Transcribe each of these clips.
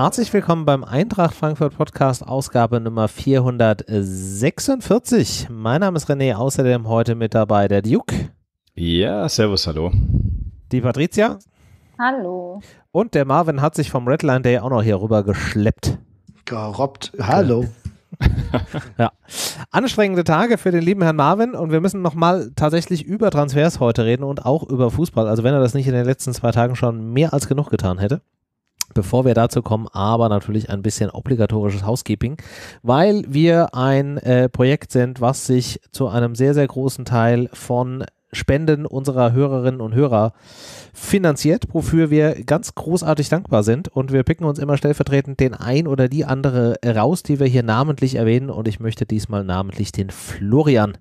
Herzlich willkommen beim Eintracht Frankfurt Podcast, Ausgabe Nummer 446. Mein Name ist René, außerdem heute mit dabei der Duke. Ja, servus, hallo. Die Patricia. Hallo. Und der Marvin hat sich vom Redline Day auch noch hier rüber geschleppt. Gerobbt. Hallo. ja. Anstrengende Tage für den lieben Herrn Marvin und wir müssen nochmal tatsächlich über Transfers heute reden und auch über Fußball. Also wenn er das nicht in den letzten zwei Tagen schon mehr als genug getan hätte. Bevor wir dazu kommen, aber natürlich ein bisschen obligatorisches Housekeeping, weil wir ein äh, Projekt sind, was sich zu einem sehr, sehr großen Teil von Spenden unserer Hörerinnen und Hörer finanziert, wofür wir ganz großartig dankbar sind. Und wir picken uns immer stellvertretend den ein oder die andere raus, die wir hier namentlich erwähnen. Und ich möchte diesmal namentlich den Florian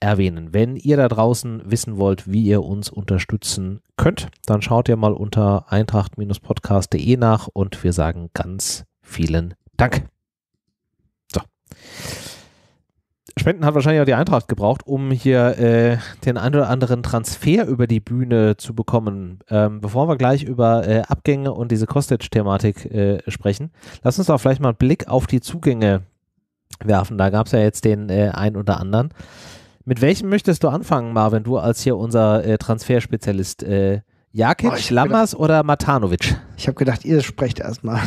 erwähnen. Wenn ihr da draußen wissen wollt, wie ihr uns unterstützen könnt, dann schaut ihr mal unter eintracht-podcast.de nach und wir sagen ganz vielen Dank. So. Spenden hat wahrscheinlich auch die Eintracht gebraucht, um hier äh, den ein oder anderen Transfer über die Bühne zu bekommen. Ähm, bevor wir gleich über äh, Abgänge und diese costage thematik äh, sprechen, lass uns doch vielleicht mal einen Blick auf die Zugänge werfen. Da gab es ja jetzt den äh, einen oder anderen. Mit welchem möchtest du anfangen, Marvin, du als hier unser äh, Transferspezialist? Äh, Jakic, oh, Lammers oder Matanovic? Ich habe gedacht, ihr sprecht erstmal.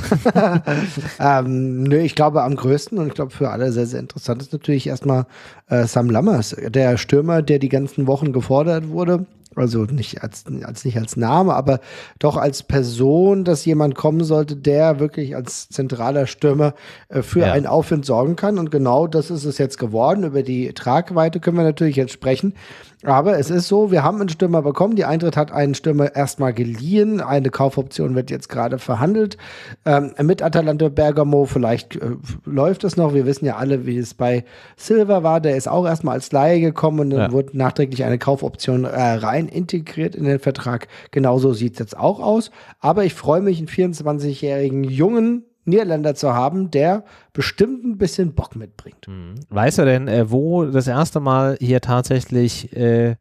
ähm, nö, ich glaube am größten und ich glaube für alle sehr, sehr interessant ist natürlich erstmal äh, Sam Lammers, der Stürmer, der die ganzen Wochen gefordert wurde also nicht als, als nicht als Name, aber doch als Person, dass jemand kommen sollte, der wirklich als zentraler Stürmer äh, für ja. einen Aufwind sorgen kann. Und genau das ist es jetzt geworden. Über die Tragweite können wir natürlich jetzt sprechen. Aber es ist so, wir haben einen Stürmer bekommen. Die Eintritt hat einen Stürmer erstmal geliehen. Eine Kaufoption wird jetzt gerade verhandelt. Ähm, mit Atalanta Bergamo, vielleicht äh, läuft es noch. Wir wissen ja alle, wie es bei Silver war. Der ist auch erstmal als Laie gekommen und dann ja. wurde nachträglich eine Kaufoption äh, rein integriert in den Vertrag. Genauso sieht es jetzt auch aus. Aber ich freue mich, einen 24-jährigen Jungen Niederländer zu haben, der bestimmt ein bisschen Bock mitbringt. Mhm. Weiß er denn, äh, wo das erste Mal hier tatsächlich äh,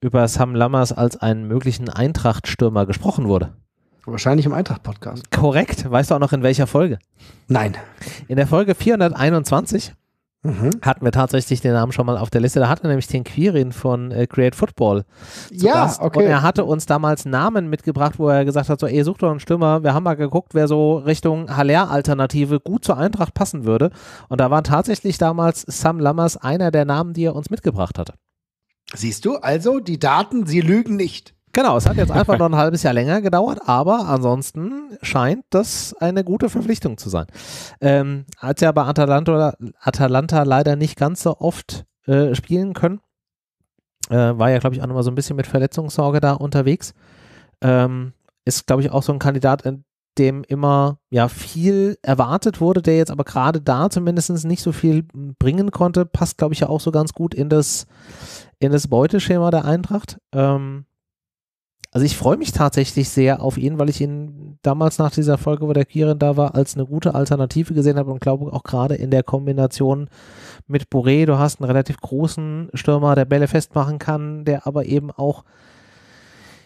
über Sam Lammers als einen möglichen Eintrachtstürmer gesprochen wurde? Wahrscheinlich im Eintracht-Podcast. Korrekt. Weißt du auch noch in welcher Folge? Nein. In der Folge 421 Mhm. Hatten wir tatsächlich den Namen schon mal auf der Liste. Da hatten wir nämlich den Quirin von äh, Create Football zu ja, Gast. Okay. Und er hatte uns damals Namen mitgebracht, wo er gesagt hat, so, ey, such doch einen Stürmer. Wir haben mal geguckt, wer so Richtung Haller-Alternative gut zur Eintracht passen würde. Und da war tatsächlich damals Sam Lammers einer der Namen, die er uns mitgebracht hatte. Siehst du, also die Daten, sie lügen nicht. Genau, es hat jetzt einfach noch ein halbes Jahr länger gedauert, aber ansonsten scheint das eine gute Verpflichtung zu sein. Ähm, hat ja bei Atalanta, Atalanta leider nicht ganz so oft äh, spielen können. Äh, war ja, glaube ich, auch nochmal so ein bisschen mit Verletzungssorge da unterwegs. Ähm, ist, glaube ich, auch so ein Kandidat, in dem immer ja viel erwartet wurde, der jetzt aber gerade da zumindest nicht so viel bringen konnte, passt, glaube ich, ja auch so ganz gut in das, in das Beuteschema der Eintracht. Ähm, also ich freue mich tatsächlich sehr auf ihn, weil ich ihn damals nach dieser Folge, wo der Kirin da war, als eine gute Alternative gesehen habe und glaube auch gerade in der Kombination mit Boré, du hast einen relativ großen Stürmer, der Bälle festmachen kann, der aber eben auch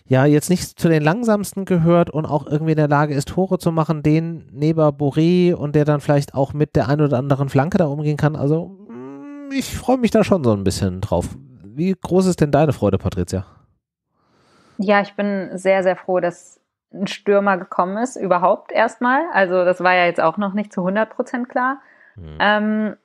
ja, jetzt nicht zu den langsamsten gehört und auch irgendwie in der Lage ist, Tore zu machen, den neben Boré und der dann vielleicht auch mit der einen oder anderen Flanke da umgehen kann. Also mm, ich freue mich da schon so ein bisschen drauf. Wie groß ist denn deine Freude, Patricia? Ja, ich bin sehr, sehr froh, dass ein Stürmer gekommen ist, überhaupt erstmal. Also das war ja jetzt auch noch nicht zu 100 Prozent klar. Mhm. Ähm,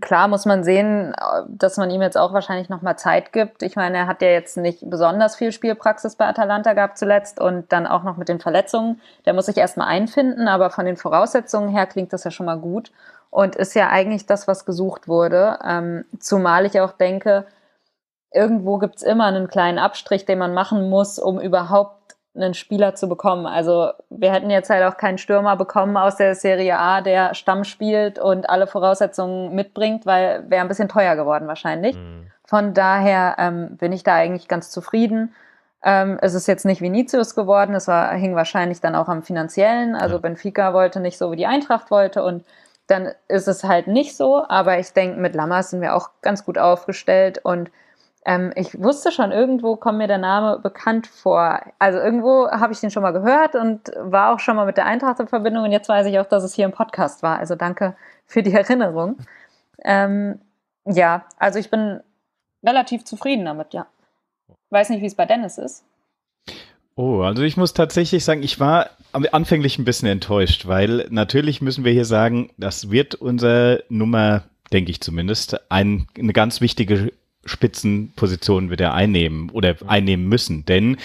klar muss man sehen, äh, dass man ihm jetzt auch wahrscheinlich nochmal Zeit gibt. Ich meine, er hat ja jetzt nicht besonders viel Spielpraxis bei Atalanta gehabt zuletzt und dann auch noch mit den Verletzungen. Der muss sich erstmal einfinden, aber von den Voraussetzungen her klingt das ja schon mal gut und ist ja eigentlich das, was gesucht wurde. Ähm, zumal ich auch denke, irgendwo gibt es immer einen kleinen Abstrich, den man machen muss, um überhaupt einen Spieler zu bekommen. Also wir hätten jetzt halt auch keinen Stürmer bekommen aus der Serie A, der Stamm spielt und alle Voraussetzungen mitbringt, weil wäre ein bisschen teuer geworden wahrscheinlich. Mhm. Von daher ähm, bin ich da eigentlich ganz zufrieden. Ähm, es ist jetzt nicht Vinicius geworden, es war, hing wahrscheinlich dann auch am finanziellen. Also ja. Benfica wollte nicht so, wie die Eintracht wollte und dann ist es halt nicht so. Aber ich denke, mit Lammer sind wir auch ganz gut aufgestellt und ähm, ich wusste schon, irgendwo kommt mir der Name bekannt vor. Also irgendwo habe ich den schon mal gehört und war auch schon mal mit der Eintracht in Verbindung und jetzt weiß ich auch, dass es hier im Podcast war. Also danke für die Erinnerung. Ähm, ja, also ich bin relativ zufrieden damit, ja. Weiß nicht, wie es bei Dennis ist. Oh, also ich muss tatsächlich sagen, ich war anfänglich ein bisschen enttäuscht, weil natürlich müssen wir hier sagen, das wird unser Nummer, denke ich zumindest, ein, eine ganz wichtige Spitzenpositionen wieder einnehmen oder einnehmen müssen. Denn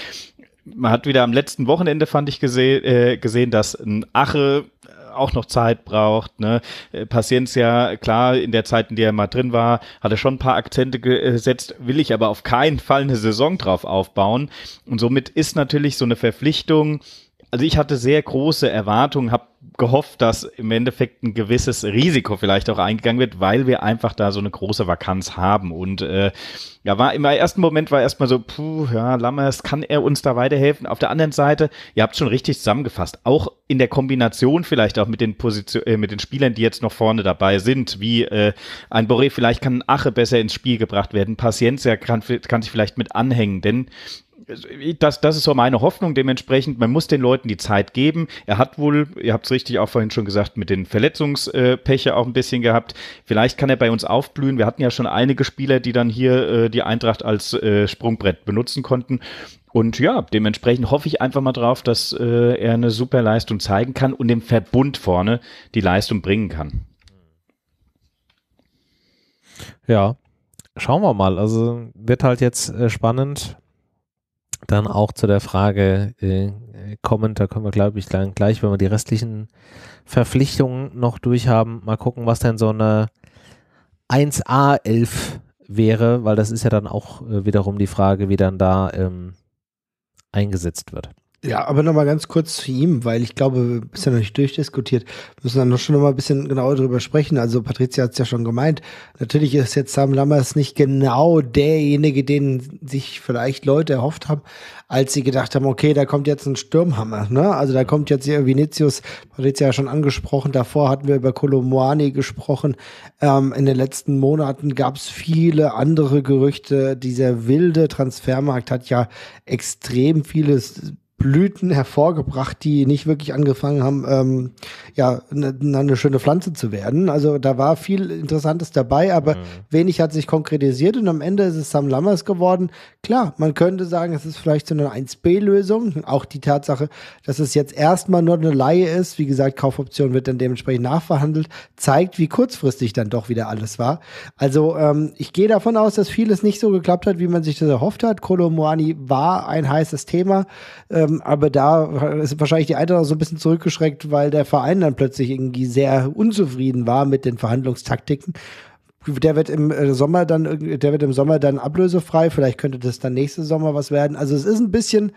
man hat wieder am letzten Wochenende, fand ich, gese äh, gesehen, dass ein Ache äh, auch noch Zeit braucht. Ne? Äh, Paciencia, klar, in der Zeit, in der er mal drin war, hat er schon ein paar Akzente gesetzt, will ich aber auf keinen Fall eine Saison drauf aufbauen. Und somit ist natürlich so eine Verpflichtung, also ich hatte sehr große Erwartungen, habe gehofft, dass im Endeffekt ein gewisses Risiko vielleicht auch eingegangen wird, weil wir einfach da so eine große Vakanz haben. Und äh, ja, war im ersten Moment war erstmal so, puh, ja, Lammers, kann er uns da weiterhelfen? Auf der anderen Seite, ihr habt schon richtig zusammengefasst, auch in der Kombination vielleicht auch mit den Position, äh, mit den Spielern, die jetzt noch vorne dabei sind, wie äh, ein Boré, vielleicht kann ein Ache besser ins Spiel gebracht werden, Paciencia kann, kann sich vielleicht mit anhängen, denn äh, das, das ist so meine Hoffnung. Dementsprechend, man muss den Leuten die Zeit geben. Er hat wohl, ihr habt es richtig auch vorhin schon gesagt, mit den Verletzungspeche äh, auch ein bisschen gehabt. Vielleicht kann er bei uns aufblühen. Wir hatten ja schon einige Spieler, die dann hier äh, die Eintracht als äh, Sprungbrett benutzen konnten. Und ja, dementsprechend hoffe ich einfach mal drauf, dass äh, er eine super Leistung zeigen kann und dem Verbund vorne die Leistung bringen kann. Ja, schauen wir mal. Also wird halt jetzt äh, spannend, dann auch zu der Frage äh, kommend, da können wir, glaube ich, dann gleich, wenn wir die restlichen Verpflichtungen noch durchhaben, mal gucken, was denn so eine 1A11 wäre, weil das ist ja dann auch äh, wiederum die Frage, wie dann da ähm, eingesetzt wird. Ja, aber nochmal ganz kurz zu ihm, weil ich glaube, ist ja noch nicht durchdiskutiert. müssen dann noch schon nochmal ein bisschen genauer drüber sprechen. Also Patricia hat es ja schon gemeint. Natürlich ist jetzt Sam Lammers nicht genau derjenige, den sich vielleicht Leute erhofft haben, als sie gedacht haben, okay, da kommt jetzt ein Stürmhammer. Ne? Also da kommt jetzt hier Vinicius, Patricia schon angesprochen. Davor hatten wir über Colomboani gesprochen. Ähm, in den letzten Monaten gab es viele andere Gerüchte. Dieser wilde Transfermarkt hat ja extrem vieles Blüten hervorgebracht, die nicht wirklich angefangen haben, ähm, ja, ne, eine ne schöne Pflanze zu werden. Also da war viel Interessantes dabei, aber mhm. wenig hat sich konkretisiert und am Ende ist es Sam Lammers geworden. Klar, man könnte sagen, es ist vielleicht so eine 1B-Lösung. Auch die Tatsache, dass es jetzt erstmal nur eine Laie ist, wie gesagt, Kaufoption wird dann dementsprechend nachverhandelt, zeigt, wie kurzfristig dann doch wieder alles war. Also ähm, ich gehe davon aus, dass vieles nicht so geklappt hat, wie man sich das erhofft hat. Kolo Moani war ein heißes Thema. Ähm, ähm, aber da ist wahrscheinlich die Eintracht auch so ein bisschen zurückgeschreckt, weil der Verein dann plötzlich irgendwie sehr unzufrieden war mit den Verhandlungstaktiken. Der wird im äh, Sommer dann, der wird im Sommer dann ablösefrei. Vielleicht könnte das dann nächste Sommer was werden. Also es ist ein bisschen,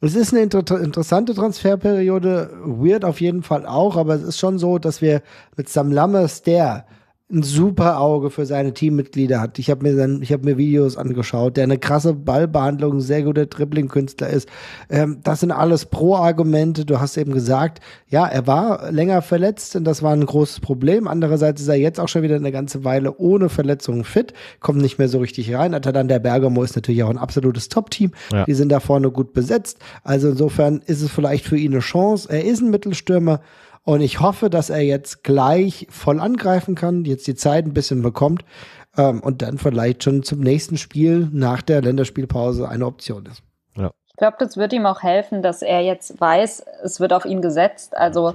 es ist eine inter interessante Transferperiode. Weird auf jeden Fall auch, aber es ist schon so, dass wir mit Sam Lammers, der ein super Auge für seine Teammitglieder hat. Ich habe mir, hab mir Videos angeschaut, der eine krasse Ballbehandlung, ein sehr guter Dribbling-Künstler ist. Ähm, das sind alles Pro-Argumente. Du hast eben gesagt, ja, er war länger verletzt und das war ein großes Problem. Andererseits ist er jetzt auch schon wieder eine ganze Weile ohne Verletzungen fit, kommt nicht mehr so richtig rein. dann der Bergamo ist natürlich auch ein absolutes Top-Team. Ja. Die sind da vorne gut besetzt. Also insofern ist es vielleicht für ihn eine Chance. Er ist ein Mittelstürmer. Und ich hoffe, dass er jetzt gleich voll angreifen kann, jetzt die Zeit ein bisschen bekommt ähm, und dann vielleicht schon zum nächsten Spiel nach der Länderspielpause eine Option ist. Ja. Ich glaube, das wird ihm auch helfen, dass er jetzt weiß, es wird auf ihn gesetzt. Also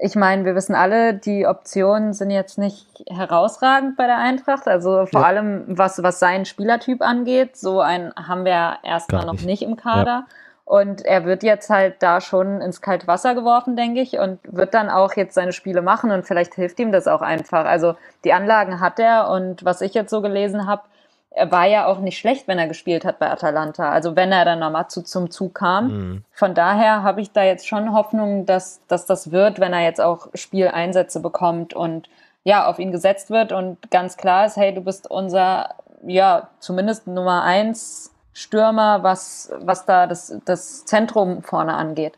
ich meine, wir wissen alle, die Optionen sind jetzt nicht herausragend bei der Eintracht. Also vor ja. allem, was, was seinen Spielertyp angeht, so einen haben wir erstmal noch nicht. nicht im Kader. Ja. Und er wird jetzt halt da schon ins kalte Wasser geworfen, denke ich, und wird dann auch jetzt seine Spiele machen und vielleicht hilft ihm das auch einfach. Also die Anlagen hat er und was ich jetzt so gelesen habe, er war ja auch nicht schlecht, wenn er gespielt hat bei Atalanta. Also wenn er dann nochmal zu, zum Zug kam. Mhm. Von daher habe ich da jetzt schon Hoffnung, dass, dass das wird, wenn er jetzt auch Spieleinsätze bekommt und ja, auf ihn gesetzt wird und ganz klar ist, hey, du bist unser, ja, zumindest Nummer eins Stürmer, was, was da das, das Zentrum vorne angeht.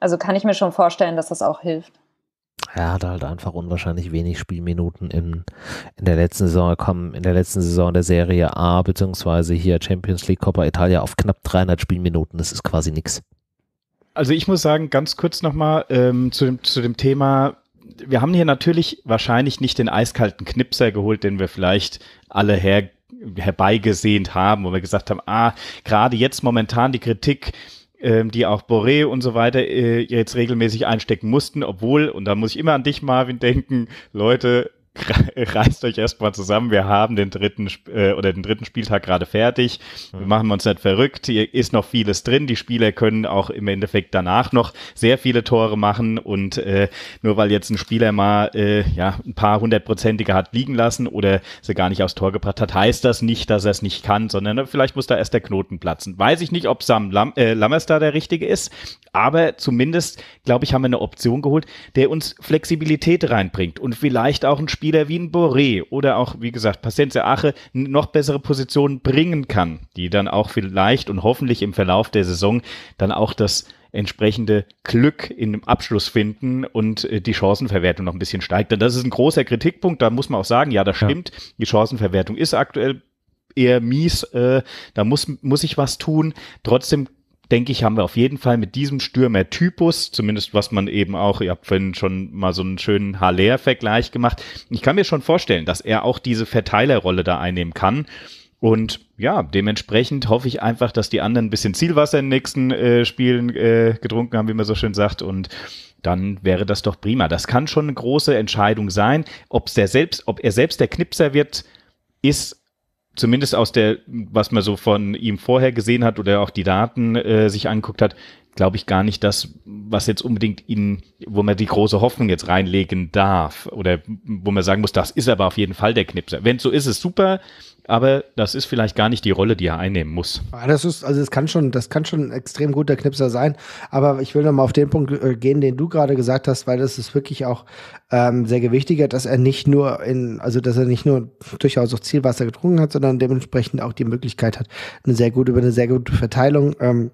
Also kann ich mir schon vorstellen, dass das auch hilft. Er hat halt einfach unwahrscheinlich wenig Spielminuten in, in der letzten Saison. Er kam in der letzten Saison der Serie A beziehungsweise hier Champions League Coppa Italia auf knapp 300 Spielminuten. Das ist quasi nichts. Also ich muss sagen, ganz kurz nochmal ähm, zu, dem, zu dem Thema, wir haben hier natürlich wahrscheinlich nicht den eiskalten Knipser geholt, den wir vielleicht alle her herbeigesehnt haben, wo wir gesagt haben, ah, gerade jetzt momentan die Kritik, ähm, die auch Boré und so weiter äh, jetzt regelmäßig einstecken mussten, obwohl, und da muss ich immer an dich, Marvin, denken, Leute, reißt euch erstmal zusammen, wir haben den dritten äh, oder den dritten Spieltag gerade fertig. Wir machen uns nicht verrückt, hier ist noch vieles drin. Die Spieler können auch im Endeffekt danach noch sehr viele Tore machen und äh, nur weil jetzt ein Spieler mal äh, ja, ein paar hundertprozentige hat liegen lassen oder sie gar nicht aufs Tor gebracht hat, heißt das nicht, dass er es nicht kann, sondern na, ne, vielleicht muss da erst der Knoten platzen. Weiß ich nicht, ob Sam Lam äh, Lammerstar der richtige ist, aber zumindest, glaube ich, haben wir eine Option geholt, der uns Flexibilität reinbringt und vielleicht auch ein Spiel Spieler wie ein Boré oder auch, wie gesagt, Paciencia Ache noch bessere Positionen bringen kann, die dann auch vielleicht und hoffentlich im Verlauf der Saison dann auch das entsprechende Glück in dem Abschluss finden und äh, die Chancenverwertung noch ein bisschen steigt. Denn das ist ein großer Kritikpunkt, da muss man auch sagen, ja, das stimmt, ja. die Chancenverwertung ist aktuell eher mies, äh, da muss, muss ich was tun. Trotzdem denke ich, haben wir auf jeden Fall mit diesem Stürmer-Typus, zumindest was man eben auch, ihr habt vorhin schon mal so einen schönen Haller-Vergleich gemacht. Ich kann mir schon vorstellen, dass er auch diese Verteilerrolle da einnehmen kann. Und ja, dementsprechend hoffe ich einfach, dass die anderen ein bisschen Zielwasser in den nächsten äh, Spielen äh, getrunken haben, wie man so schön sagt. Und dann wäre das doch prima. Das kann schon eine große Entscheidung sein. Ob's der selbst, ob er selbst der Knipser wird, ist zumindest aus der, was man so von ihm vorher gesehen hat oder auch die Daten äh, sich anguckt hat, glaube ich gar nicht das, was jetzt unbedingt ihn, wo man die große Hoffnung jetzt reinlegen darf oder wo man sagen muss, das ist aber auf jeden Fall der Knipser. Wenn so ist, ist es super aber das ist vielleicht gar nicht die Rolle, die er einnehmen muss. Ah, das ist, also es kann schon, das kann schon ein extrem guter Knipser sein, aber ich will nochmal auf den Punkt äh, gehen, den du gerade gesagt hast, weil das ist wirklich auch ähm, sehr gewichtiger, dass er nicht nur in, also dass er nicht nur durchaus auch Zielwasser getrunken hat, sondern dementsprechend auch die Möglichkeit hat, eine sehr gute, über eine sehr gute Verteilung ähm,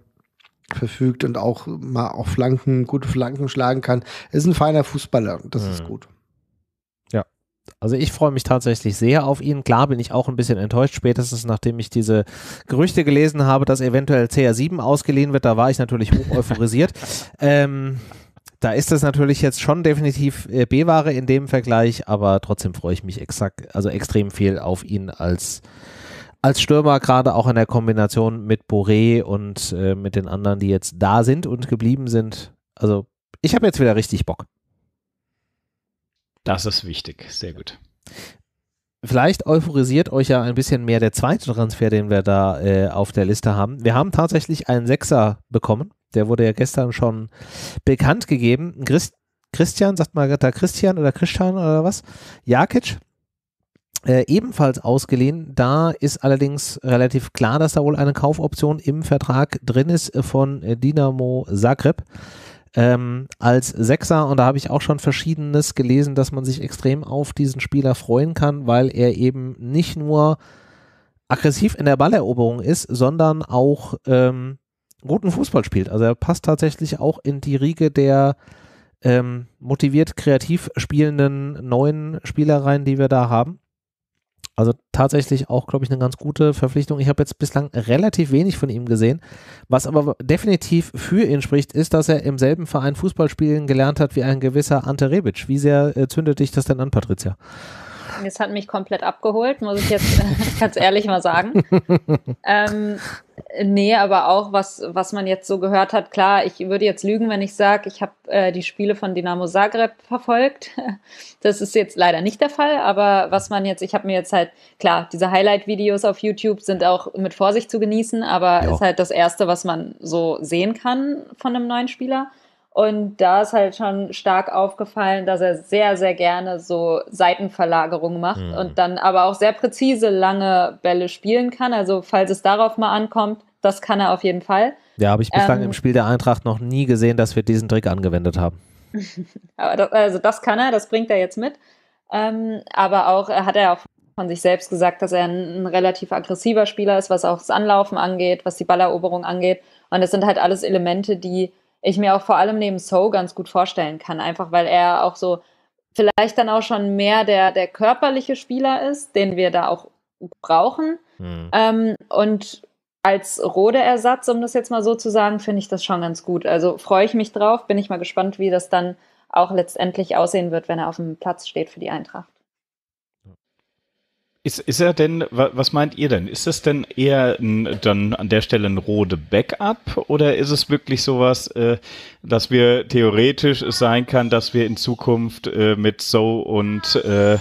verfügt und auch mal auf Flanken, gute Flanken schlagen kann. Ist ein feiner Fußballer das ja. ist mhm. gut also ich freue mich tatsächlich sehr auf ihn. Klar bin ich auch ein bisschen enttäuscht, spätestens nachdem ich diese Gerüchte gelesen habe, dass eventuell CR7 ausgeliehen wird. Da war ich natürlich hoch euphorisiert. ähm, da ist das natürlich jetzt schon definitiv äh, B-Ware in dem Vergleich, aber trotzdem freue ich mich exakt, also extrem viel auf ihn als, als Stürmer, gerade auch in der Kombination mit Boré und äh, mit den anderen, die jetzt da sind und geblieben sind. Also ich habe jetzt wieder richtig Bock. Das ist wichtig, sehr gut. Vielleicht euphorisiert euch ja ein bisschen mehr der zweite Transfer, den wir da äh, auf der Liste haben. Wir haben tatsächlich einen Sechser bekommen. Der wurde ja gestern schon bekannt gegeben. Christ Christian, sagt mal da Christian oder Christian oder was? Jakic. Äh, ebenfalls ausgeliehen. Da ist allerdings relativ klar, dass da wohl eine Kaufoption im Vertrag drin ist von äh, Dinamo Zagreb ähm, als Sechser und da habe ich auch schon verschiedenes gelesen, dass man sich extrem auf diesen Spieler freuen kann, weil er eben nicht nur aggressiv in der Balleroberung ist, sondern auch ähm, guten Fußball spielt. Also er passt tatsächlich auch in die Riege der ähm, motiviert kreativ spielenden neuen Spieler rein, die wir da haben. Also tatsächlich auch, glaube ich, eine ganz gute Verpflichtung. Ich habe jetzt bislang relativ wenig von ihm gesehen. Was aber definitiv für ihn spricht, ist, dass er im selben Verein Fußball spielen gelernt hat wie ein gewisser Ante Rebic. Wie sehr äh, zündet dich das denn an, Patricia? Das hat mich komplett abgeholt, muss ich jetzt ganz ehrlich mal sagen. ähm, nee, aber auch, was, was man jetzt so gehört hat, klar, ich würde jetzt lügen, wenn ich sage, ich habe äh, die Spiele von Dinamo Zagreb verfolgt. Das ist jetzt leider nicht der Fall, aber was man jetzt, ich habe mir jetzt halt, klar, diese Highlight-Videos auf YouTube sind auch mit Vorsicht zu genießen, aber jo. ist halt das Erste, was man so sehen kann von einem neuen Spieler. Und da ist halt schon stark aufgefallen, dass er sehr, sehr gerne so Seitenverlagerungen macht mhm. und dann aber auch sehr präzise lange Bälle spielen kann. Also falls es darauf mal ankommt, das kann er auf jeden Fall. Ja, habe ich bislang ähm, im Spiel der Eintracht noch nie gesehen, dass wir diesen Trick angewendet haben. aber das, also das kann er, das bringt er jetzt mit. Ähm, aber auch er hat er auch von sich selbst gesagt, dass er ein, ein relativ aggressiver Spieler ist, was auch das Anlaufen angeht, was die Balleroberung angeht. Und das sind halt alles Elemente, die ich mir auch vor allem neben So ganz gut vorstellen kann, einfach weil er auch so vielleicht dann auch schon mehr der, der körperliche Spieler ist, den wir da auch brauchen. Mhm. Ähm, und als Rode-Ersatz, um das jetzt mal so zu sagen, finde ich das schon ganz gut. Also freue ich mich drauf, bin ich mal gespannt, wie das dann auch letztendlich aussehen wird, wenn er auf dem Platz steht für die Eintracht. Ist, ist er denn, was meint ihr denn? Ist das denn eher ein, dann an der Stelle ein rote Backup oder ist es wirklich sowas, äh, dass wir theoretisch es sein kann, dass wir in Zukunft äh, mit So und äh,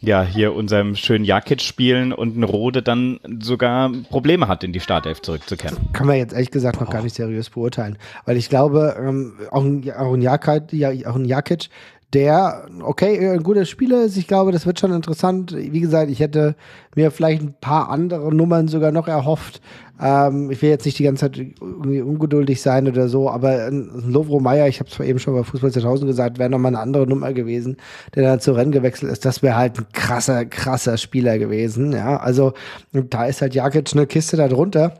ja, hier unserem schönen Jakic spielen und ein Rode dann sogar Probleme hat, in die Startelf zurückzukehren. Das kann man jetzt ehrlich gesagt noch gar nicht seriös beurteilen, weil ich glaube, ähm, auch ein, ein, Jakic, auch ein Jakic der, okay, äh, ein guter Spieler ist. Ich glaube, das wird schon interessant. Wie gesagt, ich hätte mir vielleicht ein paar andere Nummern sogar noch erhofft. Ähm, ich will jetzt nicht die ganze Zeit irgendwie ungeduldig sein oder so, aber ein Lovro Meyer, ich habe es eben schon bei Fußball 2000 gesagt, wäre nochmal eine andere Nummer gewesen, der dann zu Rennen gewechselt ist. Das wäre halt ein krasser, krasser Spieler gewesen. Ja, also da ist halt Jakic eine Kiste darunter.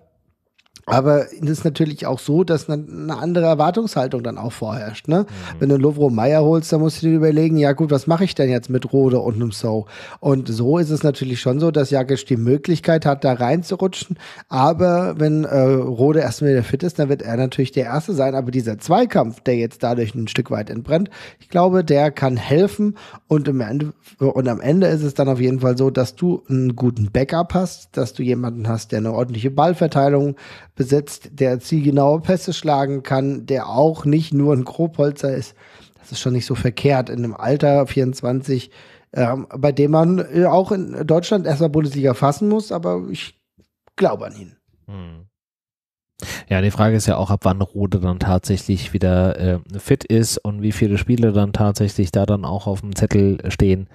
Aber es ist natürlich auch so, dass eine, andere Erwartungshaltung dann auch vorherrscht. Ne? Mhm. Wenn du Lovro Meier holst, dann musst du dir überlegen, ja gut, was mache ich denn jetzt mit Rode und einem So? Und so ist es natürlich schon so, dass Jakic die Möglichkeit hat, da reinzurutschen. Aber wenn äh, Rode erstmal wieder fit ist, dann wird er natürlich der Erste sein. Aber dieser Zweikampf, der jetzt dadurch ein Stück weit entbrennt, ich glaube, der kann helfen. Und, im Ende, und am Ende ist es dann auf jeden Fall so, dass du einen guten Backup hast, dass du jemanden hast, der eine ordentliche Ballverteilung besetzt, der zielgenaue Pässe schlagen kann, der auch nicht nur ein Grobholzer ist. Das ist schon nicht so verkehrt in einem Alter 24, ähm, bei dem man äh, auch in Deutschland erstmal Bundesliga fassen muss, aber ich glaube an ihn. Hm. Ja, die Frage ist ja auch, ab wann Rode dann tatsächlich wieder äh, fit ist und wie viele Spiele dann tatsächlich da dann auch auf dem Zettel stehen.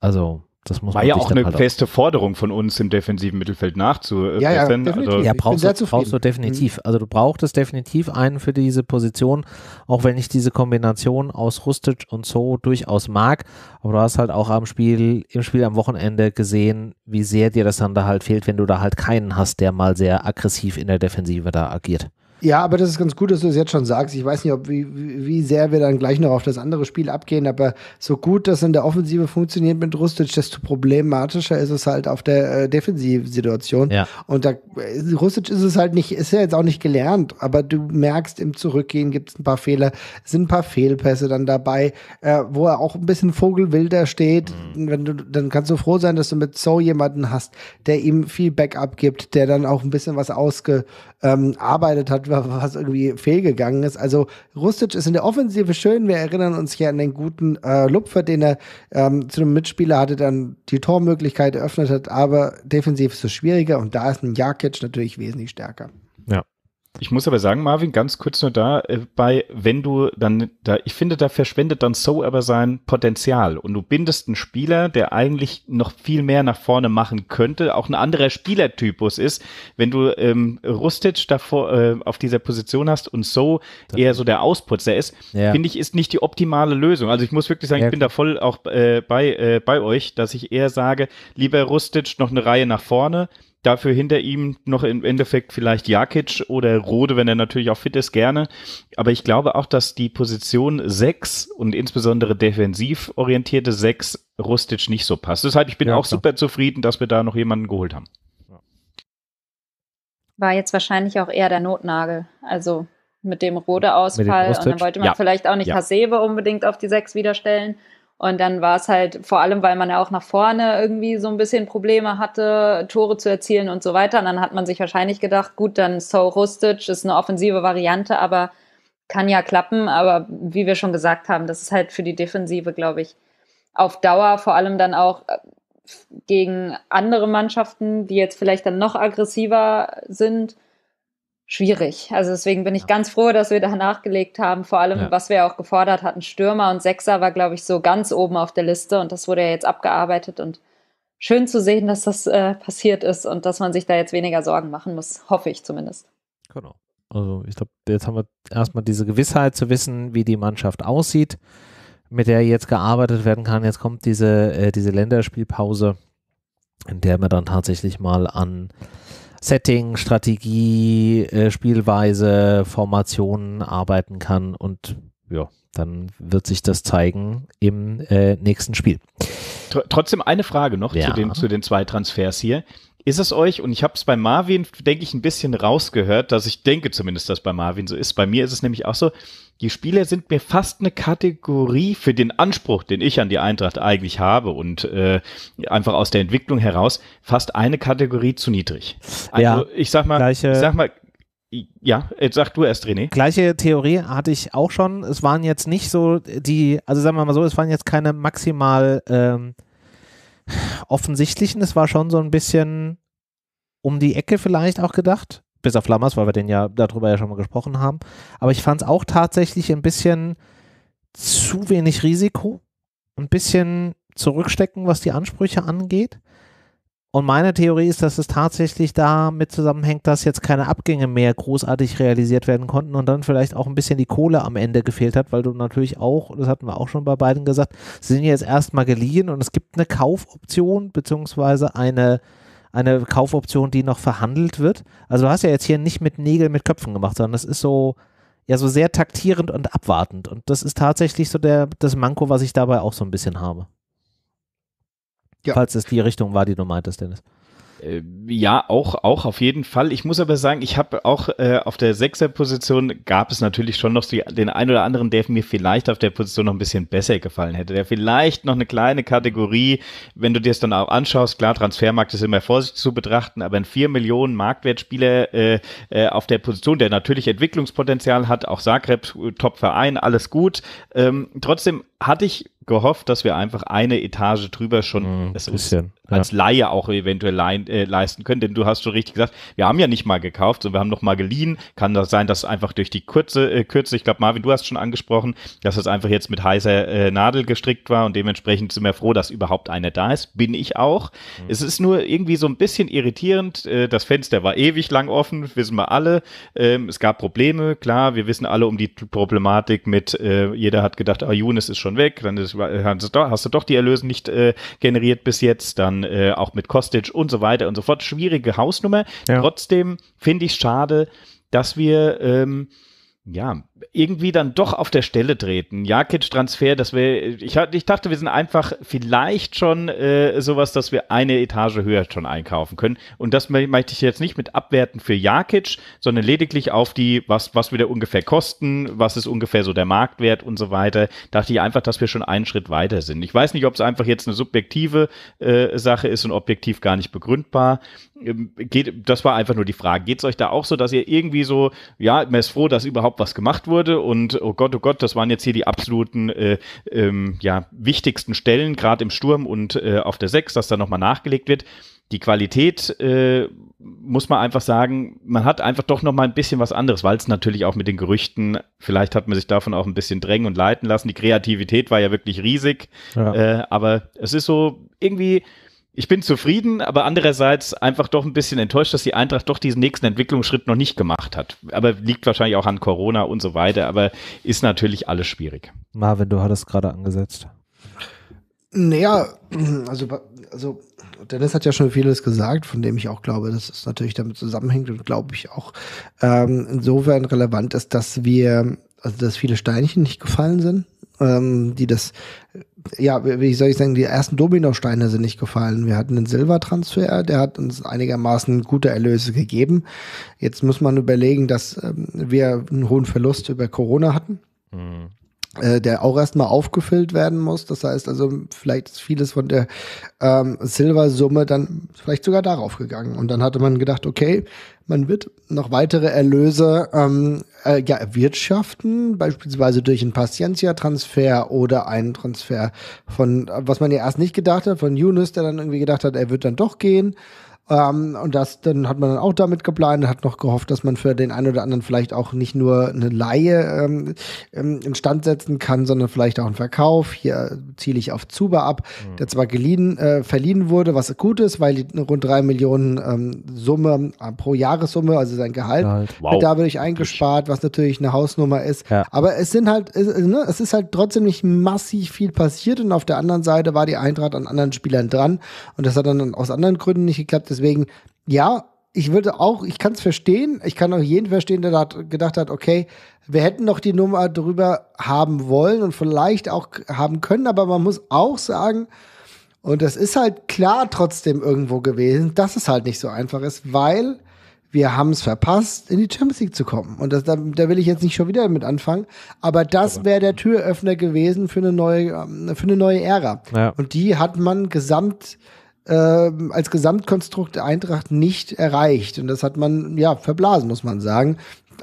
Also das muss War ja auch eine halt feste Forderung von uns im defensiven Mittelfeld nachzubessern. Ja, ja, also ja brauchst, du, brauchst du definitiv. Mhm. Also du brauchtest definitiv einen für diese Position, auch wenn ich diese Kombination aus Rustic und So durchaus mag. Aber du hast halt auch am Spiel, im Spiel am Wochenende gesehen, wie sehr dir das dann da halt fehlt, wenn du da halt keinen hast, der mal sehr aggressiv in der Defensive da agiert. Ja, aber das ist ganz gut, dass du es das jetzt schon sagst. Ich weiß nicht, ob, wie, wie sehr wir dann gleich noch auf das andere Spiel abgehen, aber so gut das in der Offensive funktioniert mit Rustic, desto problematischer ist es halt auf der äh, Defensivsituation. Ja. Und da Rustic ist es halt nicht, ist ja jetzt auch nicht gelernt, aber du merkst, im Zurückgehen gibt es ein paar Fehler, sind ein paar Fehlpässe dann dabei, äh, wo er auch ein bisschen vogelwilder steht. Mhm. Wenn du, dann kannst du froh sein, dass du mit so jemanden hast, der ihm viel Backup gibt, der dann auch ein bisschen was ausge, ähm, arbeitet hat, was irgendwie fehlgegangen ist. Also Rustic ist in der Offensive schön. Wir erinnern uns hier an den guten äh, Lupfer, den er ähm, zu einem Mitspieler hatte, dann die Tormöglichkeit eröffnet hat, aber defensiv ist es schwieriger und da ist ein Jakic natürlich wesentlich stärker. Ich muss aber sagen, Marvin, ganz kurz nur da äh, bei, wenn du dann da, ich finde, da verschwendet dann So aber sein Potenzial und du bindest einen Spieler, der eigentlich noch viel mehr nach vorne machen könnte, auch ein anderer Spielertypus ist, wenn du ähm, Rustic davor äh, auf dieser Position hast und So eher so der Ausputzer ist, ja. finde ich, ist nicht die optimale Lösung. Also ich muss wirklich sagen, ja. ich bin da voll auch äh, bei, äh, bei euch, dass ich eher sage, lieber Rustic noch eine Reihe nach vorne, dafür hinter ihm noch im Endeffekt vielleicht Jakic oder Rode, wenn er natürlich auch fit ist, gerne. Aber ich glaube auch, dass die Position 6 und insbesondere defensiv orientierte 6 Rustic nicht so passt. Deshalb, ich bin ja, auch klar. super zufrieden, dass wir da noch jemanden geholt haben. War jetzt wahrscheinlich auch eher der Notnagel. Also mit dem Rode-Ausfall. Und dann wollte man ja. vielleicht auch nicht ja. Hasebe unbedingt auf die 6 wieder und dann war es halt vor allem, weil man ja auch nach vorne irgendwie so ein bisschen Probleme hatte, Tore zu erzielen und so weiter. Und dann hat man sich wahrscheinlich gedacht, gut, dann So Rustic ist eine offensive Variante, aber kann ja klappen. Aber wie wir schon gesagt haben, das ist halt für die Defensive, glaube ich, auf Dauer vor allem dann auch äh, gegen andere Mannschaften, die jetzt vielleicht dann noch aggressiver sind, schwierig. Also deswegen bin ich ja. ganz froh, dass wir da nachgelegt haben. Vor allem, ja. was wir auch gefordert hatten, Stürmer und Sechser war, glaube ich, so ganz oben auf der Liste und das wurde ja jetzt abgearbeitet und schön zu sehen, dass das äh, passiert ist und dass man sich da jetzt weniger Sorgen machen muss, hoffe ich zumindest. Genau. Also ich glaube, jetzt haben wir erstmal diese Gewissheit zu wissen, wie die Mannschaft aussieht, mit der jetzt gearbeitet werden kann. Jetzt kommt diese, äh, diese Länderspielpause, in der man dann tatsächlich mal an Setting, Strategie, äh, Spielweise, Formationen arbeiten kann und ja, dann wird sich das zeigen im äh, nächsten Spiel. Tr trotzdem eine Frage noch ja. zu, den, zu den zwei Transfers hier. Ist es euch, und ich habe es bei Marvin, denke ich, ein bisschen rausgehört, dass ich denke zumindest, dass bei Marvin so ist. Bei mir ist es nämlich auch so, die Spieler sind mir fast eine Kategorie für den Anspruch, den ich an die Eintracht eigentlich habe und äh, einfach aus der Entwicklung heraus fast eine Kategorie zu niedrig. Also ja, ich sag mal, gleiche, ich sag mal, ja, jetzt sag du erst, René. Gleiche Theorie hatte ich auch schon. Es waren jetzt nicht so die, also sagen wir mal so, es waren jetzt keine maximal ähm, offensichtlichen. Es war schon so ein bisschen um die Ecke vielleicht auch gedacht bis auf Lammers, weil wir den ja darüber ja schon mal gesprochen haben. Aber ich fand es auch tatsächlich ein bisschen zu wenig Risiko, ein bisschen zurückstecken, was die Ansprüche angeht. Und meine Theorie ist, dass es tatsächlich damit zusammenhängt, dass jetzt keine Abgänge mehr großartig realisiert werden konnten und dann vielleicht auch ein bisschen die Kohle am Ende gefehlt hat, weil du natürlich auch, das hatten wir auch schon bei beiden gesagt, sie sind jetzt erstmal geliehen und es gibt eine Kaufoption beziehungsweise eine eine Kaufoption, die noch verhandelt wird. Also du hast ja jetzt hier nicht mit Nägeln mit Köpfen gemacht, sondern das ist so ja so sehr taktierend und abwartend und das ist tatsächlich so der das Manko, was ich dabei auch so ein bisschen habe. Ja. Falls es die Richtung war, die du meintest, Dennis. Äh, ja, auch, auch auf jeden Fall. Ich muss aber sagen, ich habe auch äh, auf der Sechser-Position gab es natürlich schon noch die, den einen oder anderen, der mir vielleicht auf der Position noch ein bisschen besser gefallen hätte. Der vielleicht noch eine kleine Kategorie, wenn du dir es dann auch anschaust, klar, Transfermarkt ist immer vorsichtig zu betrachten, aber ein 4 Millionen Marktwertspieler äh, äh, auf der Position, der natürlich Entwicklungspotenzial hat, auch Zagreb, äh, Top-Verein, alles gut. Ähm, trotzdem hatte ich gehofft, dass wir einfach eine Etage drüber schon mm, bisschen, als ja. Laie auch eventuell lein, äh, leisten können. Denn du hast schon richtig gesagt, wir haben ja nicht mal gekauft, sondern wir haben noch mal geliehen. Kann das sein, dass einfach durch die kurze äh, Kürze, ich glaube, Marvin, du hast schon angesprochen, dass das einfach jetzt mit heißer äh, Nadel gestrickt war und dementsprechend sind wir froh, dass überhaupt einer da ist. Bin ich auch. Mhm. Es ist nur irgendwie so ein bisschen irritierend. Äh, das Fenster war ewig lang offen, wissen wir alle. Ähm, es gab Probleme, klar, wir wissen alle um die Problematik mit, äh, jeder hat gedacht, ah, Younes ist schon schon weg, dann ist, äh, hast du doch die Erlöse nicht äh, generiert bis jetzt, dann äh, auch mit Kostic und so weiter und so fort. Schwierige Hausnummer. Ja. Trotzdem finde ich es schade, dass wir ähm, ja irgendwie dann doch auf der Stelle treten. Jakic-Transfer, dass wir, ich, ich, dachte, wir sind einfach vielleicht schon äh, sowas, dass wir eine Etage höher schon einkaufen können. Und das möchte ich jetzt nicht mit abwerten für Jakic, sondern lediglich auf die, was, was wir da ungefähr kosten, was ist ungefähr so der Marktwert und so weiter. Dachte ich einfach, dass wir schon einen Schritt weiter sind. Ich weiß nicht, ob es einfach jetzt eine subjektive äh, Sache ist und objektiv gar nicht begründbar. Ähm, geht, das war einfach nur die Frage. Geht es euch da auch so, dass ihr irgendwie so, ja, man ist froh, dass überhaupt was gemacht wurde? wurde und oh Gott, oh Gott, das waren jetzt hier die absoluten äh, ähm, ja, wichtigsten Stellen, gerade im Sturm und äh, auf der 6, dass da nochmal nachgelegt wird. Die Qualität äh, muss man einfach sagen, man hat einfach doch nochmal ein bisschen was anderes, weil es natürlich auch mit den Gerüchten, vielleicht hat man sich davon auch ein bisschen drängen und leiten lassen. Die Kreativität war ja wirklich riesig, ja. Äh, aber es ist so irgendwie ich bin zufrieden, aber andererseits einfach doch ein bisschen enttäuscht, dass die Eintracht doch diesen nächsten Entwicklungsschritt noch nicht gemacht hat. Aber liegt wahrscheinlich auch an Corona und so weiter, aber ist natürlich alles schwierig. Marvin, du hattest gerade angesetzt. Naja, also, also Dennis hat ja schon vieles gesagt, von dem ich auch glaube, dass es natürlich damit zusammenhängt und glaube ich auch ähm, insofern relevant ist, dass wir, also dass viele Steinchen nicht gefallen sind, ähm, die das ja, wie soll ich sagen, die ersten Dominosteine sind nicht gefallen. Wir hatten einen Silbertransfer, der hat uns einigermaßen gute Erlöse gegeben. Jetzt muss man überlegen, dass ähm, wir einen hohen Verlust über Corona hatten. Mhm. Äh, der auch erstmal aufgefüllt werden muss. Das heißt also, vielleicht ist vieles von der ähm, Silversumme dann vielleicht sogar darauf gegangen. Und dann hatte man gedacht, okay, man wird noch weitere Erlöse ähm, äh, ja, erwirtschaften, beispielsweise durch einen Paciencia-Transfer oder einen Transfer von, was man ja erst nicht gedacht hat, von Yunus, der dann irgendwie gedacht hat, er wird dann doch gehen. Ähm, und das dann hat man dann auch damit geplant, hat noch gehofft, dass man für den einen oder anderen vielleicht auch nicht nur eine Laie ähm, ähm, instand setzen kann, sondern vielleicht auch einen Verkauf. Hier ziele ich auf Zuba ab, mhm. der zwar geliehen, äh, verliehen wurde, was gut ist, weil die rund drei Millionen ähm, Summe äh, pro Jahressumme, also sein Gehalt, halt. wow. dadurch eingespart, was natürlich eine Hausnummer ist. Ja. Aber es sind halt, es, ne, es ist halt trotzdem nicht massiv viel passiert und auf der anderen Seite war die Eintracht an anderen Spielern dran und das hat dann aus anderen Gründen nicht geklappt. Deswegen, ja, ich würde auch, ich kann es verstehen, ich kann auch jeden verstehen, der da gedacht hat, okay, wir hätten noch die Nummer drüber haben wollen und vielleicht auch haben können, aber man muss auch sagen, und das ist halt klar trotzdem irgendwo gewesen, dass es halt nicht so einfach ist, weil wir haben es verpasst, in die Champions League zu kommen. Und das, da, da will ich jetzt nicht schon wieder mit anfangen, aber das wäre der Türöffner gewesen für eine neue, ähm, für eine neue Ära. Ja. Und die hat man gesamt ähm, als Gesamtkonstrukt Eintracht nicht erreicht. Und das hat man ja verblasen, muss man sagen.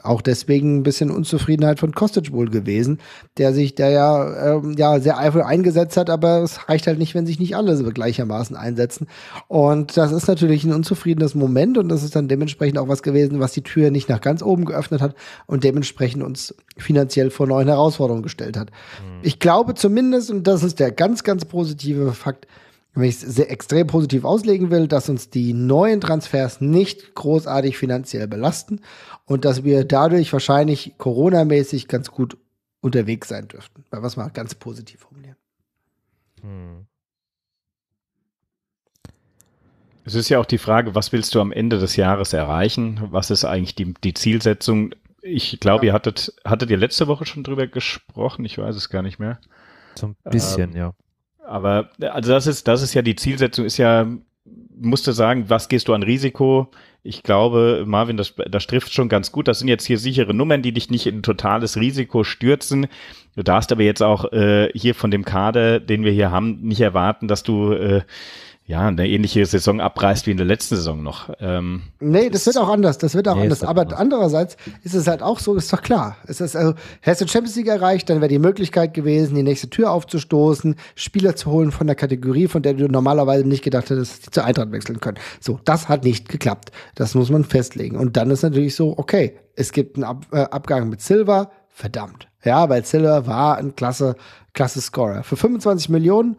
Auch deswegen ein bisschen Unzufriedenheit von Kostic wohl gewesen, der sich da ja, ähm, ja sehr eifrig eingesetzt hat, aber es reicht halt nicht, wenn sich nicht alle so gleichermaßen einsetzen. Und das ist natürlich ein unzufriedenes Moment und das ist dann dementsprechend auch was gewesen, was die Tür nicht nach ganz oben geöffnet hat und dementsprechend uns finanziell vor neuen Herausforderungen gestellt hat. Mhm. Ich glaube zumindest, und das ist der ganz, ganz positive Fakt, wenn ich es extrem positiv auslegen will, dass uns die neuen Transfers nicht großartig finanziell belasten und dass wir dadurch wahrscheinlich Corona-mäßig ganz gut unterwegs sein dürften. Weil was mal ganz positiv formulieren. Hm. Es ist ja auch die Frage, was willst du am Ende des Jahres erreichen? Was ist eigentlich die, die Zielsetzung? Ich glaube, ja. ihr hattet, hattet ihr letzte Woche schon drüber gesprochen, ich weiß es gar nicht mehr. So ein bisschen, ähm, ja. Aber also das ist, das ist ja die Zielsetzung, ist ja, musste sagen, was gehst du an Risiko? Ich glaube, Marvin, das, das trifft schon ganz gut. Das sind jetzt hier sichere Nummern, die dich nicht in totales Risiko stürzen. Du darfst aber jetzt auch äh, hier von dem Kader, den wir hier haben, nicht erwarten, dass du äh, ja, eine ähnliche Saison abreißt wie in der letzten Saison noch. Ähm, nee, das wird auch anders, das wird auch nee, anders. Aber anders. andererseits ist es halt auch so, ist doch klar. Es ist also, hättest du Champions League erreicht, dann wäre die Möglichkeit gewesen, die nächste Tür aufzustoßen, Spieler zu holen von der Kategorie, von der du normalerweise nicht gedacht hättest, die zur Eintracht wechseln können. So, das hat nicht geklappt. Das muss man festlegen. Und dann ist natürlich so, okay, es gibt einen Ab äh, Abgang mit Silva, verdammt. Ja, weil Silva war ein klasse, klasse Scorer. Für 25 Millionen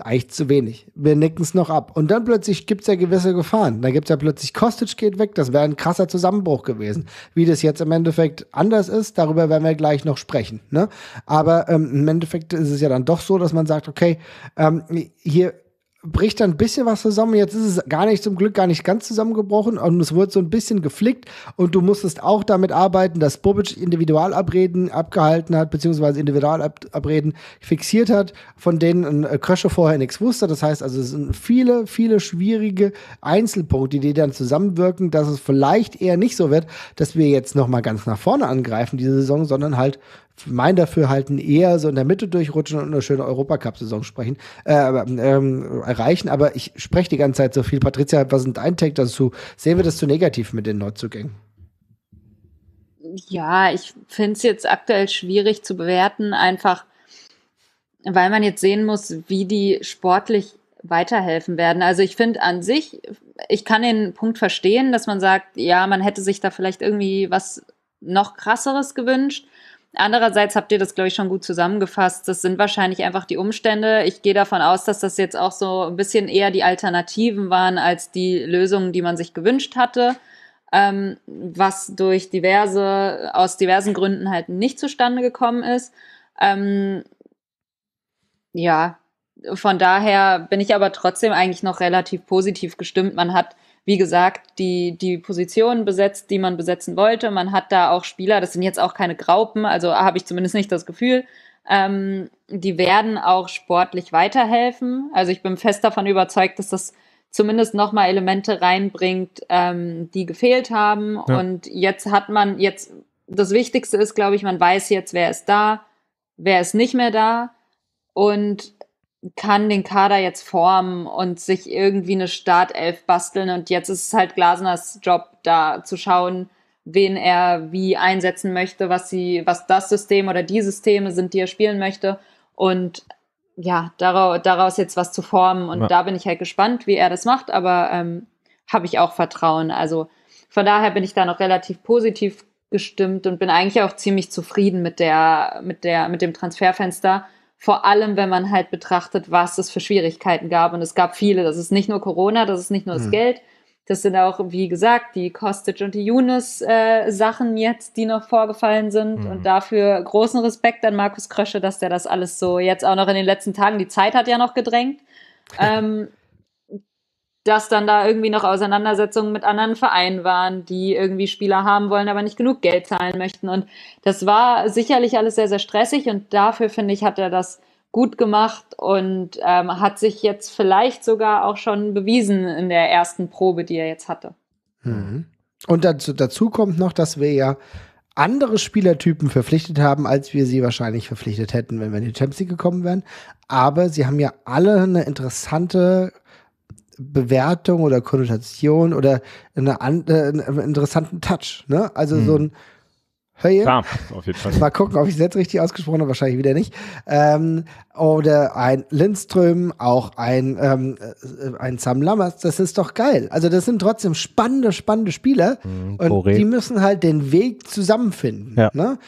eigentlich zu wenig. Wir nicken es noch ab. Und dann plötzlich gibt es ja gewisse Gefahren. Da gibt es ja plötzlich Kostic geht weg. Das wäre ein krasser Zusammenbruch gewesen. Wie das jetzt im Endeffekt anders ist, darüber werden wir gleich noch sprechen. Ne? Aber ähm, im Endeffekt ist es ja dann doch so, dass man sagt, okay, ähm, hier bricht dann ein bisschen was zusammen. Jetzt ist es gar nicht zum Glück gar nicht ganz zusammengebrochen und es wurde so ein bisschen geflickt und du musstest auch damit arbeiten, dass Bobic Individualabreden abgehalten hat, beziehungsweise Individualabreden fixiert hat, von denen äh, Krösche vorher nichts wusste. Das heißt also, es sind viele, viele schwierige Einzelpunkte, die dann zusammenwirken, dass es vielleicht eher nicht so wird, dass wir jetzt nochmal ganz nach vorne angreifen diese Saison, sondern halt mein Dafürhalten eher so in der Mitte durchrutschen und eine schöne Europacup-Saison sprechen, äh, ähm, erreichen. Aber ich spreche die ganze Zeit so viel. Patricia, was sind dein Take dazu? Sehen wir das zu negativ mit den Neuzugängen? Ja, ich finde es jetzt aktuell schwierig zu bewerten, einfach weil man jetzt sehen muss, wie die sportlich weiterhelfen werden. Also ich finde an sich, ich kann den Punkt verstehen, dass man sagt, ja, man hätte sich da vielleicht irgendwie was noch krasseres gewünscht. Andererseits habt ihr das, glaube ich, schon gut zusammengefasst. Das sind wahrscheinlich einfach die Umstände. Ich gehe davon aus, dass das jetzt auch so ein bisschen eher die Alternativen waren als die Lösungen, die man sich gewünscht hatte, ähm, was durch diverse, aus diversen Gründen halt nicht zustande gekommen ist. Ähm, ja, von daher bin ich aber trotzdem eigentlich noch relativ positiv gestimmt. Man hat wie gesagt, die, die Positionen besetzt, die man besetzen wollte. Man hat da auch Spieler, das sind jetzt auch keine Graupen, also habe ich zumindest nicht das Gefühl. Ähm, die werden auch sportlich weiterhelfen. Also ich bin fest davon überzeugt, dass das zumindest nochmal Elemente reinbringt, ähm, die gefehlt haben. Ja. Und jetzt hat man jetzt, das Wichtigste ist, glaube ich, man weiß jetzt, wer ist da, wer ist nicht mehr da. Und kann den Kader jetzt formen und sich irgendwie eine Startelf basteln. Und jetzt ist es halt Glasners Job, da zu schauen, wen er wie einsetzen möchte, was sie, was das System oder die Systeme sind, die er spielen möchte. Und ja, daraus, jetzt was zu formen. Und ja. da bin ich halt gespannt, wie er das macht, aber ähm, habe ich auch Vertrauen. Also von daher bin ich da noch relativ positiv gestimmt und bin eigentlich auch ziemlich zufrieden mit der, mit der, mit dem Transferfenster vor allem, wenn man halt betrachtet, was es für Schwierigkeiten gab. Und es gab viele. Das ist nicht nur Corona, das ist nicht nur das mhm. Geld. Das sind auch, wie gesagt, die Kostic und die Younes-Sachen äh, jetzt, die noch vorgefallen sind. Mhm. Und hm. dafür großen Respekt an Markus Krösche, dass der das alles so jetzt auch noch in den letzten Tagen, die Zeit hat ja noch gedrängt, ähm, dass dann da irgendwie noch Auseinandersetzungen mit anderen Vereinen waren, die irgendwie Spieler haben wollen, aber nicht genug Geld zahlen möchten. Und das war sicherlich alles sehr, sehr stressig und dafür, finde ich, hat er das gut gemacht und ähm, hat sich jetzt vielleicht sogar auch schon bewiesen in der ersten Probe, die er jetzt hatte. Mhm. Und dazu, dazu kommt noch, dass wir ja andere Spielertypen verpflichtet haben, als wir sie wahrscheinlich verpflichtet hätten, wenn wir in die Champions League gekommen wären. Aber sie haben ja alle eine interessante Bewertung oder Konnotation oder eine, äh, einen interessanten Touch. Ne? Also mhm. so ein Hör ihr? Sam, auf jeden Fall. Mal gucken, ob ich es jetzt richtig ausgesprochen habe, wahrscheinlich wieder nicht. Ähm, oder ein Lindström, auch ein, ähm, äh, ein Sam Lammers, das ist doch geil. Also das sind trotzdem spannende, spannende Spieler mhm, und die müssen halt den Weg zusammenfinden. Ja. Ne?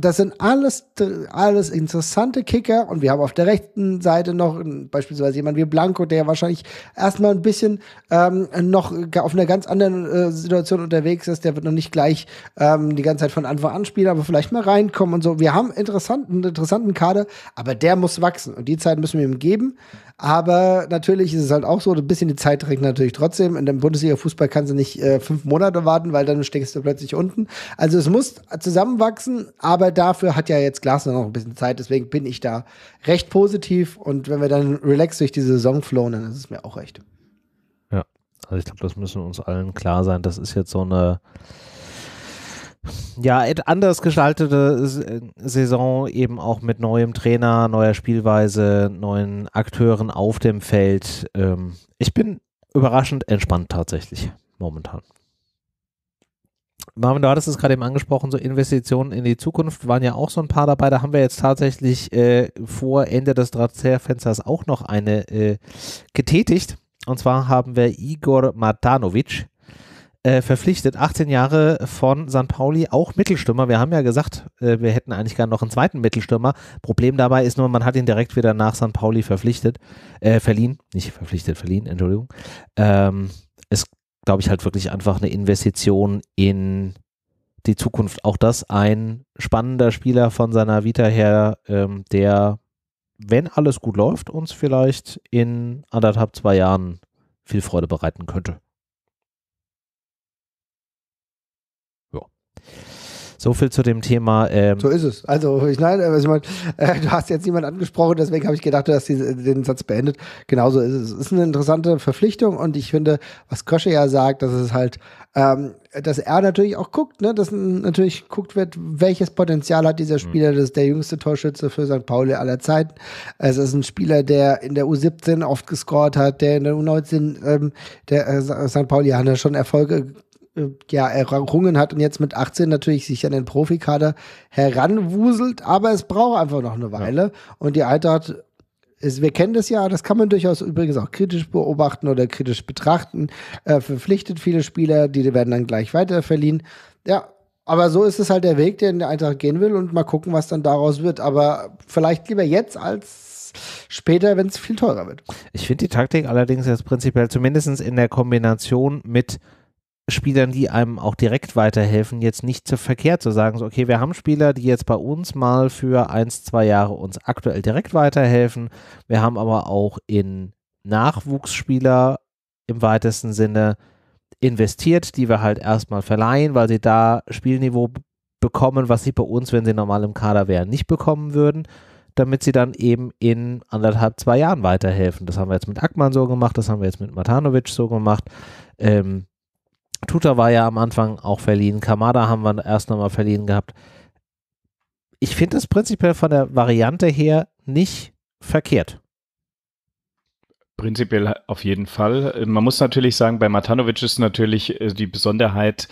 Das sind alles, alles interessante Kicker und wir haben auf der rechten Seite noch beispielsweise jemand wie Blanco, der wahrscheinlich erstmal ein bisschen ähm, noch auf einer ganz anderen äh, Situation unterwegs ist, der wird noch nicht gleich ähm, die ganze Zeit von einfach anspielen, aber vielleicht mal reinkommen und so. Wir haben interessanten, einen interessanten Kader, aber der muss wachsen und die Zeit müssen wir ihm geben. Aber natürlich ist es halt auch so, ein bisschen die Zeit trägt natürlich trotzdem. In dem Bundesliga-Fußball kannst du nicht äh, fünf Monate warten, weil dann steckst du plötzlich unten. Also es muss zusammenwachsen, aber dafür hat ja jetzt Glasner noch ein bisschen Zeit. Deswegen bin ich da recht positiv und wenn wir dann relaxed durch die Saison flown, dann ist es mir auch recht. Ja, also ich glaube, das müssen uns allen klar sein. Das ist jetzt so eine ja, anders gestaltete äh, Saison eben auch mit neuem Trainer, neuer Spielweise, neuen Akteuren auf dem Feld. Ähm, ich bin überraschend entspannt tatsächlich momentan. Marvin, du hattest es gerade eben angesprochen, so Investitionen in die Zukunft waren ja auch so ein paar dabei. Da haben wir jetzt tatsächlich äh, vor Ende des Transferfensters auch noch eine äh, getätigt. Und zwar haben wir Igor Matanovic äh, verpflichtet. 18 Jahre von San Pauli, auch Mittelstürmer. Wir haben ja gesagt, äh, wir hätten eigentlich gar noch einen zweiten Mittelstürmer. Problem dabei ist nur, man hat ihn direkt wieder nach San Pauli verpflichtet, äh, verliehen, nicht verpflichtet, verliehen, Entschuldigung. Ähm, ist, glaube ich, halt wirklich einfach eine Investition in die Zukunft. Auch das ein spannender Spieler von seiner Vita her, ähm, der, wenn alles gut läuft, uns vielleicht in anderthalb, zwei Jahren viel Freude bereiten könnte. So viel zu dem Thema. Ähm so ist es. Also ich, nein, also ich meine, äh, du hast jetzt niemand angesprochen, deswegen habe ich gedacht, du hast den Satz beendet. Genauso ist es. Es ist eine interessante Verpflichtung und ich finde, was Kosche ja sagt, dass es halt, ähm, dass er natürlich auch guckt, ne, dass natürlich guckt wird, welches Potenzial hat dieser mhm. Spieler. Das ist der jüngste Torschütze für St. Pauli aller Zeiten. Es ist ein Spieler, der in der U17 oft gescored hat, der in der U19, ähm, der äh, St. Pauli hat ja schon Erfolge äh, ja, errungen hat und jetzt mit 18 natürlich sich an den Profikader heranwuselt, aber es braucht einfach noch eine Weile. Ja. Und die Eintracht, ist, wir kennen das ja, das kann man durchaus übrigens auch kritisch beobachten oder kritisch betrachten, äh, verpflichtet viele Spieler, die werden dann gleich weiterverliehen. Ja, aber so ist es halt der Weg, der in der Eintracht gehen will und mal gucken, was dann daraus wird. Aber vielleicht lieber jetzt als später, wenn es viel teurer wird. Ich finde die Taktik allerdings jetzt prinzipiell, zumindest in der Kombination mit Spielern, die einem auch direkt weiterhelfen, jetzt nicht zu verkehrt zu sagen, so, okay, wir haben Spieler, die jetzt bei uns mal für eins, zwei Jahre uns aktuell direkt weiterhelfen. Wir haben aber auch in Nachwuchsspieler im weitesten Sinne investiert, die wir halt erstmal verleihen, weil sie da Spielniveau bekommen, was sie bei uns, wenn sie normal im Kader wären, nicht bekommen würden, damit sie dann eben in anderthalb, zwei Jahren weiterhelfen. Das haben wir jetzt mit Ackmann so gemacht, das haben wir jetzt mit Matanovic so gemacht. Ähm, Tuta war ja am Anfang auch verliehen. Kamada haben wir erst nochmal verliehen gehabt. Ich finde es prinzipiell von der Variante her nicht verkehrt. Prinzipiell auf jeden Fall. Man muss natürlich sagen, bei Matanovic ist natürlich äh, die Besonderheit,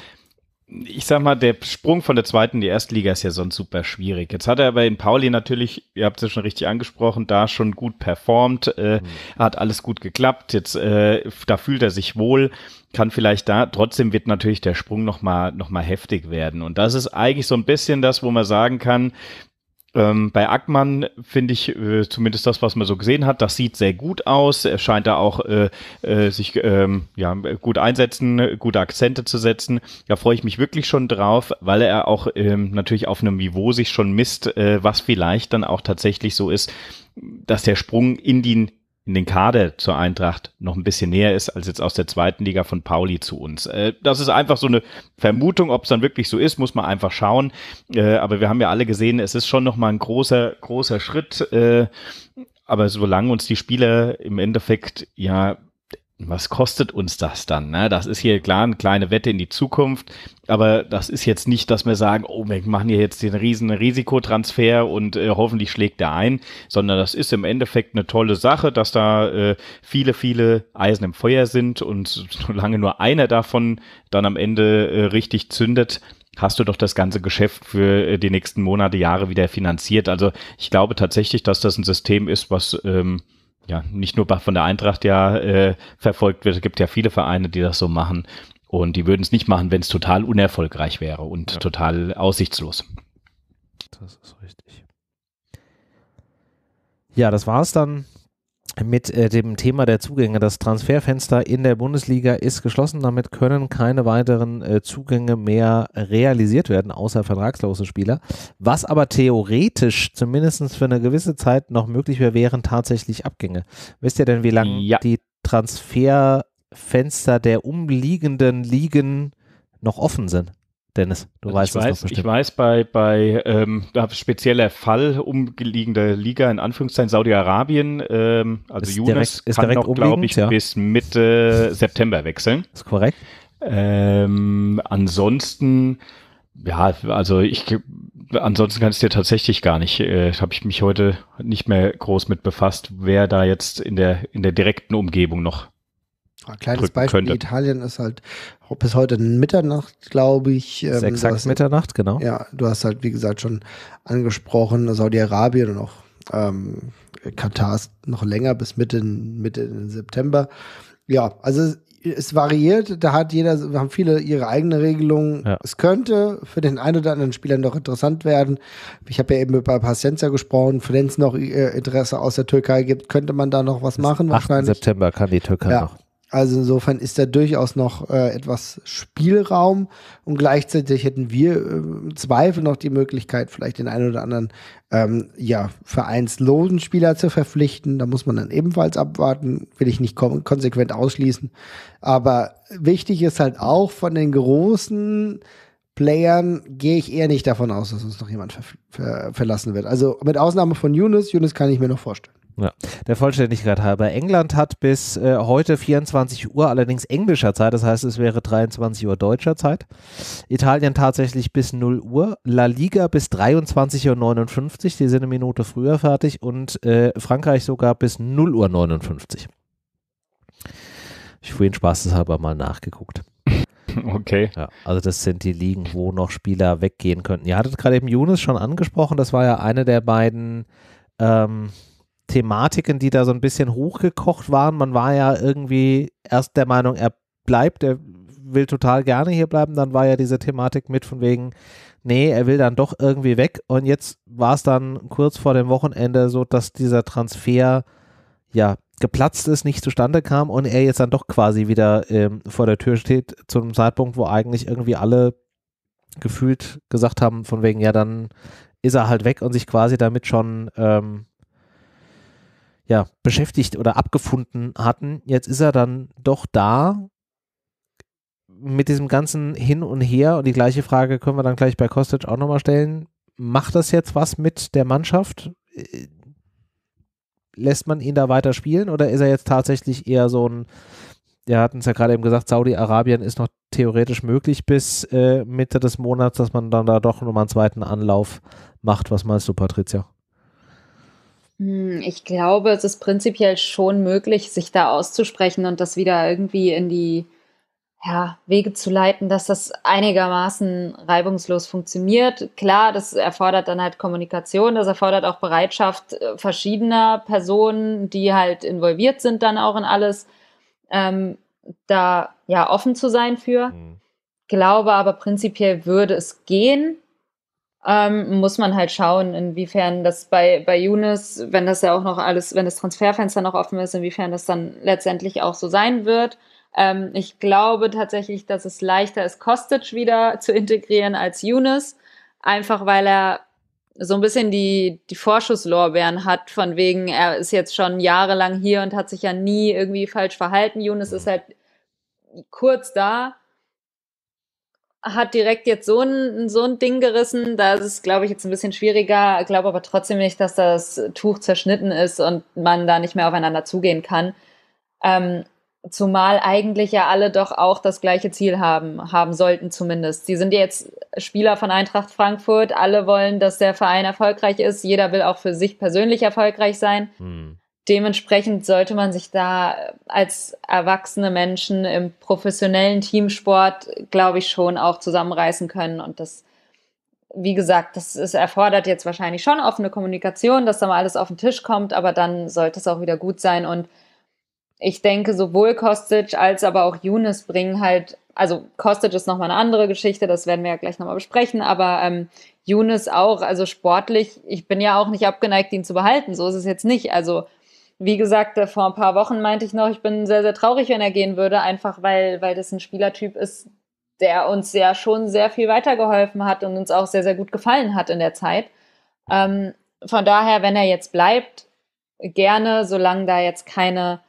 ich sag mal, der Sprung von der zweiten in die erste Liga ist ja sonst super schwierig. Jetzt hat er aber in Pauli natürlich, ihr habt es ja schon richtig angesprochen, da schon gut performt, äh, mhm. hat alles gut geklappt, jetzt äh, da fühlt er sich wohl kann vielleicht da, trotzdem wird natürlich der Sprung nochmal noch mal heftig werden. Und das ist eigentlich so ein bisschen das, wo man sagen kann, ähm, bei Ackmann finde ich äh, zumindest das, was man so gesehen hat, das sieht sehr gut aus. Er scheint da auch äh, äh, sich ähm, ja, gut einsetzen, gute Akzente zu setzen. Da freue ich mich wirklich schon drauf, weil er auch ähm, natürlich auf einem Niveau sich schon misst, äh, was vielleicht dann auch tatsächlich so ist, dass der Sprung in die in den Kader zur Eintracht noch ein bisschen näher ist als jetzt aus der zweiten Liga von Pauli zu uns. Äh, das ist einfach so eine Vermutung, ob es dann wirklich so ist, muss man einfach schauen. Äh, aber wir haben ja alle gesehen, es ist schon nochmal ein großer, großer Schritt. Äh, aber solange uns die Spieler im Endeffekt ja was kostet uns das dann? Ne? Das ist hier klar eine kleine Wette in die Zukunft, aber das ist jetzt nicht, dass wir sagen, oh, wir machen hier jetzt den riesen Risikotransfer und äh, hoffentlich schlägt er ein, sondern das ist im Endeffekt eine tolle Sache, dass da äh, viele, viele Eisen im Feuer sind und solange nur einer davon dann am Ende äh, richtig zündet, hast du doch das ganze Geschäft für äh, die nächsten Monate, Jahre wieder finanziert. Also ich glaube tatsächlich, dass das ein System ist, was ähm, ja nicht nur von der Eintracht ja äh, verfolgt wird. Es gibt ja viele Vereine, die das so machen. Und die würden es nicht machen, wenn es total unerfolgreich wäre und ja. total aussichtslos. Das ist richtig. Ja, das war es dann mit äh, dem Thema der Zugänge. Das Transferfenster in der Bundesliga ist geschlossen. Damit können keine weiteren äh, Zugänge mehr realisiert werden, außer vertragslose Spieler. Was aber theoretisch zumindest für eine gewisse Zeit noch möglich wäre, wären tatsächlich Abgänge. Wisst ihr denn, wie lange ja. die Transferfenster der umliegenden Ligen noch offen sind? Dennis, du also weißt ich weiß, das bestimmt. Ich weiß, bei, bei ähm, spezieller Fall umliegender Liga, in Anführungszeichen Saudi-Arabien, ähm, also ist Younes direkt, kann noch, glaube ich, ja. bis Mitte September wechseln. Ist korrekt. Ähm, ansonsten, ja, also ich, ansonsten kann es dir tatsächlich gar nicht, äh, habe ich mich heute nicht mehr groß mit befasst, wer da jetzt in der, in der direkten Umgebung noch fragen. Kleines Beispiel: könnte. Italien ist halt bis heute Mitternacht, glaube ich. Ähm, exakt Mitternacht, genau. Ja, du hast halt, wie gesagt, schon angesprochen, Saudi-Arabien und auch ähm, Katar ist noch länger bis Mitte, Mitte September. Ja, also es variiert, da hat jeder, haben viele ihre eigene Regelung. Ja. Es könnte für den einen oder anderen Spieler noch interessant werden. Ich habe ja eben über Paciencia gesprochen. Wenn es noch äh, Interesse aus der Türkei gibt, könnte man da noch was machen. 8. September kann die Türkei ja. noch. Also insofern ist da durchaus noch äh, etwas Spielraum und gleichzeitig hätten wir äh, Zweifel noch die Möglichkeit, vielleicht den einen oder anderen ähm, ja, vereinslosen Spieler zu verpflichten. Da muss man dann ebenfalls abwarten, will ich nicht konsequent ausschließen. Aber wichtig ist halt auch von den großen Playern gehe ich eher nicht davon aus, dass uns noch jemand ver ver verlassen wird. Also mit Ausnahme von Younes, Younes kann ich mir noch vorstellen. Ja, der Vollständigkeit halber. England hat bis äh, heute 24 Uhr allerdings englischer Zeit, das heißt es wäre 23 Uhr deutscher Zeit. Italien tatsächlich bis 0 Uhr, La Liga bis 23.59 Uhr, die sind eine Minute früher fertig und äh, Frankreich sogar bis 0.59 Uhr Ich habe vorhin spaßeshalber mal nachgeguckt. Okay. Ja, also das sind die Ligen, wo noch Spieler weggehen könnten. Ihr hattet gerade eben Younes schon angesprochen, das war ja eine der beiden ähm, Thematiken, die da so ein bisschen hochgekocht waren. Man war ja irgendwie erst der Meinung, er bleibt, er will total gerne hier bleiben. Dann war ja diese Thematik mit von wegen, nee, er will dann doch irgendwie weg. Und jetzt war es dann kurz vor dem Wochenende so, dass dieser Transfer ja geplatzt ist, nicht zustande kam und er jetzt dann doch quasi wieder ähm, vor der Tür steht, zu einem Zeitpunkt, wo eigentlich irgendwie alle gefühlt gesagt haben, von wegen, ja, dann ist er halt weg und sich quasi damit schon ähm, ja, beschäftigt oder abgefunden hatten. Jetzt ist er dann doch da mit diesem ganzen Hin und Her und die gleiche Frage können wir dann gleich bei Kostic auch nochmal stellen. Macht das jetzt was mit der Mannschaft? Äh, lässt man ihn da weiter spielen oder ist er jetzt tatsächlich eher so ein, wir hatten es ja gerade eben gesagt, Saudi-Arabien ist noch theoretisch möglich bis äh, Mitte des Monats, dass man dann da doch nochmal einen zweiten Anlauf macht. Was meinst du, Patricia? Hm, ich glaube, es ist prinzipiell schon möglich, sich da auszusprechen und das wieder irgendwie in die ja, Wege zu leiten, dass das einigermaßen reibungslos funktioniert. Klar, das erfordert dann halt Kommunikation, das erfordert auch Bereitschaft äh, verschiedener Personen, die halt involviert sind dann auch in alles, ähm, da ja offen zu sein für. Mhm. Glaube aber prinzipiell würde es gehen. Ähm, muss man halt schauen, inwiefern das bei, bei Younes, wenn das ja auch noch alles, wenn das Transferfenster noch offen ist, inwiefern das dann letztendlich auch so sein wird. Ähm, ich glaube tatsächlich, dass es leichter ist, Kostic wieder zu integrieren als Younes, einfach weil er so ein bisschen die, die Vorschusslorbeeren hat, von wegen, er ist jetzt schon jahrelang hier und hat sich ja nie irgendwie falsch verhalten. Younes ist halt kurz da, hat direkt jetzt so ein, so ein Ding gerissen. Da ist es, glaube ich, jetzt ein bisschen schwieriger. Ich glaube aber trotzdem nicht, dass das Tuch zerschnitten ist und man da nicht mehr aufeinander zugehen kann. Ähm, Zumal eigentlich ja alle doch auch das gleiche Ziel haben, haben sollten zumindest. Sie sind jetzt Spieler von Eintracht Frankfurt, alle wollen, dass der Verein erfolgreich ist, jeder will auch für sich persönlich erfolgreich sein. Hm. Dementsprechend sollte man sich da als erwachsene Menschen im professionellen Teamsport, glaube ich, schon auch zusammenreißen können. Und das, wie gesagt, das ist, erfordert jetzt wahrscheinlich schon offene Kommunikation, dass da mal alles auf den Tisch kommt, aber dann sollte es auch wieder gut sein und ich denke, sowohl Kostic als aber auch Younes bringen halt, also Kostic ist nochmal eine andere Geschichte, das werden wir ja gleich nochmal besprechen, aber ähm, Younes auch, also sportlich, ich bin ja auch nicht abgeneigt, ihn zu behalten, so ist es jetzt nicht. Also, wie gesagt, äh, vor ein paar Wochen meinte ich noch, ich bin sehr, sehr traurig, wenn er gehen würde, einfach weil, weil das ein Spielertyp ist, der uns ja schon sehr viel weitergeholfen hat und uns auch sehr, sehr gut gefallen hat in der Zeit. Ähm, von daher, wenn er jetzt bleibt, gerne, solange da jetzt keine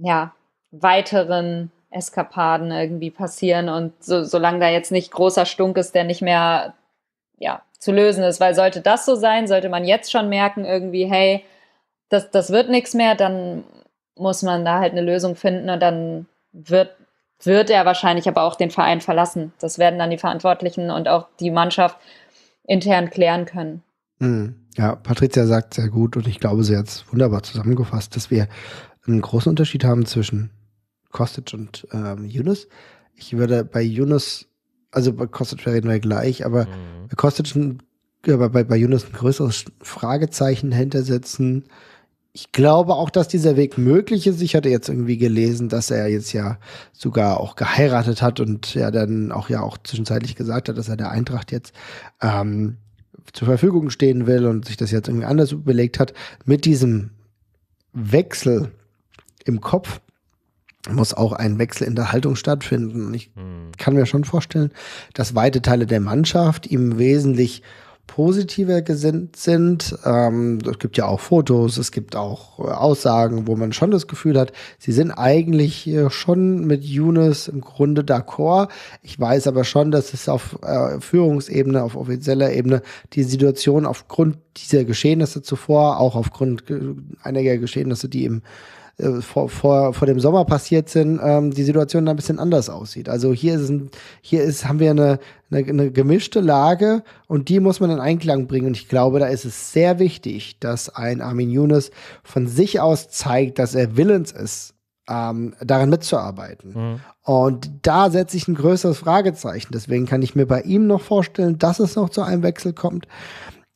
ja, weiteren Eskapaden irgendwie passieren und so, solange da jetzt nicht großer Stunk ist, der nicht mehr ja, zu lösen ist, weil sollte das so sein, sollte man jetzt schon merken, irgendwie, hey, das, das wird nichts mehr, dann muss man da halt eine Lösung finden und dann wird, wird er wahrscheinlich aber auch den Verein verlassen. Das werden dann die Verantwortlichen und auch die Mannschaft intern klären können. Hm. Ja, Patricia sagt sehr gut und ich glaube, sie hat es wunderbar zusammengefasst, dass wir einen großen Unterschied haben zwischen Costage und ähm, Yunus. Ich würde bei Yunus, also bei Costage reden wir gleich, aber mhm. bei Costage äh, bei, bei Yunus ein größeres Fragezeichen hintersetzen. Ich glaube auch, dass dieser Weg möglich ist. Ich hatte jetzt irgendwie gelesen, dass er jetzt ja sogar auch geheiratet hat und ja dann auch ja auch zwischenzeitlich gesagt hat, dass er der Eintracht jetzt ähm, zur Verfügung stehen will und sich das jetzt irgendwie anders überlegt hat. Mit diesem Wechsel im Kopf muss auch ein Wechsel in der Haltung stattfinden. ich hm. kann mir schon vorstellen, dass weite Teile der Mannschaft ihm wesentlich positiver gesinnt sind. Ähm, es gibt ja auch Fotos, es gibt auch äh, Aussagen, wo man schon das Gefühl hat, sie sind eigentlich äh, schon mit Younes im Grunde d'accord. Ich weiß aber schon, dass es auf äh, Führungsebene, auf offizieller Ebene die Situation aufgrund dieser Geschehnisse zuvor, auch aufgrund einiger Geschehnisse, die im äh, vor, vor, vor dem Sommer passiert sind, ähm, die Situation ein bisschen anders aussieht. Also hier ist ein, hier ist, haben wir eine, eine, eine gemischte Lage und die muss man in Einklang bringen. Und ich glaube, da ist es sehr wichtig, dass ein Armin Younes von sich aus zeigt, dass er willens ist, ähm, daran mitzuarbeiten. Mhm. Und da setze ich ein größeres Fragezeichen. Deswegen kann ich mir bei ihm noch vorstellen, dass es noch zu einem Wechsel kommt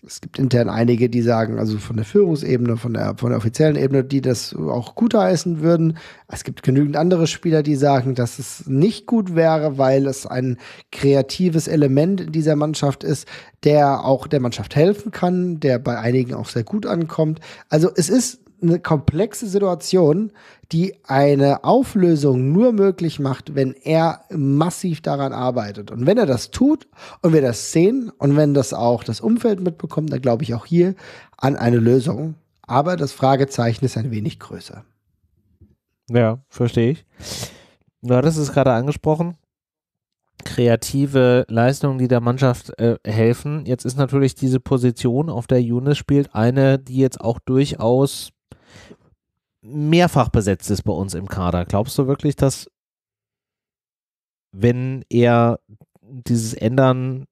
es gibt intern einige, die sagen, also von der Führungsebene, von der, von der offiziellen Ebene, die das auch gut heißen würden. Es gibt genügend andere Spieler, die sagen, dass es nicht gut wäre, weil es ein kreatives Element in dieser Mannschaft ist, der auch der Mannschaft helfen kann, der bei einigen auch sehr gut ankommt. Also es ist eine komplexe Situation, die eine Auflösung nur möglich macht, wenn er massiv daran arbeitet. Und wenn er das tut und wir das sehen und wenn das auch das Umfeld mitbekommt, dann glaube ich auch hier an eine Lösung. Aber das Fragezeichen ist ein wenig größer. Ja, verstehe ich. Ja, das ist gerade angesprochen. Kreative Leistungen, die der Mannschaft äh, helfen. Jetzt ist natürlich diese Position, auf der Younes spielt, eine, die jetzt auch durchaus mehrfach besetzt ist bei uns im Kader. Glaubst du wirklich, dass wenn er dieses Ändern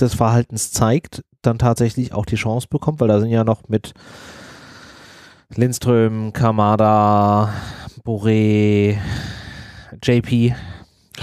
des Verhaltens zeigt, dann tatsächlich auch die Chance bekommt, weil da sind ja noch mit Lindström, Kamada, Boré, JP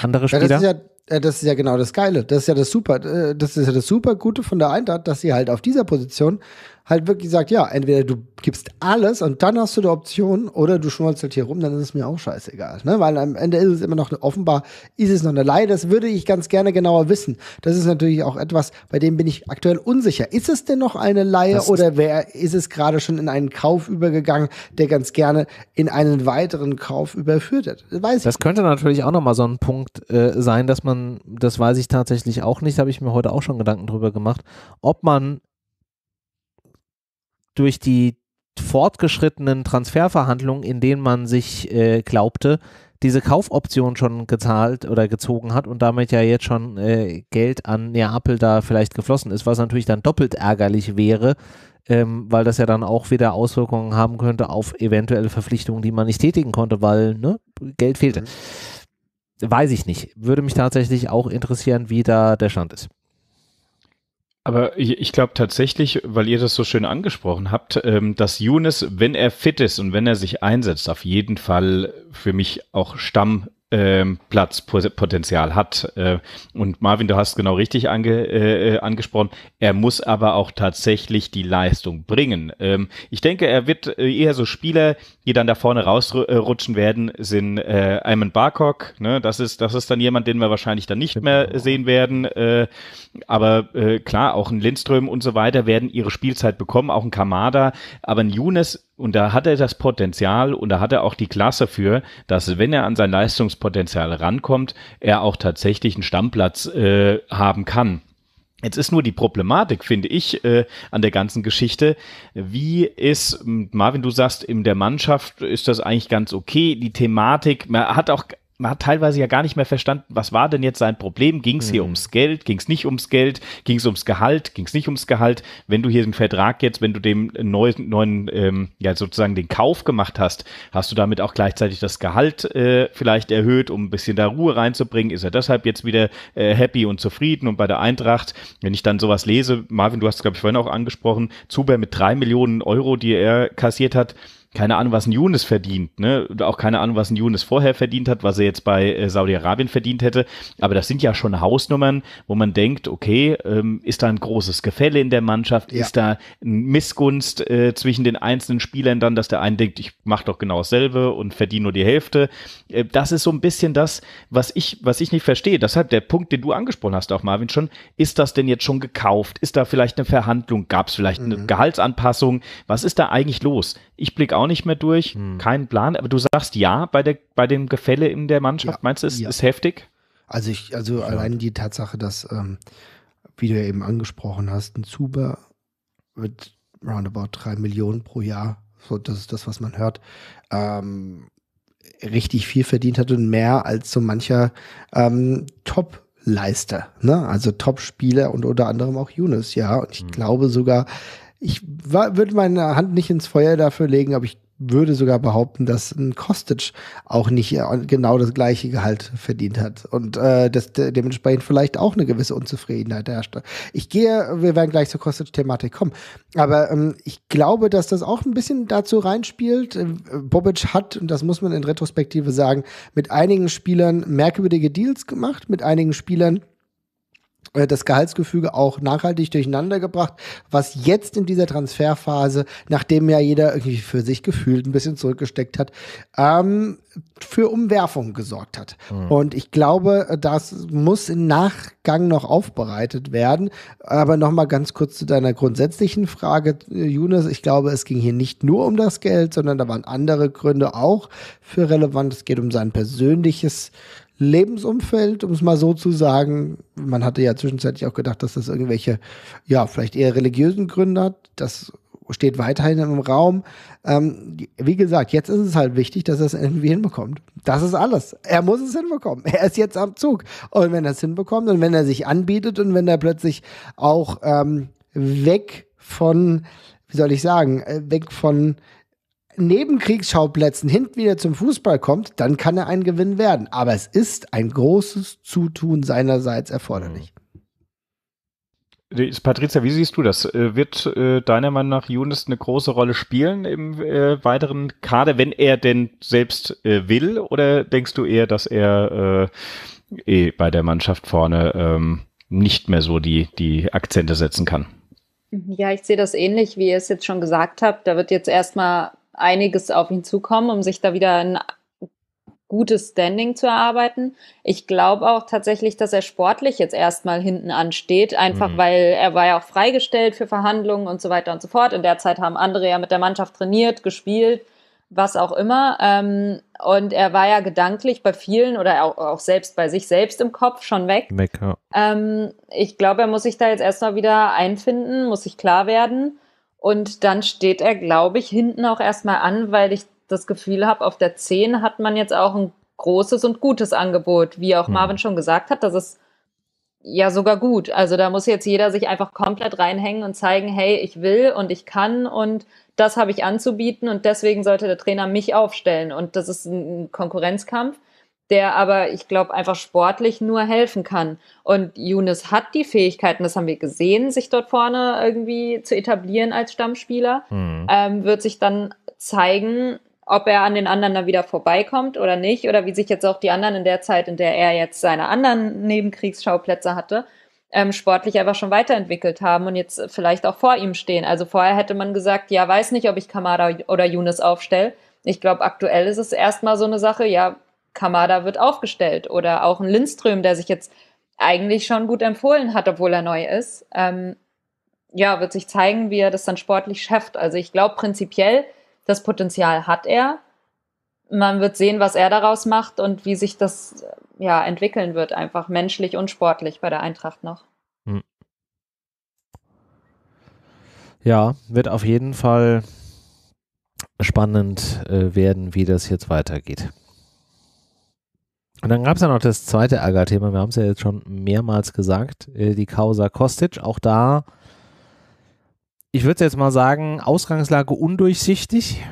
andere Spieler. Ja, das, ist ja, äh, das ist ja genau das Geile. Das ist ja das super, äh, das ist ja das super Gute von der Eintracht, dass sie halt auf dieser Position halt wirklich sagt, ja, entweder du gibst alles und dann hast du die Option oder du schnurrst halt hier rum, dann ist es mir auch scheißegal. Ne? Weil am Ende ist es immer noch, offenbar ist es noch eine Laie, das würde ich ganz gerne genauer wissen. Das ist natürlich auch etwas, bei dem bin ich aktuell unsicher. Ist es denn noch eine Laie das oder wer ist es gerade schon in einen Kauf übergegangen, der ganz gerne in einen weiteren Kauf überführt wird? Das, weiß das ich könnte natürlich auch nochmal so ein Punkt äh, sein, dass man, das weiß ich tatsächlich auch nicht, da habe ich mir heute auch schon Gedanken drüber gemacht, ob man durch die fortgeschrittenen Transferverhandlungen, in denen man sich äh, glaubte, diese Kaufoption schon gezahlt oder gezogen hat und damit ja jetzt schon äh, Geld an Neapel da vielleicht geflossen ist, was natürlich dann doppelt ärgerlich wäre, ähm, weil das ja dann auch wieder Auswirkungen haben könnte auf eventuelle Verpflichtungen, die man nicht tätigen konnte, weil ne, Geld fehlte. Mhm. Weiß ich nicht. Würde mich tatsächlich auch interessieren, wie da der Stand ist. Aber ich glaube tatsächlich, weil ihr das so schön angesprochen habt, ähm, dass Younes, wenn er fit ist und wenn er sich einsetzt, auf jeden Fall für mich auch Stamm ähm, Platzpotenzial hat. Äh, und Marvin, du hast genau richtig ange, äh, äh, angesprochen. Er muss aber auch tatsächlich die Leistung bringen. Ähm, ich denke, er wird äh, eher so Spieler, die dann da vorne rausrutschen äh, werden, sind äh, Ayman Barcock. Ne? Das, ist, das ist dann jemand, den wir wahrscheinlich dann nicht mehr sehen werden. Äh, aber klar, auch ein Lindström und so weiter werden ihre Spielzeit bekommen, auch ein Kamada. Aber ein Younes und da hat er das Potenzial und da hat er auch die Klasse für, dass wenn er an sein Leistungspotenzial rankommt, er auch tatsächlich einen Stammplatz äh, haben kann. Jetzt ist nur die Problematik, finde ich, äh, an der ganzen Geschichte. Wie ist, hm, Marvin, du sagst, in der Mannschaft ist das eigentlich ganz okay. Die Thematik, man hat auch man hat teilweise ja gar nicht mehr verstanden, was war denn jetzt sein Problem? Ging es hier mhm. ums Geld? Ging es nicht ums Geld? Ging es ums Gehalt? Ging es nicht ums Gehalt? Wenn du hier den Vertrag jetzt, wenn du dem neuen, neuen ähm, ja sozusagen den Kauf gemacht hast, hast du damit auch gleichzeitig das Gehalt äh, vielleicht erhöht, um ein bisschen da Ruhe reinzubringen? Ist er deshalb jetzt wieder äh, happy und zufrieden? Und bei der Eintracht, wenn ich dann sowas lese, Marvin, du hast es, glaube ich, vorhin auch angesprochen, Zuber mit drei Millionen Euro, die er kassiert hat, keine Ahnung, was ein Younes verdient, ne? Und auch keine Ahnung, was ein Younes vorher verdient hat, was er jetzt bei äh, Saudi-Arabien verdient hätte. Aber das sind ja schon Hausnummern, wo man denkt, okay, ähm, ist da ein großes Gefälle in der Mannschaft? Ja. Ist da ein Missgunst äh, zwischen den einzelnen Spielern dann, dass der eine denkt, ich mache doch genau dasselbe und verdiene nur die Hälfte? Äh, das ist so ein bisschen das, was ich, was ich nicht verstehe. Deshalb der Punkt, den du angesprochen hast, auch Marvin schon, ist das denn jetzt schon gekauft? Ist da vielleicht eine Verhandlung? Gab es vielleicht eine mhm. Gehaltsanpassung? Was ist da eigentlich los? Ich blicke auch nicht mehr durch. Hm. Kein Plan. Aber du sagst ja bei, der, bei dem Gefälle in der Mannschaft. Ja. Meinst du, es ist, ja. ist heftig? Also, ich, also ja. allein die Tatsache, dass, ähm, wie du ja eben angesprochen hast, ein Zuber mit roundabout drei Millionen pro Jahr, so, das ist das, was man hört, ähm, richtig viel verdient hat und mehr als so mancher ähm, Top- Leister, ne? Also Top-Spieler und unter anderem auch Younes, ja. Und ich mhm. glaube sogar, ich würde meine Hand nicht ins Feuer dafür legen, aber ich würde sogar behaupten, dass ein Kostic auch nicht äh, genau das gleiche Gehalt verdient hat und äh, dass de dementsprechend vielleicht auch eine gewisse Unzufriedenheit herrscht. Ich gehe, wir werden gleich zur Kostic-Thematik kommen, aber ähm, ich glaube, dass das auch ein bisschen dazu reinspielt. Ähm, Bobic hat, und das muss man in Retrospektive sagen, mit einigen Spielern merkwürdige Deals gemacht, mit einigen Spielern äh, das Gehaltsgefüge auch nachhaltig durcheinander gebracht, was jetzt in dieser Transferphase, nachdem ja jeder irgendwie für sich gefühlt ein bisschen zurückgesteckt hat, ähm, für Umwerfung gesorgt hat. Mhm. Und ich glaube, äh, das muss im Nachgang noch aufbereitet werden. Aber nochmal ganz kurz zu deiner grundsätzlichen Frage, äh, Younes. Ich glaube, es ging hier nicht nur um das Geld, sondern da waren andere Gründe auch für relevant. Es geht um sein persönliches Lebensumfeld, um es mal so zu sagen. Man hatte ja zwischenzeitlich auch gedacht, dass das irgendwelche, ja, vielleicht eher religiösen Gründe hat. Das steht weiterhin im Raum. Ähm, wie gesagt, jetzt ist es halt wichtig, dass er es irgendwie hinbekommt. Das ist alles. Er muss es hinbekommen. Er ist jetzt am Zug. Und wenn er es hinbekommt und wenn er sich anbietet und wenn er plötzlich auch ähm, weg von, wie soll ich sagen, äh, weg von Nebenkriegsschauplätzen hin wieder zum Fußball kommt, dann kann er ein Gewinn werden. Aber es ist ein großes Zutun seinerseits erforderlich. Mhm. Äh, Patricia, wie siehst du das? Äh, wird äh, deiner Meinung nach Younes eine große Rolle spielen im äh, weiteren Kader, wenn er denn selbst äh, will? Oder denkst du eher, dass er äh, eh bei der Mannschaft vorne ähm, nicht mehr so die, die Akzente setzen kann? Ja, ich sehe das ähnlich, wie ihr es jetzt schon gesagt habt. Da wird jetzt erstmal einiges auf ihn zukommen, um sich da wieder ein gutes Standing zu erarbeiten. Ich glaube auch tatsächlich, dass er sportlich jetzt erstmal hinten ansteht, einfach mhm. weil er war ja auch freigestellt für Verhandlungen und so weiter und so fort. In der Zeit haben andere ja mit der Mannschaft trainiert, gespielt, was auch immer. Ähm, und er war ja gedanklich bei vielen oder auch, selbst bei sich selbst im Kopf schon weg. weg ähm, ich glaube, er muss sich da jetzt erstmal wieder einfinden, muss sich klar werden. Und dann steht er, glaube ich, hinten auch erstmal an, weil ich das Gefühl habe, auf der 10 hat man jetzt auch ein großes und gutes Angebot. Wie auch hm. Marvin schon gesagt hat, das ist ja sogar gut. Also da muss jetzt jeder sich einfach komplett reinhängen und zeigen, hey, ich will und ich kann und das habe ich anzubieten und deswegen sollte der Trainer mich aufstellen. Und das ist ein Konkurrenzkampf der aber, ich glaube, einfach sportlich nur helfen kann. Und Younes hat die Fähigkeiten, das haben wir gesehen, sich dort vorne irgendwie zu etablieren als Stammspieler. Mhm. Ähm, wird sich dann zeigen, ob er an den anderen dann wieder vorbeikommt oder nicht, oder wie sich jetzt auch die anderen in der Zeit, in der er jetzt seine anderen Nebenkriegsschauplätze hatte, ähm, sportlich einfach schon weiterentwickelt haben und jetzt vielleicht auch vor ihm stehen. Also vorher hätte man gesagt, ja, weiß nicht, ob ich Kamada oder Younes aufstelle. Ich glaube, aktuell ist es erstmal so eine Sache, ja, Kamada wird aufgestellt oder auch ein Lindström, der sich jetzt eigentlich schon gut empfohlen hat, obwohl er neu ist. Ähm, ja, wird sich zeigen, wie er das dann sportlich schafft. Also ich glaube prinzipiell, das Potenzial hat er. Man wird sehen, was er daraus macht und wie sich das äh, ja entwickeln wird, einfach menschlich und sportlich bei der Eintracht noch. Hm. Ja, wird auf jeden Fall spannend äh, werden, wie das jetzt weitergeht. Und dann gab es ja noch das zweite Ärgerthema, wir haben es ja jetzt schon mehrmals gesagt, äh, die Causa Kostic. Auch da, ich würde jetzt mal sagen, Ausgangslage undurchsichtig,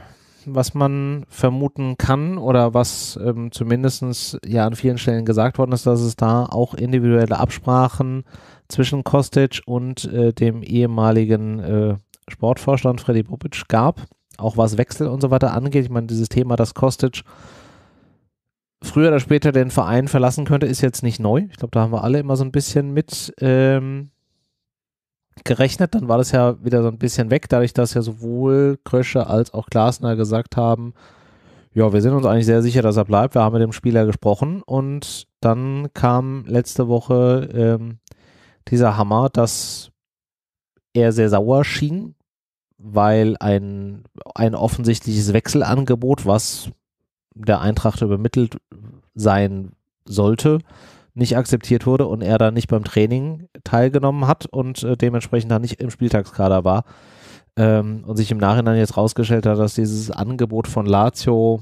was man vermuten kann oder was ähm, zumindest ja an vielen Stellen gesagt worden ist, dass es da auch individuelle Absprachen zwischen Kostic und äh, dem ehemaligen äh, Sportvorstand Freddy Bubic gab, auch was Wechsel und so weiter angeht. Ich meine, dieses Thema, dass Kostic früher oder später den Verein verlassen könnte, ist jetzt nicht neu. Ich glaube, da haben wir alle immer so ein bisschen mit ähm, gerechnet. Dann war das ja wieder so ein bisschen weg, dadurch, dass ja sowohl Krösche als auch Glasner gesagt haben, ja, wir sind uns eigentlich sehr sicher, dass er bleibt. Wir haben mit dem Spieler gesprochen und dann kam letzte Woche ähm, dieser Hammer, dass er sehr sauer schien, weil ein, ein offensichtliches Wechselangebot, was der Eintracht übermittelt sein sollte, nicht akzeptiert wurde und er dann nicht beim Training teilgenommen hat und äh, dementsprechend dann nicht im Spieltagskader war ähm, und sich im Nachhinein jetzt rausgestellt hat, dass dieses Angebot von Lazio,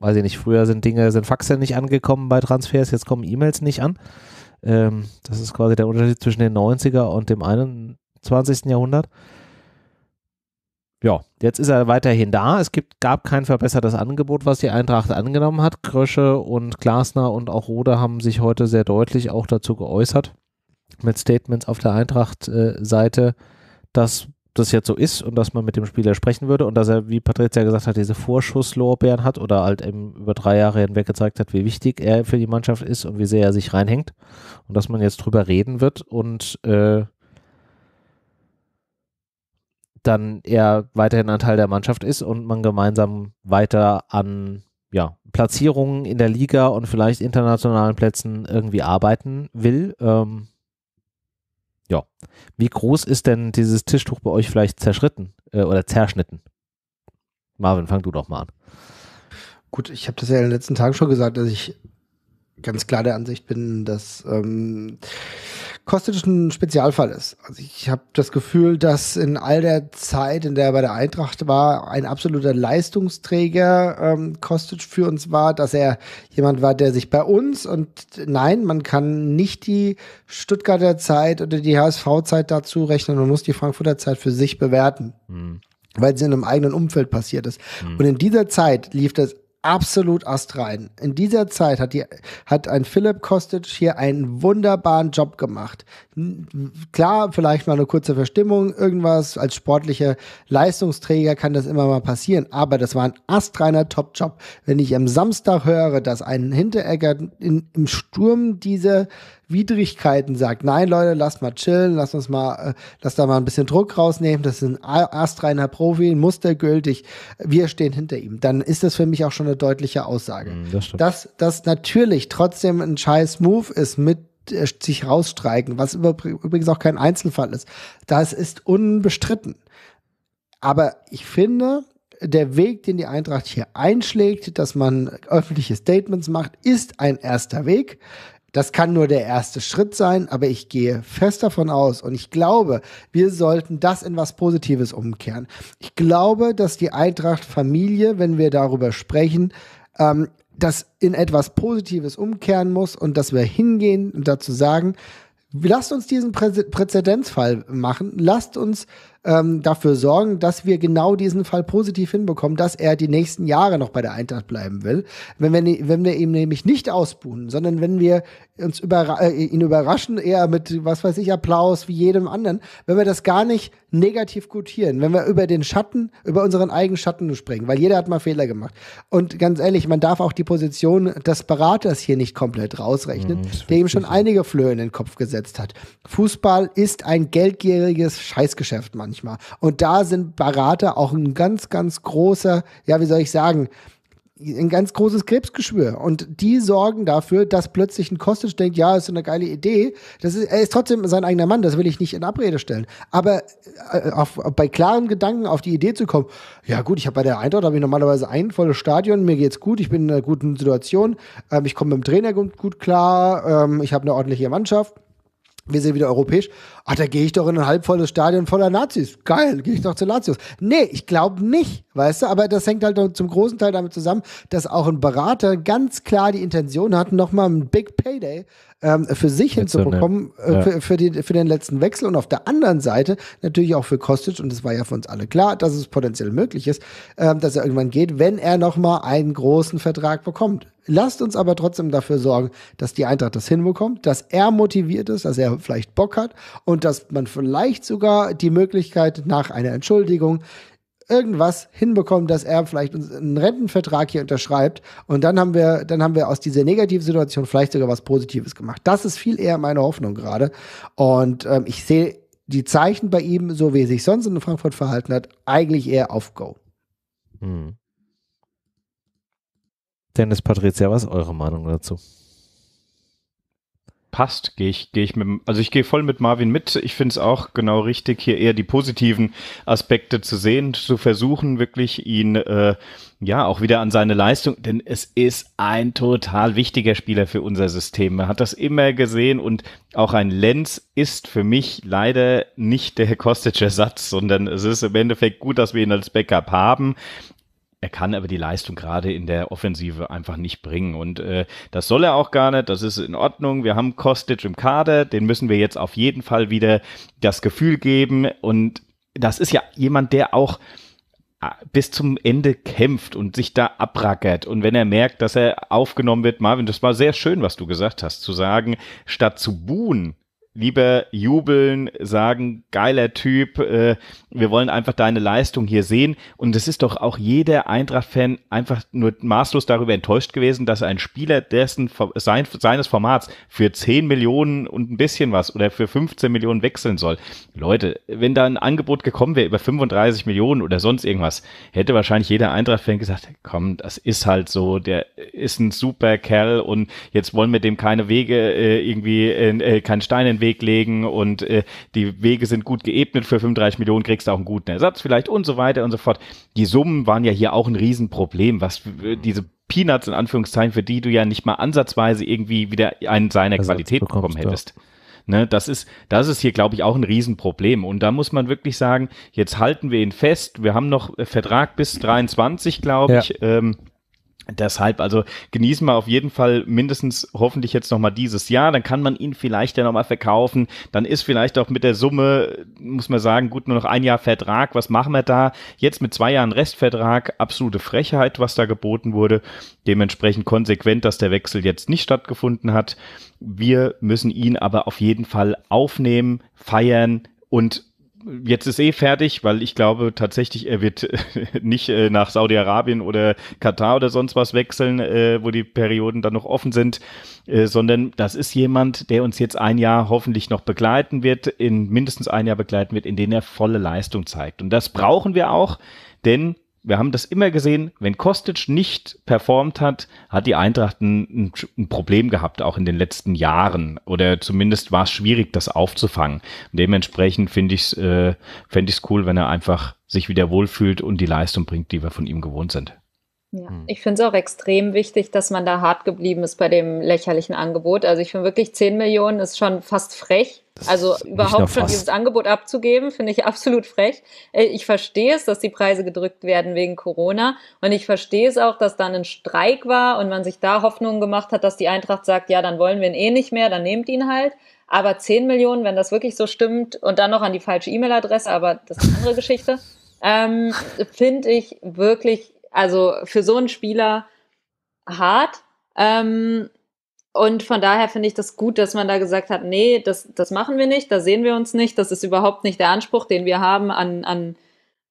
weiß ich nicht, früher sind Dinge, sind Faxe nicht angekommen bei Transfers, jetzt kommen E-Mails nicht an. Ähm, das ist quasi der Unterschied zwischen den 90er und dem 21. Jahrhundert ja, jetzt ist er weiterhin da. Es gibt, gab kein verbessertes Angebot, was die Eintracht angenommen hat. Krösche und Glasner und auch Rode haben sich heute sehr deutlich auch dazu geäußert, mit Statements auf der Eintracht-Seite, dass das jetzt so ist und dass man mit dem Spieler sprechen würde und dass er, wie Patrizia gesagt hat, diese Vorschusslorbeeren hat oder halt eben über drei Jahre hinweg gezeigt hat, wie wichtig er für die Mannschaft ist und wie sehr er sich reinhängt und dass man jetzt drüber reden wird und äh, dann er weiterhin ein Teil der Mannschaft ist und man gemeinsam weiter an ja, Platzierungen in der Liga und vielleicht internationalen Plätzen irgendwie arbeiten will. Ähm, ja. Wie groß ist denn dieses Tischtuch bei euch vielleicht zerschritten äh, oder zerschnitten? Marvin, fang du doch mal an. Gut, ich habe das ja in den letzten Tagen schon gesagt, dass ich ganz klar der Ansicht bin, dass ähm, Kostic ein Spezialfall ist. Also ich habe das Gefühl, dass in all der Zeit, in der er bei der Eintracht war, ein absoluter Leistungsträger ähm, Kostic für uns war, dass er jemand war, der sich bei uns und nein, man kann nicht die Stuttgarter Zeit oder die HSV-Zeit dazu rechnen, man muss die Frankfurter Zeit für sich bewerten. Mhm weil sie in einem eigenen Umfeld passiert ist. Mhm. Und in dieser Zeit lief das absolut astrein. In dieser Zeit hat, die, hat ein Philipp Kostic hier einen wunderbaren Job gemacht. Klar, vielleicht mal eine kurze Verstimmung, irgendwas. Als sportlicher Leistungsträger kann das immer mal passieren. Aber das war ein astreiner Top-Job. Wenn ich am Samstag höre, dass ein Hinteregger in, im Sturm diese Widrigkeiten sagt, nein Leute, lasst mal chillen, lasst uns mal, äh, lasst da mal ein bisschen Druck rausnehmen, das ist ein astreiner Profi, mustergültig, wir stehen hinter ihm, dann ist das für mich auch schon eine deutliche Aussage. Mhm, das stimmt. dass das natürlich trotzdem ein scheiß Move ist mit äh, sich rausstreiken, was übrigens auch kein Einzelfall ist. Das ist unbestritten. Aber ich finde, der Weg, den die Eintracht hier einschlägt, dass man öffentliche Statements macht, ist ein erster Weg. Das kann nur der erste Schritt sein, aber ich gehe fest davon aus und ich glaube, wir sollten das in was Positives umkehren. Ich glaube, dass die Eintracht Familie, wenn wir darüber sprechen, ähm, das in etwas Positives umkehren muss und dass wir hingehen und dazu sagen, lasst uns diesen Prä Präzedenzfall machen, lasst uns ähm, dafür sorgen, dass wir genau diesen Fall positiv hinbekommen, dass er die nächsten Jahre noch bei der Eintracht bleiben will. Wenn wir, ne-, wenn wir ihm nämlich nicht ausbuhen, sondern wenn wir uns überra äh, ihn überraschen, eher mit, was weiß ich, Applaus wie jedem anderen, wenn wir das gar nicht negativ gutieren, wenn wir über den Schatten, über unseren eigenen Schatten springen, weil jeder hat mal Fehler gemacht. Und ganz ehrlich, man darf auch die Position des Beraters hier nicht komplett rausrechnen, mhm, der ihm schon einige Flöhe in den Kopf gesetzt hat. Fußball ist ein geldgieriges Scheißgeschäft manchmal. Und da sind Berater auch ein ganz, ganz großer, ja, wie soll ich sagen, ein ganz großes Krebsgeschwür. Und die sorgen dafür, dass plötzlich ein Kostic denkt, ja, ist eine geile Idee. Das ist, er ist trotzdem sein eigener Mann, das will ich nicht in Abrede stellen. Aber äh, auf, bei klaren Gedanken auf die Idee zu kommen, ja gut, ich habe bei der Eintracht habe ich normalerweise ein volles Stadion, mir geht's gut, ich bin in einer guten Situation, ähm, ich komme mit dem Trainer gut, gut klar, ähm, ich habe eine ordentliche Mannschaft wir sind wieder europäisch. Ach, da gehe ich doch in ein halbvolles Stadion voller Nazis. Geil, gehe ich doch zu Lazio. Nee, ich glaube nicht, weißt du? Aber das hängt halt zum großen Teil damit zusammen, dass auch ein Berater ganz klar die Intention hat, nochmal ein Big Payday ähm, für sich Jetzt hinzubekommen, so, äh, ne? ja. für, für, die, für den letzten Wechsel. Und auf der anderen Seite natürlich auch für Kostic, und das war ja für uns alle klar, dass es potenziell möglich ist, ähm, dass er irgendwann geht, wenn er nochmal einen großen Vertrag bekommt. Lasst uns aber trotzdem dafür sorgen, dass die Eintracht das hinbekommt, dass er motiviert ist, dass er vielleicht Bock hat und dass man vielleicht sogar die Möglichkeit nach einer Entschuldigung irgendwas hinbekommt, dass er vielleicht einen Rentenvertrag hier unterschreibt und dann haben wir dann haben wir aus dieser negativen Situation vielleicht sogar was Positives gemacht. Das ist viel eher meine Hoffnung gerade und ähm, ich sehe die Zeichen bei ihm, so wie er sich sonst in Frankfurt verhalten hat, eigentlich eher auf Go. Mhm. Dennis, Patrizia, was ist eure Meinung dazu? passt, gehe ich, gehe ich mit, also ich gehe voll mit Marvin mit. Ich finde es auch genau richtig, hier eher die positiven Aspekte zu sehen, zu versuchen, wirklich ihn äh, ja auch wieder an seine Leistung, denn es ist ein total wichtiger Spieler für unser System. Man hat das immer gesehen und auch ein Lenz ist für mich leider nicht der Kostic-Ersatz, sondern es ist im Endeffekt gut, dass wir ihn als Backup haben. Er kann aber die Leistung gerade in der Offensive einfach nicht bringen. Und äh, das soll er auch gar nicht. Das ist in Ordnung. Wir haben Kostic im Kader. Den müssen wir jetzt auf jeden Fall wieder das Gefühl geben. Und das ist ja jemand, der auch äh, bis zum Ende kämpft und sich da abrackert. Und wenn er merkt, dass er aufgenommen wird, Marvin, das war sehr schön, was du gesagt hast, zu sagen, statt zu buhen, lieber jubeln, sagen, geiler Typ, äh, wir wollen einfach deine Leistung hier sehen. Und es ist doch auch jeder Eintracht-Fan einfach nur maßlos darüber enttäuscht gewesen, dass ein Spieler dessen sein, seines Formats für 10 Millionen und ein bisschen was oder für 15 Millionen wechseln soll. Leute, wenn da ein Angebot gekommen wäre über 35 Millionen oder sonst irgendwas, hätte wahrscheinlich jeder Eintracht-Fan gesagt, komm, das ist halt so, der ist ein super Kerl und jetzt wollen wir dem keine Wege äh, irgendwie, äh, äh keine Steine in den Weg legen und äh, die Wege sind gut geebnet. Für 35 Millionen kriegst du auch einen guten Ersatz vielleicht und so weiter und so fort. Die Summen waren ja hier auch ein Riesenproblem, was äh, diese Peanuts in Anführungszeichen, für die du ja nicht mal ansatzweise irgendwie wieder einen seiner Ersatz Qualität bekommen hättest. Ja. Ne, das ist, das ist hier, glaube ich, auch ein Riesenproblem. Und da muss man wirklich sagen, jetzt halten wir ihn fest. Wir haben noch äh, Vertrag bis 23, glaube ich. Ähm, Deshalb, also genießen wir auf jeden Fall mindestens hoffentlich jetzt nochmal dieses Jahr. Dann kann man ihn vielleicht ja nochmal verkaufen. Dann ist vielleicht auch mit der Summe, muss man sagen, gut, nur noch ein Jahr Vertrag. Was machen wir da? Jetzt mit zwei Jahren Restvertrag, absolute Frechheit, was da geboten wurde. Dementsprechend konsequent, dass der Wechsel jetzt nicht stattgefunden hat. Wir müssen ihn aber auf jeden Fall aufnehmen, feiern und jetzt ist eh fertig, weil ich glaube tatsächlich, er wird nicht äh, nach Saudi-Arabien oder Katar oder sonst was wechseln, äh, wo die Perioden dann noch offen sind, äh, sondern das ist jemand, der uns jetzt ein Jahr hoffentlich noch begleiten wird, in mindestens ein Jahr begleiten wird, in dem er volle Leistung zeigt. Und das brauchen wir auch, denn wir haben das immer gesehen, wenn Kostic nicht performt hat, hat die Eintracht ein, ein, Problem gehabt, auch in den letzten Jahren. Oder zumindest war es schwierig, das aufzufangen. Dementsprechend finde ich es äh, fänd cool, wenn er einfach sich wieder wohlfühlt und die Leistung bringt, die wir von ihm gewohnt sind. Ja, hm. ich finde es auch extrem wichtig, dass man da hart geblieben ist bei dem lächerlichen Angebot. Also ich finde wirklich 10 Millionen ist schon fast frech also überhaupt schon dieses Angebot abzugeben, finde ich absolut frech. Äh, ich verstehe es, dass die Preise gedrückt werden wegen Corona und ich verstehe es auch, dass dann ein Streik war und man sich da Hoffnungen gemacht hat, dass die Eintracht sagt, ja, dann wollen wir ihn eh nicht mehr, dann nehmt ihn halt. Aber 10 Millionen, wenn das wirklich so stimmt und dann noch an die falsche E-Mail-Adresse, aber das ist eine andere Geschichte, ähm, finde ich wirklich, also für so einen Spieler hart. Ähm, und von daher finde ich das gut, dass man da gesagt hat, nee, das, das machen wir nicht, da sehen wir uns nicht, das ist überhaupt nicht der Anspruch, den wir haben an, an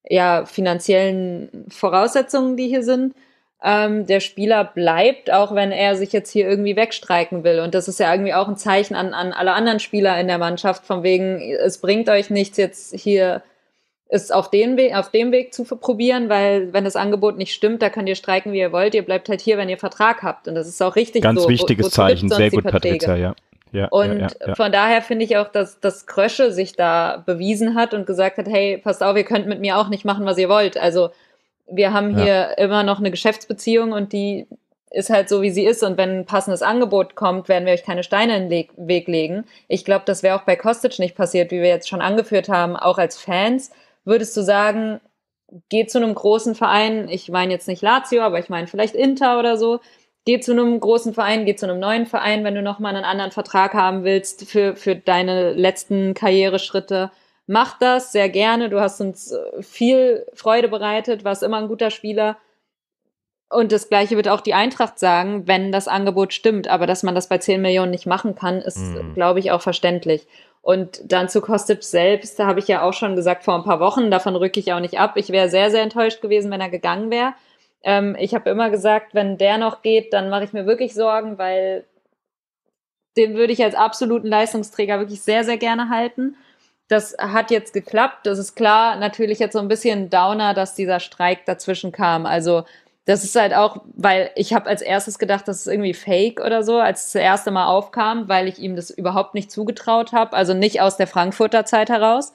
ja, finanziellen Voraussetzungen, die hier sind. Ähm, der Spieler bleibt, auch wenn er sich jetzt hier irgendwie wegstreiken will. Und das ist ja irgendwie auch ein Zeichen an, an alle anderen Spieler in der Mannschaft, von wegen, es bringt euch nichts, jetzt hier es auf, den Weg, auf dem Weg zu probieren, weil wenn das Angebot nicht stimmt, da könnt ihr streiken, wie ihr wollt. Ihr bleibt halt hier, wenn ihr Vertrag habt. Und das ist auch richtig. Ganz so. wichtiges Wo, Zeichen, sehr gut, Patricia, ja. Ja, und ja, ja, von daher finde ich auch, dass, dass Krösche sich da bewiesen hat und gesagt hat, hey, passt auf, ihr könnt mit mir auch nicht machen, was ihr wollt. Also wir haben hier immer noch eine Geschäftsbeziehung und die ist halt so, wie sie ist. Und wenn ein passendes Angebot kommt, werden wir euch keine Steine in den Weg legen. Ich glaube, das wäre auch bei Kostic nicht passiert, wie wir jetzt schon angeführt haben, auch als Fans Würdest du sagen, geh zu einem großen Verein, ich meine jetzt nicht Lazio, aber ich meine vielleicht Inter oder so, geh zu einem großen Verein, geh zu einem neuen Verein, wenn du nochmal einen anderen Vertrag haben willst für, für deine letzten Karriereschritte. Mach das sehr gerne. Du hast uns äh, viel Freude bereitet, warst immer ein guter Spieler. Und das Gleiche wird auch die Eintracht sagen, wenn das Angebot stimmt. Aber dass man das bei 10 Millionen nicht machen kann, ist, mhm. glaube ich, auch verständlich. Und dann zu Kostip selbst, da habe ich ja auch schon gesagt vor ein paar Wochen, davon rücke ich auch nicht ab. Ich wäre sehr, sehr enttäuscht gewesen, wenn er gegangen wäre. Ähm, ich habe immer gesagt, wenn der noch geht, dann mache ich mir wirklich Sorgen, weil den würde ich als absoluten Leistungsträger wirklich sehr, sehr gerne halten. Das hat jetzt geklappt. Das ist klar, natürlich jetzt so ein bisschen Downer, dass dieser Streik dazwischen kam. Also das ist halt auch, weil ich habe als erstes gedacht, das ist irgendwie fake oder so, als es das erste Mal aufkam, weil ich ihm das überhaupt nicht zugetraut habe, also nicht aus der Frankfurter Zeit heraus.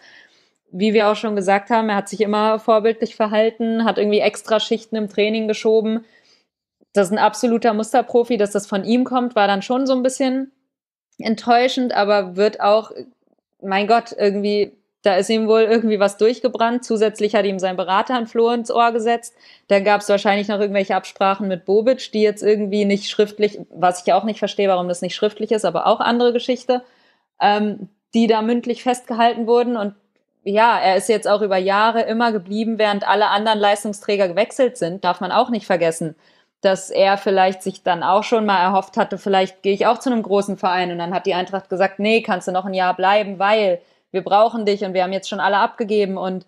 Wie wir auch schon gesagt haben, er hat sich immer vorbildlich verhalten, hat irgendwie extra Schichten im Training geschoben. Das ist ein absoluter Musterprofi, dass das von ihm kommt, war dann schon so ein bisschen enttäuschend, aber wird auch, mein Gott, irgendwie da ist ihm wohl irgendwie was durchgebrannt. Zusätzlich hat ihm sein Berater ein Floh ins Ohr gesetzt. Dann gab es wahrscheinlich noch irgendwelche Absprachen mit Bobic, die jetzt irgendwie nicht schriftlich, was ich ja auch nicht verstehe, warum das nicht schriftlich ist, aber auch andere Geschichte, ähm, die da mündlich festgehalten wurden. Und ja, er ist jetzt auch über Jahre immer geblieben, während alle anderen Leistungsträger gewechselt sind. Darf man auch nicht vergessen dass er vielleicht sich dann auch schon mal erhofft hatte, vielleicht gehe ich auch zu einem großen Verein. Und dann hat die Eintracht gesagt, nee, kannst du noch ein Jahr bleiben, weil wir brauchen dich und wir haben jetzt schon alle abgegeben und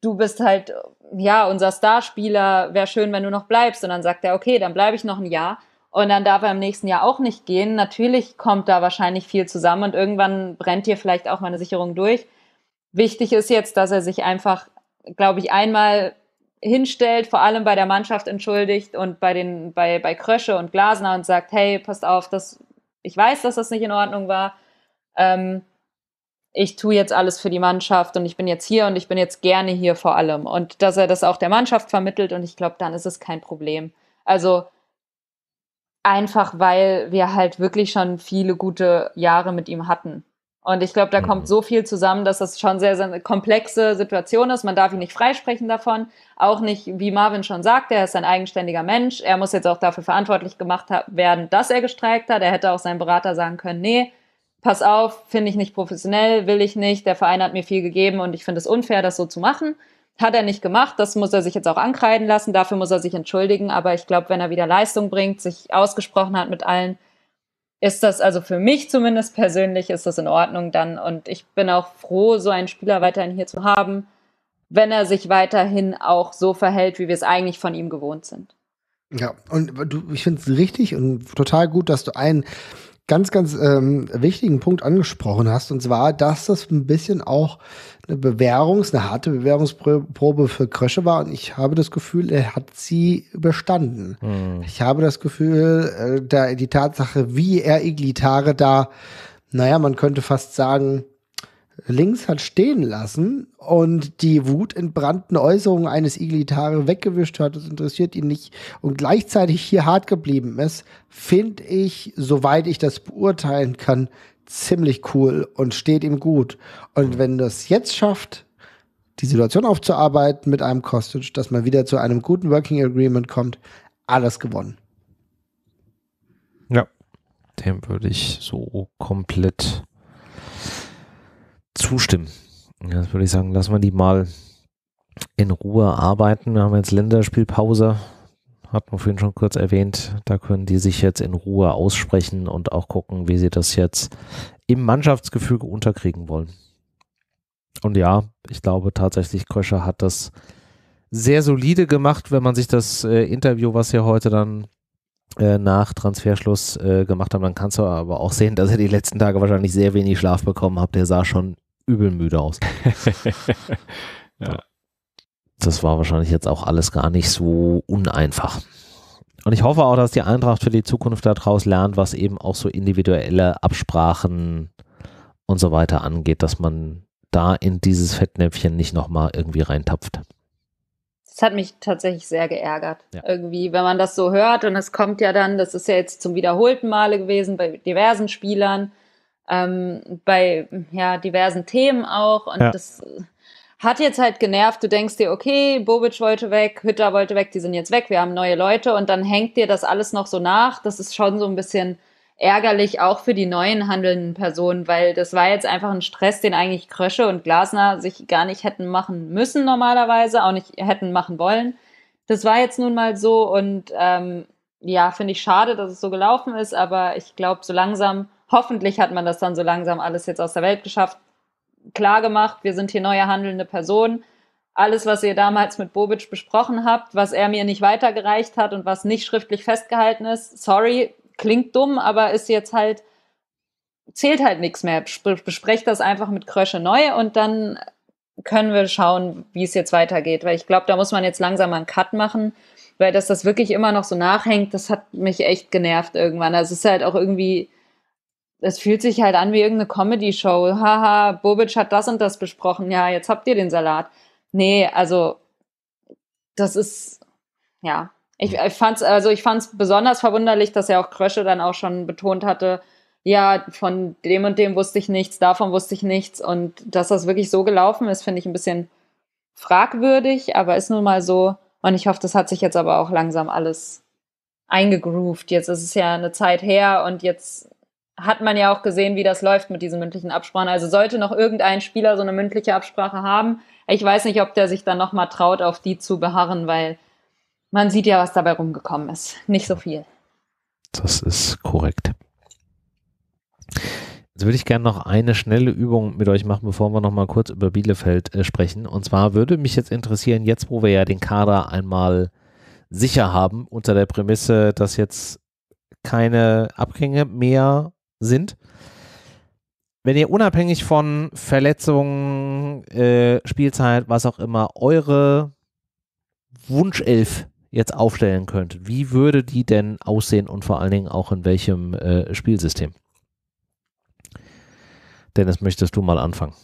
du bist halt, ja, unser Starspieler, wäre schön, wenn du noch bleibst. Und dann sagt er, okay, dann bleibe ich noch ein Jahr. Und dann darf er im nächsten Jahr auch nicht gehen. Natürlich kommt da wahrscheinlich viel zusammen und irgendwann brennt hier vielleicht auch mal eine Sicherung durch. Wichtig ist jetzt, dass er sich einfach, glaube ich, einmal hinstellt, vor allem bei der Mannschaft entschuldigt und bei den, bei, bei Krösche und Glasner und sagt, hey, passt auf, das, ich weiß, dass das nicht in Ordnung war. Ähm, ich tue jetzt alles für die Mannschaft und ich bin jetzt hier und ich bin jetzt gerne hier vor allem. Und dass er das auch der Mannschaft vermittelt und ich glaube, dann ist es kein Problem. Also einfach, weil wir halt wirklich schon viele gute Jahre mit ihm hatten. Und ich glaube, da kommt mhm. so viel zusammen, dass das schon sehr, sehr komplexe Situation ist. Man darf ihn nicht freisprechen davon. Auch nicht, wie Marvin schon sagte, er ist ein eigenständiger Mensch. Er muss jetzt auch dafür verantwortlich gemacht werden, dass er gestreikt hat. Er hätte auch seinem Berater sagen können, nee, pass auf, finde ich nicht professionell, will ich nicht, der Verein hat mir viel gegeben und ich finde es unfair, das so zu machen. Hat er nicht gemacht, das muss er sich jetzt auch ankreiden lassen, dafür muss er sich entschuldigen, aber ich glaube, wenn er wieder Leistung bringt, sich ausgesprochen hat mit allen, ist das also für mich zumindest persönlich, ist das in Ordnung dann und ich bin auch froh, so einen Spieler weiterhin hier zu haben, wenn er sich weiterhin auch so verhält, wie wir es eigentlich von ihm gewohnt sind. Ja, und du, ich finde es richtig und total gut, dass du einen ganz, ganz ähm, wichtigen Punkt angesprochen hast, und zwar, dass das ein bisschen auch eine Bewährungs-, eine harte Bewährungsprobe für Krösche war. Und ich habe das Gefühl, er hat sie überstanden. Mhm. Ich habe das Gefühl, äh, da die Tatsache, wie er Iglitare da, naja, man könnte fast sagen, links hat stehen lassen und die wutentbrannten Äußerungen eines Iglitare weggewischt hat, das interessiert ihn nicht, und gleichzeitig hier hart geblieben ist, finde ich, soweit ich das beurteilen kann, ziemlich cool und steht ihm gut. Und wenn das jetzt schafft, die Situation aufzuarbeiten mit einem Kostic, dass man wieder zu einem guten Working Agreement kommt, alles gewonnen. Ja, dem würde ich so komplett zustimmen. Jetzt würde ich sagen, lassen wir die mal in Ruhe arbeiten. Wir haben jetzt Länderspielpause, hat man vorhin schon kurz erwähnt. Da können die sich jetzt in Ruhe aussprechen und auch gucken, wie sie das jetzt im Mannschaftsgefüge unterkriegen wollen. Und ja, ich glaube tatsächlich, Kröscher hat das sehr solide gemacht, wenn man sich das äh, Interview, was wir heute dann äh, nach Transferschluss äh, gemacht haben, dann kannst du aber auch sehen, dass er die letzten Tage wahrscheinlich sehr wenig Schlaf bekommen hat. Der sah schon übel müde aus. ja. Das war wahrscheinlich jetzt auch alles gar nicht so uneinfach. Und ich hoffe auch, dass die Eintracht für die Zukunft daraus lernt, was eben auch so individuelle Absprachen und so weiter angeht, dass man da in dieses Fettnäpfchen nicht nochmal irgendwie reintapft. Das hat mich tatsächlich sehr geärgert. Ja. Irgendwie, wenn man das so hört und es kommt ja dann, das ist ja jetzt zum wiederholten Male gewesen bei diversen Spielern, ähm, bei ja, diversen Themen auch. Und ja. das hat jetzt halt genervt. Du denkst dir, okay, Bobic wollte weg, Hütter wollte weg, die sind jetzt weg, wir haben neue Leute und dann hängt dir das alles noch so nach. Das ist schon so ein bisschen ärgerlich, auch für die neuen handelnden Personen, weil das war jetzt einfach ein Stress, den eigentlich Krösche und Glasner sich gar nicht hätten machen müssen normalerweise, auch nicht hätten machen wollen. Das war jetzt nun mal so und ähm, ja, finde ich schade, dass es so gelaufen ist, aber ich glaube, so langsam Hoffentlich hat man das dann so langsam alles jetzt aus der Welt geschafft, klar gemacht, wir sind hier neue handelnde Personen. Alles, was ihr damals mit Bobic besprochen habt, was er mir nicht weitergereicht hat und was nicht schriftlich festgehalten ist, sorry, klingt dumm, aber ist jetzt halt, zählt halt nichts mehr. Besprecht das einfach mit Krösche neu und dann können wir schauen, wie es jetzt weitergeht. Weil ich glaube, da muss man jetzt langsam mal einen Cut machen, weil dass das wirklich immer noch so nachhängt, das hat mich echt genervt irgendwann. Also es ist halt auch irgendwie es fühlt sich halt an wie irgendeine Comedy-Show. Haha, Bobic hat das und das besprochen. Ja, jetzt habt ihr den Salat. Nee, also das ist, ja. Ich, ich fand's, also ich fand's besonders verwunderlich, dass er auch Krösche dann auch schon betont hatte, ja, von dem und dem wusste ich nichts, davon wusste ich nichts. Und dass das wirklich so gelaufen ist, finde ich ein bisschen fragwürdig, aber ist nun mal so. Und ich hoffe, das hat sich jetzt aber auch langsam alles eingegroovt. Jetzt ist es ja eine Zeit her und jetzt hat man ja auch gesehen, wie das läuft mit diesen mündlichen Absprachen. Also sollte noch irgendein Spieler so eine mündliche Absprache haben, ich weiß nicht, ob der sich dann nochmal traut, auf die zu beharren, weil man sieht ja, was dabei rumgekommen ist. Nicht so viel. Das ist korrekt. Jetzt würde ich gerne noch eine schnelle Übung mit euch machen, bevor wir nochmal kurz über Bielefeld äh, sprechen. Und zwar würde mich jetzt interessieren, jetzt wo wir ja den Kader einmal sicher haben, unter der Prämisse, dass jetzt keine Abgänge mehr sind. Wenn ihr unabhängig von Verletzungen, äh, Spielzeit, was auch immer, eure Wunschelf jetzt aufstellen könntet, wie würde die denn aussehen und vor allen Dingen auch in welchem äh, Spielsystem? Dennis, möchtest du mal anfangen?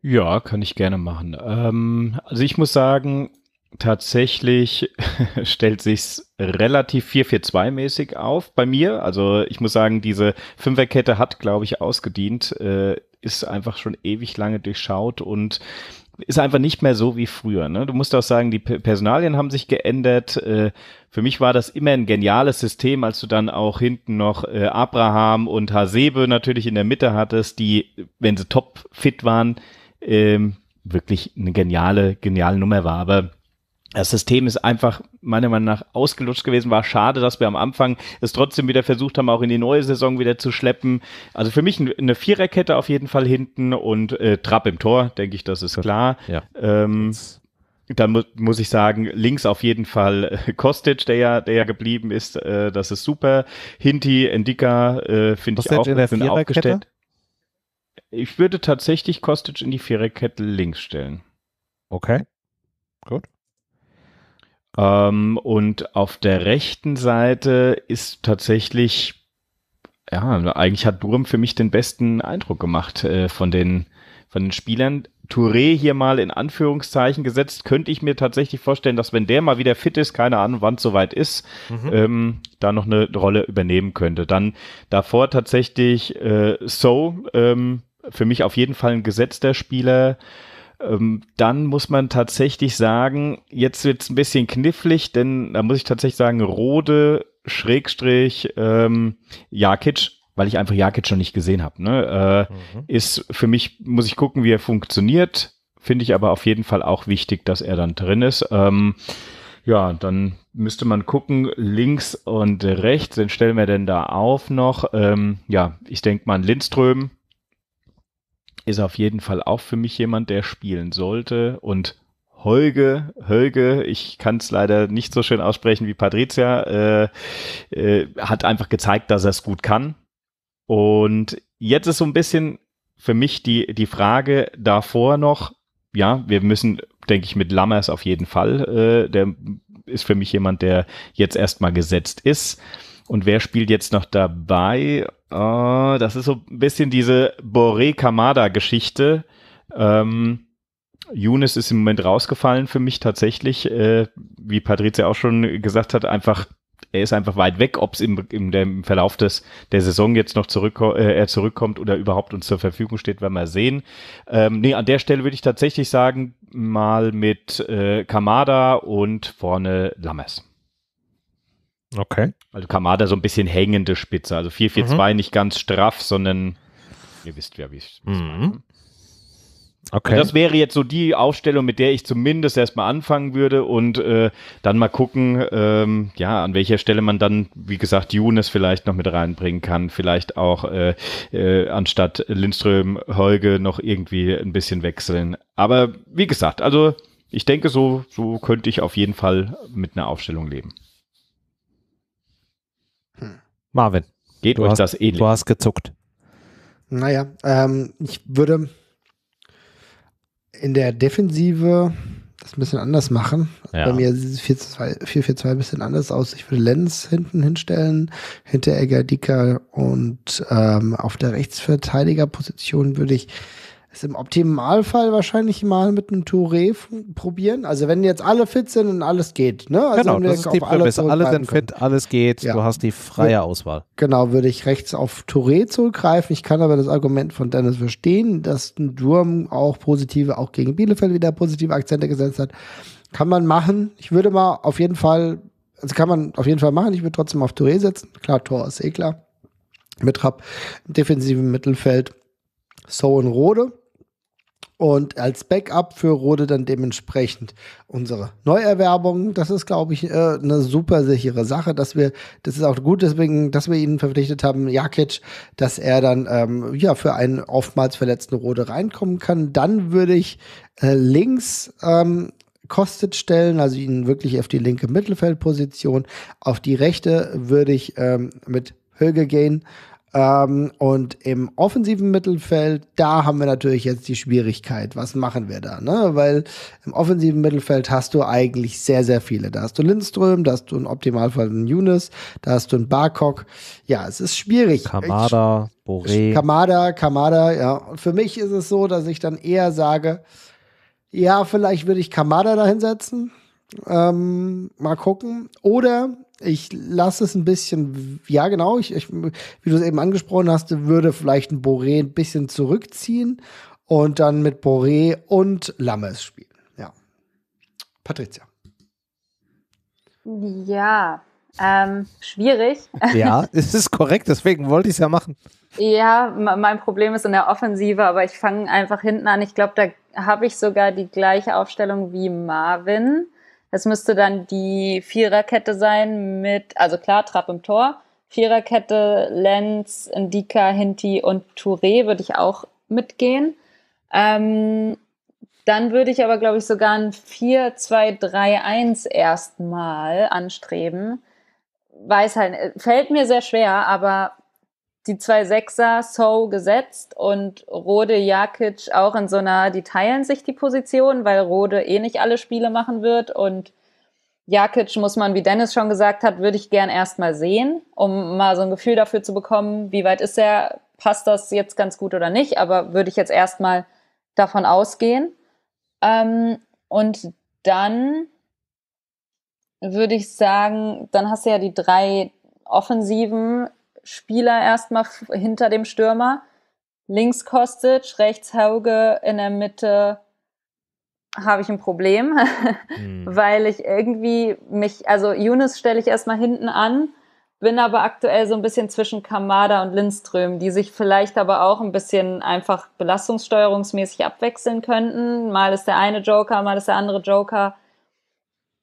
Ja, kann ich gerne machen. Ähm, also ich muss sagen, Tatsächlich stellt sich's relativ 4-4-2-mäßig auf bei mir. Also ich muss sagen, diese Fünferkette hat, glaube ich, ausgedient, äh, ist einfach schon ewig lange durchschaut und ist einfach nicht mehr so wie früher. Ne? Du musst auch sagen, die Personalien haben sich geändert. Äh, für mich war das immer ein geniales System, als du dann auch hinten noch äh, Abraham und Hasebe natürlich in der Mitte hattest, die, wenn sie top fit waren, ähm, wirklich eine geniale, geniale Nummer war. Aber das System ist einfach meiner Meinung nach ausgelutscht gewesen. War schade, dass wir am Anfang es trotzdem wieder versucht haben, auch in die neue Saison wieder zu schleppen. Also für mich eine Viererkette auf jeden Fall hinten und äh, Trapp im Tor, denke ich, das ist klar. Ja. Ähm, dann mu muss ich sagen, links auf jeden Fall äh, Kostic, der ja, der ja geblieben ist, äh, das ist super. Hinti, Endika, äh, finde ich auch, sind aufgestellt. Ich würde tatsächlich Kostic in die Viererkette links stellen. Okay, gut. Ähm, und auf der rechten Seite ist tatsächlich, ja, eigentlich hat Durham für mich den besten Eindruck gemacht äh, von, den, von den Spielern. Touré hier mal in Anführungszeichen gesetzt, könnte ich mir tatsächlich vorstellen, dass wenn der mal wieder fit ist, keine Ahnung, wann es soweit ist, mhm. ähm, da noch eine Rolle übernehmen könnte. Dann davor tatsächlich äh, So, ähm, für mich auf jeden Fall ein gesetzter Spieler. Ähm, dann muss man tatsächlich sagen, jetzt wird es ein bisschen knifflig, denn da muss ich tatsächlich sagen, Rode Schrägstrich ähm, Jakic, weil ich einfach Jakic schon nicht gesehen habe, ne? Mhm. äh, mhm. ist für mich, muss ich gucken, wie er funktioniert. Finde ich aber auf jeden Fall auch wichtig, dass er dann drin ist. Ähm, ja, dann müsste man gucken, links und rechts, den stellen wir denn da auf noch? Ähm, ja, ich denke mal, Lindström ist auf jeden Fall auch für mich jemand, der spielen sollte. Und Holge, Holge, ich kann es leider nicht so schön aussprechen wie Patricia, äh, äh, hat einfach gezeigt, dass er es gut kann. Und jetzt ist so ein bisschen für mich die, die Frage davor noch, ja, wir müssen, denke ich, mit Lammers auf jeden Fall, äh, der ist für mich jemand, der jetzt erstmal gesetzt ist. Und wer spielt jetzt noch dabei? Uh, das ist so ein bisschen diese Boré Kamada-Geschichte. Ähm, Younes ist im Moment rausgefallen für mich tatsächlich. Äh, wie Patrizia auch schon gesagt hat, einfach, er ist einfach weit weg, ob es im, im, im, Verlauf des, der Saison jetzt noch zurück, äh, er zurückkommt oder überhaupt uns zur Verfügung steht, werden wir sehen. Ähm, nee, an der Stelle würde ich tatsächlich sagen, mal mit äh, Kamada und vorne Lammers. Okay. Also Kamada so ein bisschen hängende Spitze. Also 442 mhm. nicht ganz straff, sondern ihr wisst ja, wie ich es mhm. Ne? Okay. Und das wäre jetzt so die Aufstellung, mit der ich zumindest erstmal anfangen würde und äh, dann mal gucken, ähm, ja, an welcher Stelle man dann, wie gesagt, Younes vielleicht noch mit reinbringen kann, vielleicht auch äh, äh, anstatt Lindström, Holge noch irgendwie ein bisschen wechseln. Aber wie gesagt, also ich denke, so, so könnte ich auf jeden Fall mit einer Aufstellung leben. Marvin. Geht euch hast, das ähnlich? Du hast gezuckt. Naja, ähm, ich würde in der Defensive das ein bisschen anders machen. Ja. Bei mir sieht es 4-4-2 ein bisschen anders aus. Ich würde Lenz hinten hinstellen, hinter Egger Dicker und ähm, auf der Rechtsverteidigerposition würde ich ist im Optimalfall wahrscheinlich mal mit einem Touré probieren. Also wenn jetzt alle fit sind und alles geht, ne? Also genau, das ist die Prämisse. Alle, alle sind fit, alles geht, ja. du hast die freie Auswahl. Genau, würde ich rechts auf Touré zurückgreifen. Ich kann aber das Argument von Dennis verstehen, dass ein Durm auch positive, auch gegen Bielefeld wieder positive Akzente gesetzt hat. Kann man machen. Ich würde mal auf jeden Fall, also kann man auf jeden Fall machen. Ich würde trotzdem auf Touré setzen. Klar, Tor ist eh klar. Mit Rapp defensiven Mittelfeld. So und Rode und als Backup für Rode dann dementsprechend unsere Neuerwerbung. Das ist, glaube ich, äh, eine super sichere Sache, dass wir, das ist auch gut, deswegen, dass wir ihn verpflichtet haben, Jakic, dass er dann ähm, ja für einen oftmals verletzten Rode reinkommen kann. Dann würde ich äh, links ähm, Kostet stellen, also ihn wirklich auf die linke Mittelfeldposition. Auf die rechte würde ich ähm, mit Höge gehen ähm, und im offensiven Mittelfeld, da haben wir natürlich jetzt die Schwierigkeit. Was machen wir da? Ne? Weil im offensiven Mittelfeld hast du eigentlich sehr, sehr viele. Da hast du Lindström, da hast du im Optimalfall einen Younes, da hast du einen Barkok. Ja, es ist schwierig. Kamada, Boré. Kamada, Kamada, ja. Und für mich ist es so, dass ich dann eher sage, ja, vielleicht würde ich Kamada da hinsetzen ähm, mal gucken. Oder ich lasse es ein bisschen, ja genau, ich, ich wie du es eben angesprochen hast, würde vielleicht ein Boré ein bisschen zurückziehen und dann mit Boré und Lammes spielen. Ja. Patricia. Ja, ähm, schwierig. Ja, es ist korrekt, deswegen wollte ich es ja machen. Ja, mein Problem ist in der Offensive, aber ich fange einfach hinten an. Ich glaube, da habe ich sogar die gleiche Aufstellung wie Marvin. Es müsste dann die Viererkette sein mit, also klar, Trapp im Tor. Viererkette, Lenz, Ndika, Hinti und Touré würde ich auch mitgehen. Ähm, dann würde ich aber, glaube ich, sogar ein 4-2-3-1 erstmal anstreben. Weiß halt, fällt mir sehr schwer, aber die zwei Sechser, So gesetzt und Rode, Jakic auch in so einer, die teilen sich die Position, weil Rode eh nicht alle Spiele machen wird und Jakic muss man, wie Dennis schon gesagt hat, würde ich gern erstmal sehen, um mal so ein Gefühl dafür zu bekommen, wie weit ist er, passt das jetzt ganz gut oder nicht, aber würde ich jetzt erstmal davon ausgehen. Ähm, und dann würde ich sagen, dann hast du ja die drei Offensiven Spieler erstmal hinter dem Stürmer. Links Kostic, rechts Hauge, in der Mitte habe ich ein Problem, mhm. weil ich irgendwie mich, also Younes stelle ich erstmal hinten an, bin aber aktuell so ein bisschen zwischen Kamada und Lindström, die sich vielleicht aber auch ein bisschen einfach belastungssteuerungsmäßig abwechseln könnten. Mal ist der eine Joker, mal ist der andere Joker.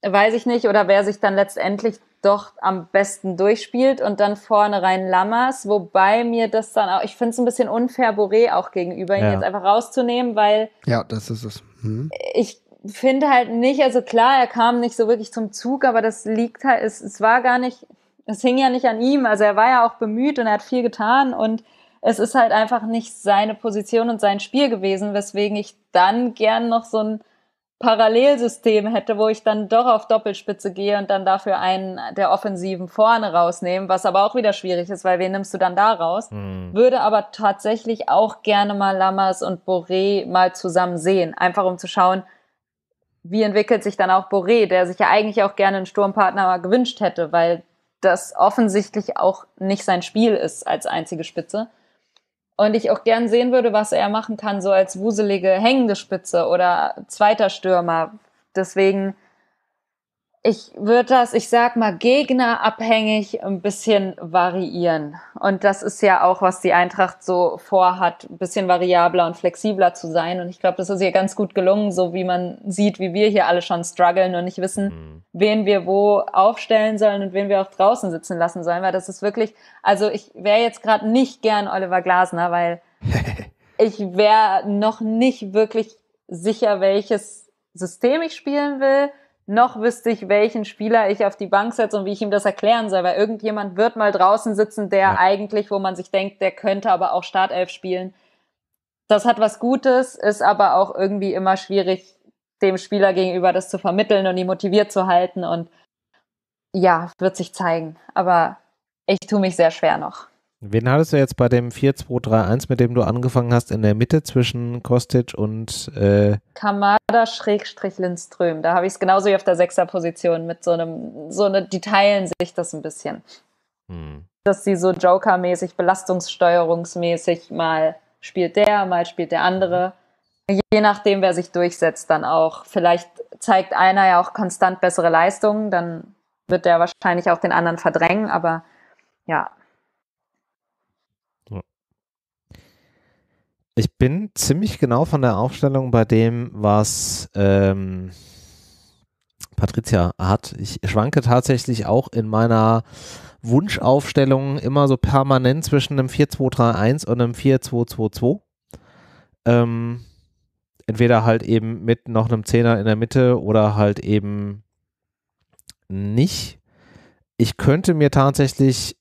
Weiß ich nicht, oder wer sich dann letztendlich doch am besten durchspielt und dann vorne rein Lammers, wobei mir das dann auch, ich finde es ein bisschen unfair Boré auch gegenüber, ihn jetzt einfach rauszunehmen, weil. Ja, das ist es. Hm. Ich finde halt nicht, also klar, er kam nicht so wirklich zum Zug, aber das liegt halt, es, es war gar nicht, es hing ja nicht an ihm, also er war ja auch bemüht und er hat viel getan und es ist halt einfach nicht seine Position und sein Spiel gewesen, weswegen ich dann gern noch so ein Parallelsystem hätte, wo ich dann doch auf Doppelspitze gehe und dann dafür einen der Offensiven vorne rausnehmen, was aber auch wieder schwierig ist, weil wen nimmst du dann da raus? Hm. Würde aber tatsächlich auch gerne mal Lammers und Boré mal zusammen sehen, einfach um zu schauen, wie entwickelt sich dann auch Boré, der sich ja eigentlich auch gerne einen Sturmpartner mal gewünscht hätte, weil das offensichtlich auch nicht sein Spiel ist als einzige Spitze und ich auch gern sehen würde, was er machen kann, so als wuselige hängende Spitze oder zweiter Stürmer. Deswegen ich würde das, ich sag mal, gegnerabhängig ein bisschen variieren. Und das ist ja auch, was die Eintracht so vorhat, ein bisschen variabler und flexibler zu sein. Und ich glaube, das ist ihr ganz gut gelungen, so wie man sieht, wie wir hier alle schon strugglen und nicht wissen, mhm. wen wir wo aufstellen sollen und wen wir auch draußen sitzen lassen sollen. Weil das ist wirklich, also ich wäre jetzt gerade nicht gern Oliver Glasner, weil ich wäre noch nicht wirklich sicher, welches System ich spielen will noch wüsste ich, welchen Spieler ich auf die Bank setze und wie ich ihm das erklären soll, weil irgendjemand wird mal draußen sitzen, der ja. eigentlich, wo man sich denkt, der könnte aber auch Startelf spielen. Das hat was Gutes, ist aber auch irgendwie immer schwierig, dem Spieler gegenüber das zu vermitteln und ihn motiviert zu halten und ja, wird sich zeigen. Aber ich tue mich sehr schwer noch. Wen hattest du jetzt bei dem 4-2-3-1, mit dem du angefangen hast, in der Mitte zwischen Kostic und äh Kamada-Lindström? Da habe ich es genauso wie auf der Sechser-Position mit so einem, so eine, die teilen sich das ein bisschen. Hm. Dass sie so Joker-mäßig, belastungssteuerungsmäßig mal spielt der, mal spielt der andere. Je nachdem, wer sich durchsetzt, dann auch. Vielleicht zeigt einer ja auch konstant bessere Leistungen, dann wird der wahrscheinlich auch den anderen verdrängen, aber ja, Ich bin ziemlich genau von der Aufstellung bei dem, was ähm, Patricia hat. Ich schwanke tatsächlich auch in meiner Wunschaufstellung immer so permanent zwischen einem 4-2-3-1 und einem 4-2-2-2. Ähm, entweder halt eben mit noch einem Zehner in der Mitte oder halt eben nicht. Ich könnte mir tatsächlich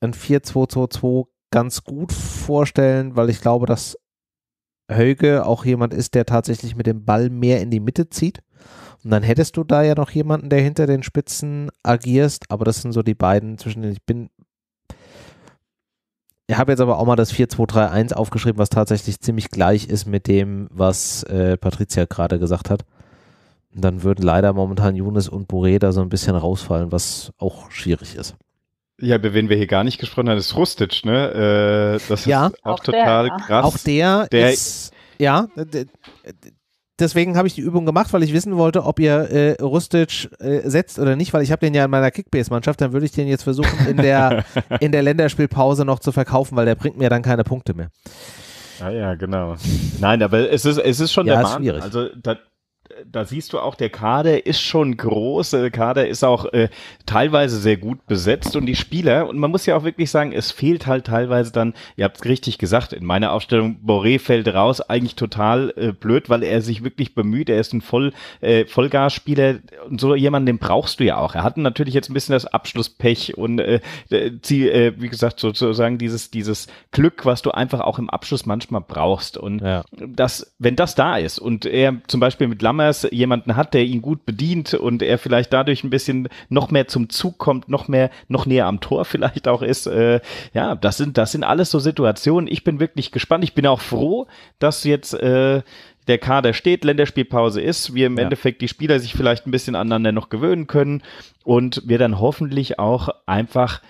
ein 4-2-2-2 ganz gut vorstellen, weil ich glaube, dass Höge auch jemand ist, der tatsächlich mit dem Ball mehr in die Mitte zieht. Und dann hättest du da ja noch jemanden, der hinter den Spitzen agierst, aber das sind so die beiden, zwischen denen ich bin. Ich habe jetzt aber auch mal das 4-2-3-1 aufgeschrieben, was tatsächlich ziemlich gleich ist mit dem, was äh, Patricia gerade gesagt hat. Und dann würden leider momentan Younes und Boré da so ein bisschen rausfallen, was auch schwierig ist. Ja, über wen wir hier gar nicht gesprochen haben, ist Rustic, ne? Äh, das ja. ist auch, auch total der, krass. Auch der, der ist, ja, deswegen habe ich die Übung gemacht, weil ich wissen wollte, ob ihr äh, Rustic äh, setzt oder nicht, weil ich habe den ja in meiner Kickbase-Mannschaft, dann würde ich den jetzt versuchen, in der, in der Länderspielpause noch zu verkaufen, weil der bringt mir dann keine Punkte mehr. Ah ja, genau. Nein, aber es ist, es ist schon ja, der Wahnsinn. Also da, da siehst du auch, der Kader ist schon groß, der Kader ist auch äh, teilweise sehr gut besetzt und die Spieler, und man muss ja auch wirklich sagen, es fehlt halt teilweise dann, ihr habt es richtig gesagt, in meiner Aufstellung, Boré fällt raus, eigentlich total äh, blöd, weil er sich wirklich bemüht, er ist ein Voll, äh, Vollgasspieler und so jemanden, den brauchst du ja auch. Er hat natürlich jetzt ein bisschen das Abschlusspech und äh, die, äh, äh, wie gesagt, sozusagen dieses, dieses Glück, was du einfach auch im Abschluss manchmal brauchst und ja. das, wenn das da ist und er zum Beispiel mit Lammer Thomas jemanden hat, der ihn gut bedient und er vielleicht dadurch ein bisschen noch mehr zum Zug kommt, noch mehr, noch näher am Tor vielleicht auch ist. Äh, ja, das sind, das sind alles so Situationen. Ich bin wirklich gespannt. Ich bin auch froh, dass jetzt äh, der Kader steht, Länderspielpause ist, wir im ja. Endeffekt die Spieler sich vielleicht ein bisschen aneinander noch gewöhnen können und wir dann hoffentlich auch einfach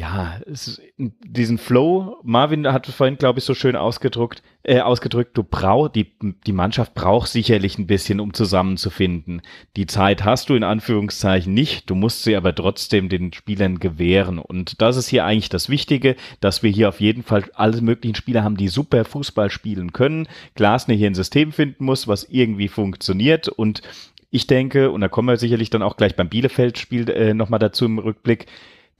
ja, es, diesen Flow, Marvin hat vorhin, glaube ich, so schön ausgedrückt, äh, ausgedrückt, du brauchst, die, die Mannschaft braucht sicherlich ein bisschen, um zusammenzufinden. Die Zeit hast du in Anführungszeichen nicht, du musst sie aber trotzdem den Spielern gewähren. Und das ist hier eigentlich das Wichtige, dass wir hier auf jeden Fall alle möglichen Spieler haben, die super Fußball spielen können. Glasner hier ein System finden muss, was irgendwie funktioniert und ich denke, und da kommen wir sicherlich dann auch gleich beim Bielefeld-Spiel äh, nochmal dazu im Rückblick,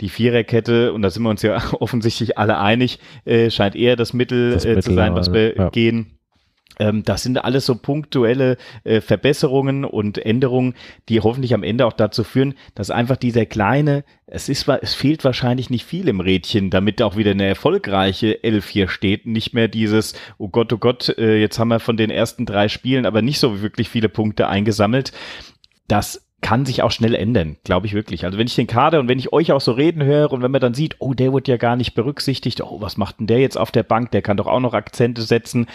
die Viererkette, und da sind wir uns ja offensichtlich alle einig, äh, scheint eher das Mittel, das äh, Mittel zu sein, was wir ja. gehen. Ähm, das sind alles so punktuelle äh, Verbesserungen und Änderungen, die hoffentlich am Ende auch dazu führen, dass einfach dieser kleine, es ist, es fehlt wahrscheinlich nicht viel im Rädchen, damit auch wieder eine erfolgreiche Elf hier steht, nicht mehr dieses, oh Gott, oh Gott, äh, jetzt haben wir von den ersten drei Spielen aber nicht so wirklich viele Punkte eingesammelt. Das kann sich auch schnell ändern, glaube ich wirklich. Also wenn ich den Kader und wenn ich euch auch so reden höre und wenn man dann sieht, oh, der wird ja gar nicht berücksichtigt, oh, was macht denn der jetzt auf der Bank, der kann doch auch noch Akzente setzen.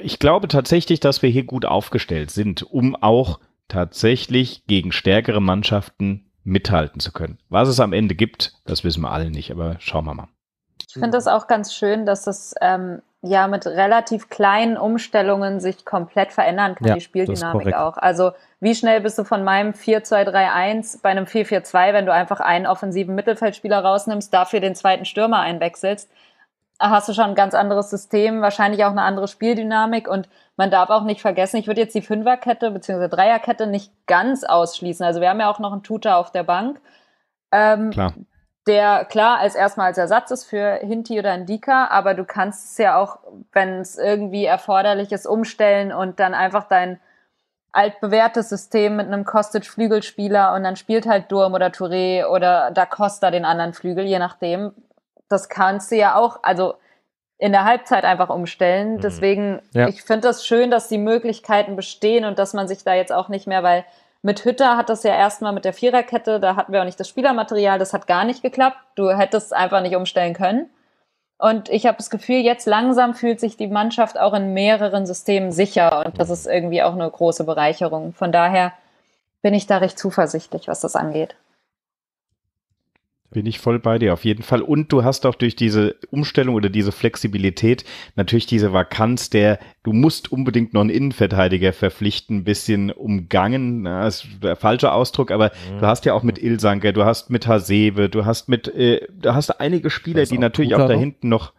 Ich glaube tatsächlich, dass wir hier gut aufgestellt sind, um auch tatsächlich gegen stärkere Mannschaften mithalten zu können. Was es am Ende gibt, das wissen wir alle nicht, aber schauen wir mal. Ich finde das auch ganz schön, dass es ähm, ja mit relativ kleinen Umstellungen sich komplett verändern kann, ja, die Spieldynamik auch. Also wie schnell bist du von meinem 4-2-3-1 bei einem 4-4-2, wenn du einfach einen offensiven Mittelfeldspieler rausnimmst, dafür den zweiten Stürmer einwechselst, hast du schon ein ganz anderes System, wahrscheinlich auch eine andere Spieldynamik und man darf auch nicht vergessen, ich würde jetzt die Fünferkette bzw. Dreierkette nicht ganz ausschließen. Also wir haben ja auch noch einen Tutor auf der Bank. Ähm, Klar der klar als erstmal als Ersatz ist für Hinti oder Indika, aber du kannst es ja auch, wenn es irgendwie erforderlich ist, umstellen und dann einfach dein altbewährtes System mit einem Kostic-Flügelspieler und dann spielt halt Durm oder Touré oder Da Costa den anderen Flügel, je nachdem. Das kannst du ja auch, also in der Halbzeit einfach umstellen. Mhm. Deswegen, ja. ich finde das schön, dass die Möglichkeiten bestehen und dass man sich da jetzt auch nicht mehr, weil mit Hütter hat das ja erstmal mit der Viererkette, da hatten wir auch nicht das Spielermaterial, das hat gar nicht geklappt. Du hättest einfach nicht umstellen können. Und ich habe das Gefühl, jetzt langsam fühlt sich die Mannschaft auch in mehreren Systemen sicher. Und das ist irgendwie auch eine große Bereicherung. Von daher bin ich da recht zuversichtlich, was das angeht. Bin ich voll bei dir, auf jeden Fall. Und du hast auch durch diese Umstellung oder diese Flexibilität natürlich diese Vakanz der, du musst unbedingt noch einen Innenverteidiger verpflichten, ein bisschen umgangen. Das ist der falsche Ausdruck, aber mhm. du hast ja auch mit Ilsanker, du hast mit Hasebe, du hast mit, äh, du hast einige Spieler, die natürlich auch da hinten noch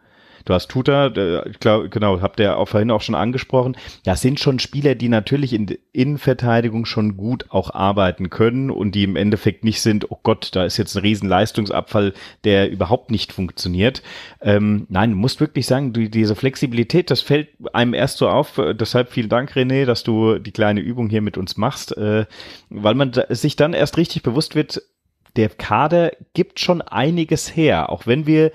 Du hast Tuta, äh, ich genau, habt ihr auch vorhin auch schon angesprochen. Das sind schon Spieler, die natürlich in Innenverteidigung schon gut auch arbeiten können und die im Endeffekt nicht sind, oh Gott, da ist jetzt ein riesen Leistungsabfall, der überhaupt nicht funktioniert. Ähm, nein, du musst wirklich sagen, du, diese Flexibilität, das fällt einem erst so auf. Deshalb vielen Dank, René, dass du die kleine Übung hier mit uns machst, äh, weil man sich dann erst richtig bewusst wird, der Kader gibt schon einiges her, auch wenn wir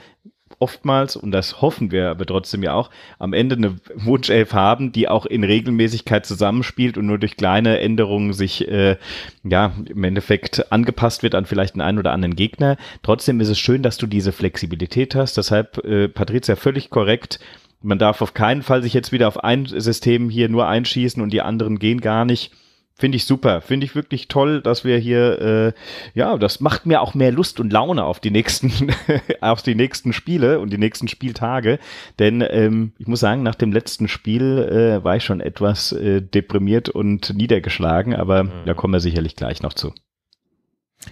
oftmals, und das hoffen wir aber trotzdem ja auch, am Ende eine Wunschelf haben, die auch in Regelmäßigkeit zusammenspielt und nur durch kleine Änderungen sich äh, ja im Endeffekt angepasst wird an vielleicht einen oder anderen Gegner. Trotzdem ist es schön, dass du diese Flexibilität hast. Deshalb, äh, Patricia, völlig korrekt. Man darf auf keinen Fall sich jetzt wieder auf ein System hier nur einschießen und die anderen gehen gar nicht Finde ich super. Finde ich wirklich toll, dass wir hier, äh, ja, das macht mir auch mehr Lust und Laune auf die nächsten, auf die nächsten Spiele und die nächsten Spieltage. Denn ähm, ich muss sagen, nach dem letzten Spiel äh, war ich schon etwas äh, deprimiert und niedergeschlagen, aber mhm. da kommen wir sicherlich gleich noch zu.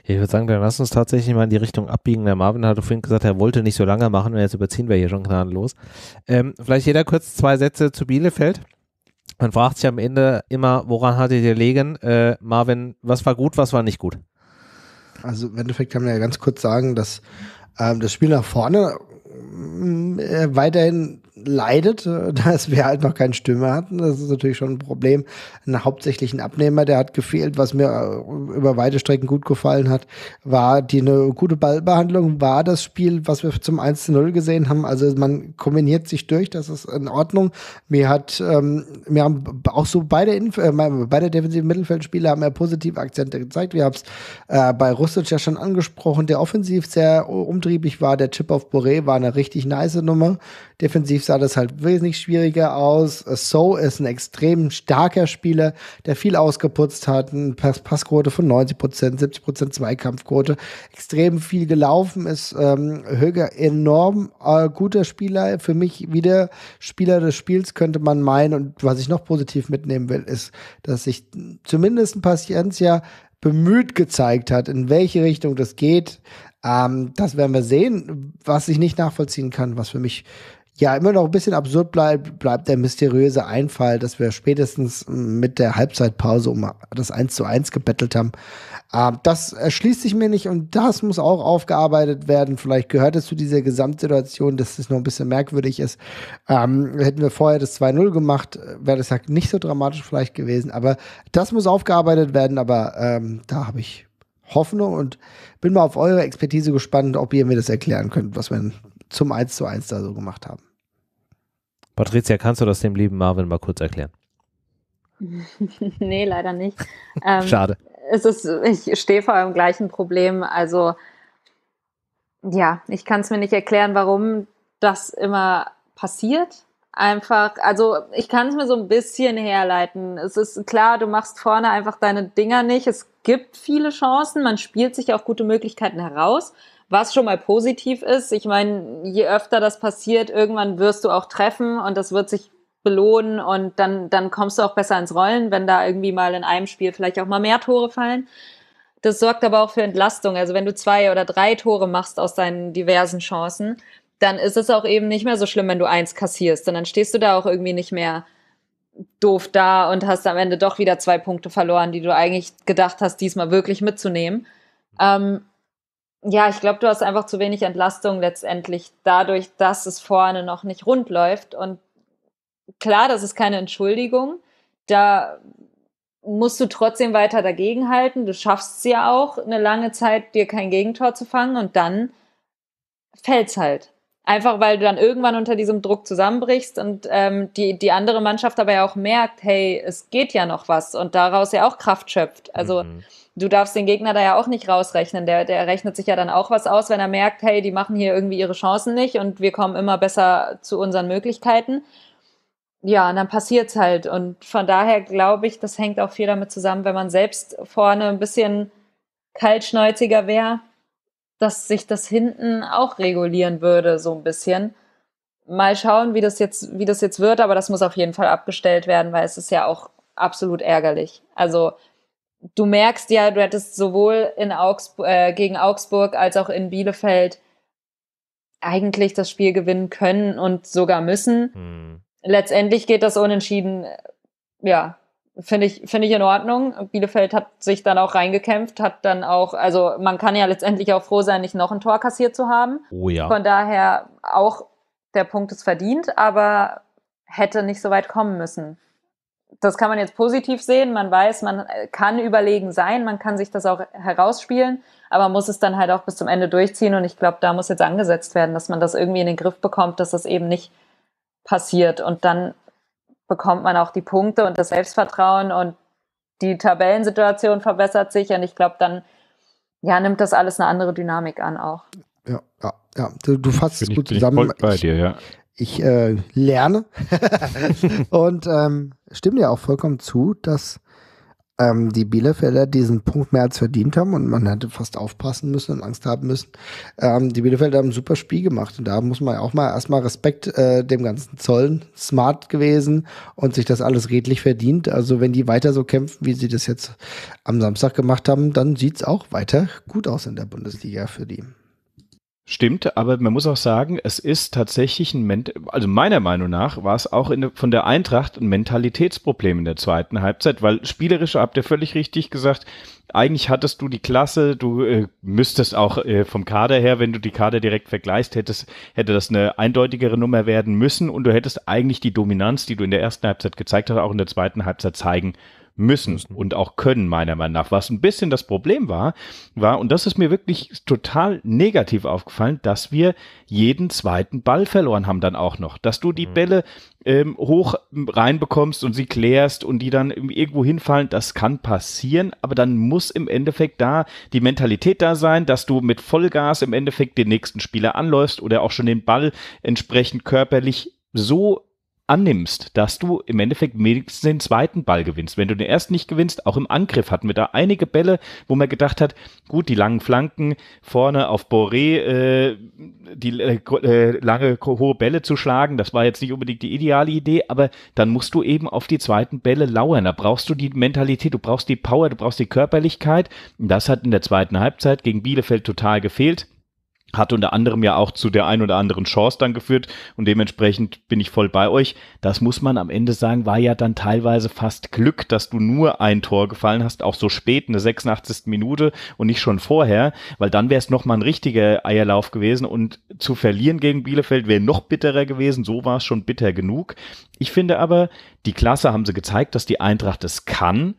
Ich würde sagen, dann lass uns tatsächlich mal in die Richtung abbiegen. Der Marvin hatte vorhin gesagt, er wollte nicht so lange machen und jetzt überziehen wir hier schon gnadenlos. Ähm, vielleicht jeder kurz zwei Sätze zu Bielefeld man fragt sich am Ende immer, woran hat ihr gelegen? Äh, Marvin, was war gut, was war nicht gut? Also im Endeffekt kann man ja ganz kurz sagen, dass ähm, das Spiel nach vorne mm, äh, weiterhin leidet, äh, dass wir halt noch keinen Stürmer hatten. Das ist natürlich schon ein Problem. Einen hauptsächlichen Abnehmer, der hat gefehlt. Was mir äh, über weite Strecken gut gefallen hat, war die eine gute Ballbehandlung, war das Spiel, was wir zum 1 0 gesehen haben. Also man kombiniert sich durch, das ist in Ordnung. Mir hat, ähm, wir haben auch so beide, Inf äh, beide defensiven Mittelfeldspieler haben ja positive Akzente gezeigt. Wir haben es äh, bei Russic ja schon angesprochen, der offensiv sehr umtriebig war. Der Chip auf Boré war eine richtig nice Nummer Defensiv sah das halt wesentlich schwieriger aus. So ist ein extrem starker Spieler, der viel ausgeputzt hat, eine Passquote von 90 Prozent, 70 Prozent Zweikampfquote, extrem viel gelaufen ist. Ähm, Höger enorm äh, guter Spieler, für mich wieder Spieler des Spiels könnte man meinen. Und was ich noch positiv mitnehmen will, ist, dass sich zumindest ein ja bemüht gezeigt hat, in welche Richtung das geht. Ähm, das werden wir sehen, was ich nicht nachvollziehen kann, was für mich ja immer noch ein bisschen absurd bleibt, bleibt der mysteriöse Einfall, dass wir spätestens mm, mit der Halbzeitpause um das 1 zu 1 gebettelt haben. Ähm, das erschließt sich mir nicht und das muss auch aufgearbeitet werden. Vielleicht gehört es zu dieser Gesamtsituation, dass es noch ein bisschen merkwürdig ist. Ähm, hätten wir vorher das 2-0 gemacht, wäre das ja nicht so dramatisch vielleicht gewesen. Aber das muss aufgearbeitet werden, aber ähm, da habe ich Hoffnung und bin mal auf eure Expertise gespannt, ob ihr mir das erklären könnt, was man zum 1 zu 1 da so gemacht haben. Patricia, kannst du das dem lieben Marvin mal kurz erklären? nee, leider nicht. Ähm, Schade. Es ist, ich stehe vor einem gleichen Problem. Also, ja, ich kann es mir nicht erklären, warum das immer passiert. Einfach, also ich kann es mir so ein bisschen herleiten. Es ist klar, du machst vorne einfach deine Dinger nicht. Es gibt viele Chancen, man spielt sich auch gute Möglichkeiten heraus was schon mal positiv ist. Ich meine, je öfter das passiert, irgendwann wirst du auch treffen und das wird sich belohnen und dann, dann kommst du auch besser ins Rollen, wenn da irgendwie mal in einem Spiel vielleicht auch mal mehr Tore fallen. Das sorgt aber auch für Entlastung. Also wenn du zwei oder drei Tore machst aus deinen diversen Chancen, dann ist es auch eben nicht mehr so schlimm, wenn du eins kassierst. Und dann stehst du da auch irgendwie nicht mehr doof da und hast am Ende doch wieder zwei Punkte verloren, die du eigentlich gedacht hast, diesmal wirklich mitzunehmen. Ähm, ja, ich glaube, du hast einfach zu wenig Entlastung letztendlich dadurch, dass es vorne noch nicht rund läuft. Und klar, das ist keine Entschuldigung. Da musst du trotzdem weiter dagegenhalten. Du schaffst es ja auch, eine lange Zeit dir kein Gegentor zu fangen und dann fällt es halt. Einfach weil du dann irgendwann unter diesem Druck zusammenbrichst und ähm, die, die andere Mannschaft aber ja auch merkt, hey, es geht ja noch was und daraus ja auch Kraft schöpft. Also mhm du darfst den Gegner da ja auch nicht rausrechnen. Der, der rechnet sich ja dann auch was aus, wenn er merkt, hey, die machen hier irgendwie ihre Chancen nicht und wir kommen immer besser zu unseren Möglichkeiten. Ja, und dann passiert's halt. Und von daher glaube ich, das hängt auch viel damit zusammen, wenn man selbst vorne ein bisschen kaltschneuziger wäre, dass sich das hinten auch regulieren würde, so ein bisschen. Mal schauen, wie das jetzt, wie das jetzt wird, aber das muss auf jeden Fall abgestellt werden, weil es ist ja auch absolut ärgerlich. Also du merkst ja, du hättest sowohl in Augsburg, äh, gegen Augsburg als auch in Bielefeld eigentlich das Spiel gewinnen können und sogar müssen. Hm. Letztendlich geht das unentschieden, äh, ja, finde ich, finde ich in Ordnung. Bielefeld hat sich dann auch reingekämpft, hat dann auch, also man kann ja letztendlich auch froh sein, nicht noch ein Tor kassiert zu haben. Oh ja. Von daher auch der Punkt ist verdient, aber hätte nicht so weit kommen müssen das kann man jetzt positiv sehen. Man weiß, man äh, kann überlegen sein, man kann sich das auch herausspielen, aber muss es dann halt auch bis zum Ende durchziehen. Und ich glaube, da muss jetzt angesetzt werden, dass man das irgendwie in den Griff bekommt, dass das eben nicht passiert. Und dann bekommt man auch die Punkte und das Selbstvertrauen und die Tabellensituation verbessert sich. Und ich glaube, dann ja, nimmt das alles eine andere Dynamik an auch. Ja, ja, ja. Du, du fasst es gut ich, zusammen. Ich, dir, ja ich äh, lerne. und ähm, stimme dir auch vollkommen zu, dass ähm, die Bielefelder diesen Punkt mehr als verdient haben und man hätte fast aufpassen müssen und Angst haben müssen. Ähm, die Bielefelder haben ein super Spiel gemacht und da muss man auch mal erstmal Respekt äh, dem Ganzen zollen. Smart gewesen und sich das alles redlich verdient. Also wenn die weiter so kämpfen, wie sie das jetzt am Samstag gemacht haben, dann sieht's auch weiter gut aus in der Bundesliga für die. Stimmt, aber man muss auch sagen, es ist tatsächlich ein, Ment also meiner Meinung nach war es auch der, von der Eintracht ein Mentalitätsproblem in der zweiten Halbzeit, weil spielerisch habt ihr völlig richtig gesagt, eigentlich hattest du die Klasse, du äh, müsstest auch äh, vom Kader her, wenn du die Kader direkt vergleichst, hättest, hätte das eine eindeutigere Nummer werden müssen und du hättest eigentlich die Dominanz, die du in der ersten Halbzeit gezeigt hast, auch in der zweiten Halbzeit zeigen müssen mhm. und auch können, meiner Meinung nach. Was ein bisschen das Problem war, war, und das ist mir wirklich total negativ aufgefallen, dass wir jeden zweiten Ball verloren haben dann auch noch. Dass du die mhm. Bälle ähm, hoch ähm, reinbekommst und sie klärst und die dann irgendwo hinfallen, das kann passieren, aber dann muss im Endeffekt da die Mentalität da sein, dass du mit Vollgas im Endeffekt den nächsten Spieler anläufst oder auch schon den Ball entsprechend körperlich so annimmst, dass du im Endeffekt wenigstens den zweiten Ball gewinnst. Wenn du den ersten nicht gewinnst, auch im Angriff hatten wir da einige Bälle, wo man gedacht hat, gut, die langen Flanken vorne auf Boré, äh, die äh, äh lange hohe Bälle zu schlagen, das war jetzt nicht unbedingt die ideale Idee, aber dann musst du eben auf die zweiten Bälle lauern. Da brauchst du die Mentalität, du brauchst die Power, du brauchst die Körperlichkeit. das hat in der zweiten Halbzeit gegen Bielefeld total gefehlt hat unter anderem ja auch zu der ein oder anderen Chance dann geführt und dementsprechend bin ich voll bei euch. Das muss man am Ende sagen, war ja dann teilweise fast Glück, dass du nur ein Tor gefallen hast, auch so spät, eine 86. Minute und nicht schon vorher, weil dann wäre es nochmal ein richtiger Eierlauf gewesen und zu verlieren gegen Bielefeld wäre noch bitterer gewesen, so war es schon bitter genug. Ich finde aber, die Klasse haben sie gezeigt, dass die Eintracht es kann.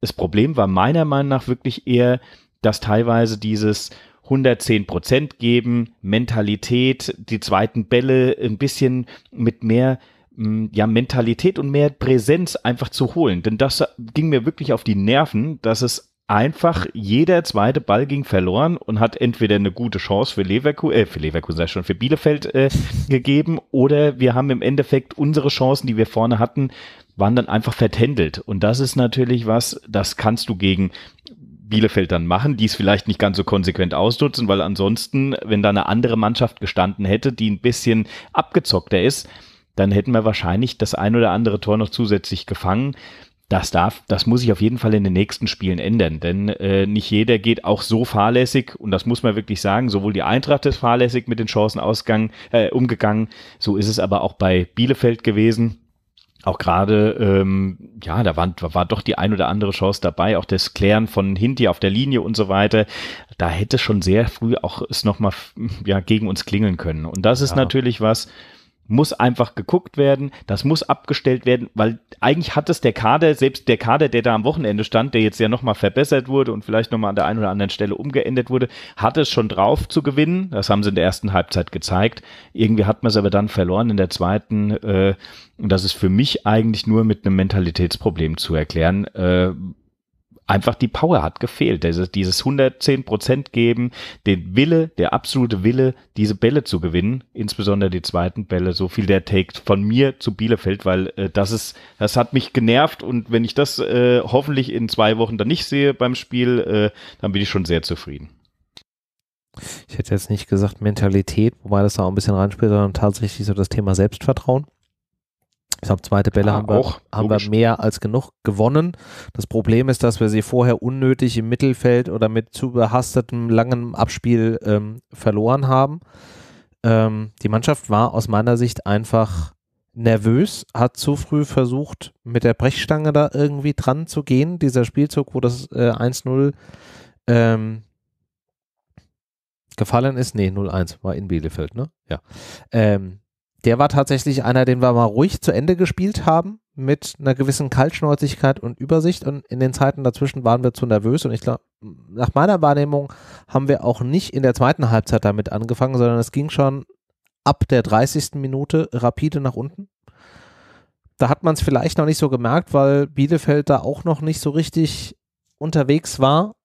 Das Problem war meiner Meinung nach wirklich eher, dass teilweise dieses 110 Prozent geben, Mentalität, die zweiten Bälle ein bisschen mit mehr hm, ja, Mentalität und mehr Präsenz einfach zu holen. Denn das ging mir wirklich auf die Nerven, dass es einfach jeder zweite Ball ging verloren und hat entweder eine gute Chance für Leverkusen, äh, für Leverkusen sei schon, für Bielefeld äh, gegeben oder wir haben im Endeffekt unsere Chancen, die wir vorne hatten, waren dann einfach vertändelt. Und das ist natürlich was, das kannst du gegen Bielefeld dann machen, die es vielleicht nicht ganz so konsequent ausnutzen, weil ansonsten, wenn da eine andere Mannschaft gestanden hätte, die ein bisschen abgezockter ist, dann hätten wir wahrscheinlich das ein oder andere Tor noch zusätzlich gefangen. Das darf, das muss sich auf jeden Fall in den nächsten Spielen ändern, denn äh, nicht jeder geht auch so fahrlässig und das muss man wirklich sagen. Sowohl die Eintracht ist fahrlässig mit den Chancen äh, umgegangen, so ist es aber auch bei Bielefeld gewesen auch gerade, ähm, ja, da war, war doch die ein oder andere Chance dabei, auch das Klären von Hinti auf der Linie und so weiter. Da hätte schon sehr früh auch es nochmal ja, gegen uns klingeln können. Und das ja. ist natürlich was, muss einfach geguckt werden, das muss abgestellt werden, weil eigentlich hat es der Kader, selbst der Kader, der da am Wochenende stand, der jetzt ja nochmal verbessert wurde und vielleicht nochmal an der einen oder anderen Stelle umgeändert wurde, hat es schon drauf zu gewinnen. Das haben sie in der ersten Halbzeit gezeigt. Irgendwie hat man es aber dann verloren in der zweiten. Äh, und das ist für mich eigentlich nur mit einem Mentalitätsproblem zu erklären. Äh, einfach die Power hat gefehlt. Dieses, dieses 110 Prozent geben, den Wille, der absolute Wille, diese Bälle zu gewinnen, insbesondere die zweiten Bälle, so viel der Take von mir zu Bielefeld, weil äh, das ist, das hat mich genervt und wenn ich das äh, hoffentlich in zwei Wochen dann nicht sehe beim Spiel, äh, dann bin ich schon sehr zufrieden. Ich hätte jetzt nicht gesagt Mentalität, wobei das da auch ein bisschen reinspielt, sondern tatsächlich so das Thema Selbstvertrauen. Ich glaube, zweite Bälle ah, haben, wir, auch, haben wir, mehr als genug gewonnen. Das Problem ist, dass wir sie vorher unnötig im Mittelfeld oder mit zu behastetem langem Abspiel ähm, verloren haben. Ähm, die Mannschaft war aus meiner Sicht einfach nervös, hat zu früh versucht, mit der Brechstange da irgendwie dran zu gehen. Dieser Spielzug, wo das äh, 1-0 ähm, gefallen ist, nee, 0-1 war in Bielefeld, ne? Ja. Ähm, der war tatsächlich einer, den wir mal ruhig zu Ende gespielt haben, mit einer gewissen Kaltschnäuzigkeit und Übersicht. Und in den Zeiten dazwischen waren wir zu nervös. Und ich glaube, nach meiner Wahrnehmung haben wir auch nicht in der zweiten Halbzeit damit angefangen, sondern es ging schon ab der 30. Minute rapide nach unten. Da hat man es vielleicht noch nicht so gemerkt, weil Bielefeld da auch noch nicht so richtig unterwegs war.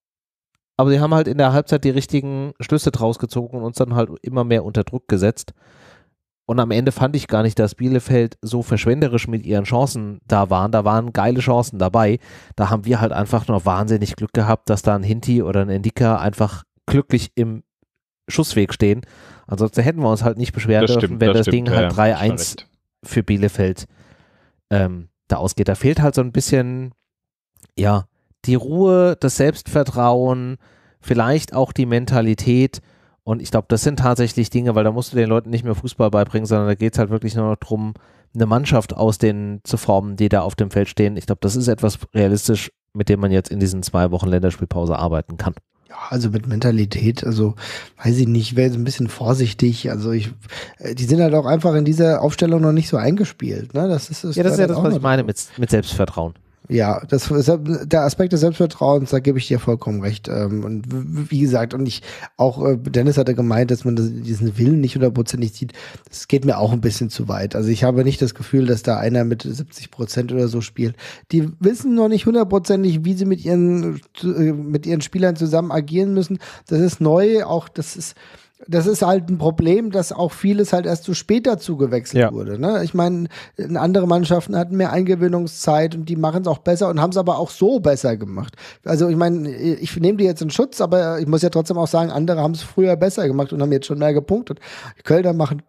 Aber sie haben halt in der Halbzeit die richtigen Schlüsse draus gezogen und uns dann halt immer mehr unter Druck gesetzt. Und am Ende fand ich gar nicht, dass Bielefeld so verschwenderisch mit ihren Chancen da waren. Da waren geile Chancen dabei. Da haben wir halt einfach nur wahnsinnig Glück gehabt, dass da ein Hinti oder ein Endika einfach glücklich im Schussweg stehen. Ansonsten hätten wir uns halt nicht beschweren das dürfen, stimmt, wenn das, das stimmt, Ding halt 3-1 für Bielefeld ähm, da ausgeht. Da fehlt halt so ein bisschen, ja, die Ruhe, das Selbstvertrauen, vielleicht auch die Mentalität, und ich glaube, das sind tatsächlich Dinge, weil da musst du den Leuten nicht mehr Fußball beibringen, sondern da geht es halt wirklich nur noch darum, eine Mannschaft aus denen zu formen, die da auf dem Feld stehen. Ich glaube, das ist etwas realistisch, mit dem man jetzt in diesen zwei Wochen Länderspielpause arbeiten kann. Ja, also mit Mentalität, also weiß ich nicht, wäre so ein bisschen vorsichtig. Also ich, äh, die sind halt auch einfach in dieser Aufstellung noch nicht so eingespielt. Ne? Das ist, das ja, das ist ja halt das, was ich meine mit, mit Selbstvertrauen. Ja, das, der Aspekt des Selbstvertrauens, da gebe ich dir vollkommen recht. Ähm, und wie gesagt, und ich auch, äh, Dennis hatte gemeint, dass man diesen Willen nicht hundertprozentig sieht. Das geht mir auch ein bisschen zu weit. Also ich habe nicht das Gefühl, dass da einer mit 70 Prozent oder so spielt. Die wissen noch nicht hundertprozentig, wie sie mit ihren, äh, mit ihren Spielern zusammen agieren müssen. Das ist neu, auch das ist, das ist halt ein Problem, dass auch vieles halt erst zu spät dazu gewechselt ja. wurde. Ne? Ich meine, andere Mannschaften hatten mehr Eingewöhnungszeit und die machen es auch besser und haben es aber auch so besser gemacht. Also ich meine, ich nehme die jetzt in Schutz, aber ich muss ja trotzdem auch sagen, andere haben es früher besser gemacht und haben jetzt schon mehr gepunktet. Die Kölner machen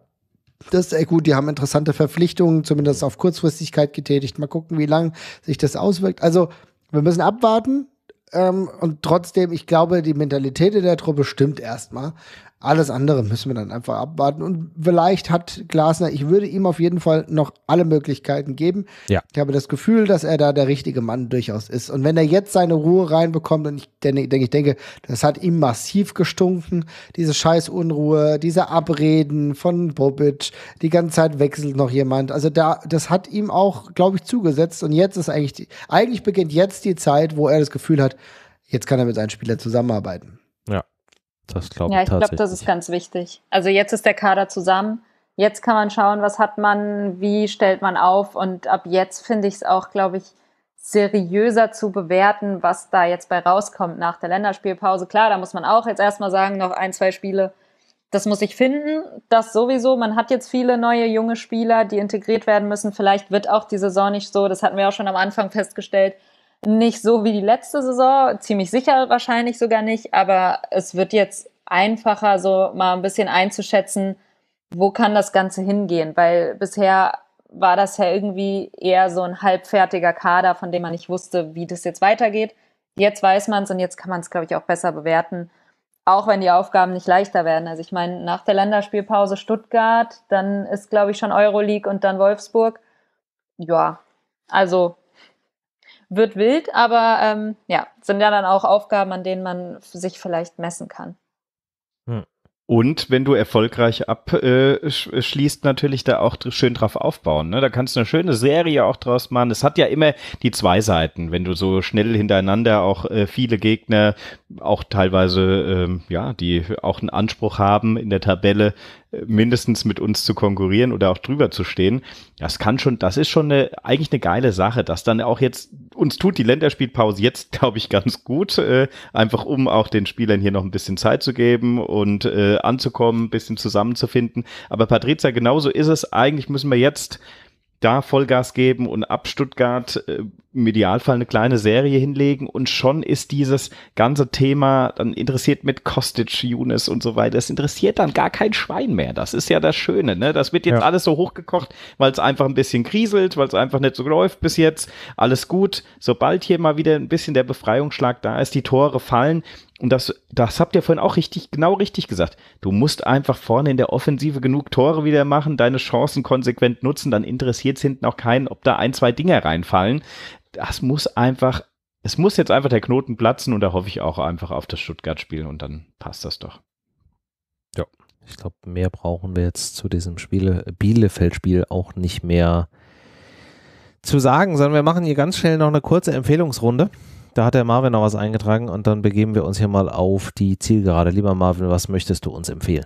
das ist gut, die haben interessante Verpflichtungen, zumindest auf Kurzfristigkeit getätigt. Mal gucken, wie lang sich das auswirkt. Also wir müssen abwarten. Ähm, und trotzdem, ich glaube, die Mentalität in der Truppe stimmt erstmal. Alles andere müssen wir dann einfach abwarten. Und vielleicht hat Glasner, ich würde ihm auf jeden Fall noch alle Möglichkeiten geben. Ja. Ich habe das Gefühl, dass er da der richtige Mann durchaus ist. Und wenn er jetzt seine Ruhe reinbekommt, und ich denke, ich denke, das hat ihm massiv gestunken, diese Scheißunruhe, diese Abreden von Bobic, die ganze Zeit wechselt noch jemand. Also da, das hat ihm auch, glaube ich, zugesetzt. Und jetzt ist eigentlich, die, eigentlich beginnt jetzt die Zeit, wo er das Gefühl hat, jetzt kann er mit seinen Spielern zusammenarbeiten. Ja, das glaube ich. Ja, ich glaube, das ist ganz wichtig. Also jetzt ist der Kader zusammen. Jetzt kann man schauen, was hat man, wie stellt man auf. Und ab jetzt finde ich es auch, glaube ich, seriöser zu bewerten, was da jetzt bei rauskommt nach der Länderspielpause. Klar, da muss man auch jetzt erstmal sagen, noch ein, zwei Spiele, das muss ich finden. Das sowieso, man hat jetzt viele neue junge Spieler, die integriert werden müssen. Vielleicht wird auch die Saison nicht so, das hatten wir auch schon am Anfang festgestellt, nicht so wie die letzte Saison, ziemlich sicher wahrscheinlich sogar nicht, aber es wird jetzt einfacher, so mal ein bisschen einzuschätzen, wo kann das Ganze hingehen, weil bisher war das ja irgendwie eher so ein halbfertiger Kader, von dem man nicht wusste, wie das jetzt weitergeht. Jetzt weiß man es und jetzt kann man es, glaube ich, auch besser bewerten, auch wenn die Aufgaben nicht leichter werden. Also ich meine, nach der Länderspielpause Stuttgart, dann ist, glaube ich, schon Euroleague und dann Wolfsburg. Ja, also wird wild, aber ähm, ja, sind ja dann auch Aufgaben, an denen man sich vielleicht messen kann. Hm. Und wenn du erfolgreich abschließt, äh, äh, natürlich da auch schön drauf aufbauen. Ne? Da kannst du eine schöne Serie auch draus machen. Es hat ja immer die zwei Seiten, wenn du so schnell hintereinander auch äh, viele Gegner auch teilweise, ähm, ja, die auch einen Anspruch haben, in der Tabelle äh, mindestens mit uns zu konkurrieren oder auch drüber zu stehen. Das kann schon, das ist schon eine, eigentlich eine geile Sache, dass dann auch jetzt uns tut die Länderspielpause jetzt, glaube ich, ganz gut, äh, einfach um auch den Spielern hier noch ein bisschen Zeit zu geben und äh, anzukommen, ein bisschen zusammenzufinden. Aber Patrizia, genauso ist es. Eigentlich müssen wir jetzt da Vollgas geben und ab Stuttgart äh, im Idealfall eine kleine Serie hinlegen und schon ist dieses ganze Thema dann interessiert mit Kostic, Younes und so weiter. Es interessiert dann gar kein Schwein mehr. Das ist ja das Schöne. Ne? Das wird jetzt ja. alles so hochgekocht, weil es einfach ein bisschen kriselt, weil es einfach nicht so läuft bis jetzt. Alles gut. Sobald hier mal wieder ein bisschen der Befreiungsschlag da ist, die Tore fallen, und das, das habt ihr vorhin auch richtig, genau richtig gesagt. Du musst einfach vorne in der Offensive genug Tore wieder machen, deine Chancen konsequent nutzen, dann interessiert es hinten auch keinen, ob da ein, zwei Dinger reinfallen. Das muss einfach, es muss jetzt einfach der Knoten platzen und da hoffe ich auch einfach auf das Stuttgart-Spiel und dann passt das doch. Ja. Ich glaube, mehr brauchen wir jetzt zu diesem Spiele, Bielefeld-Spiel auch nicht mehr zu sagen, sondern wir machen hier ganz schnell noch eine kurze Empfehlungsrunde da hat der Marvin noch was eingetragen und dann begeben wir uns hier mal auf die Zielgerade. Lieber Marvin, was möchtest du uns empfehlen?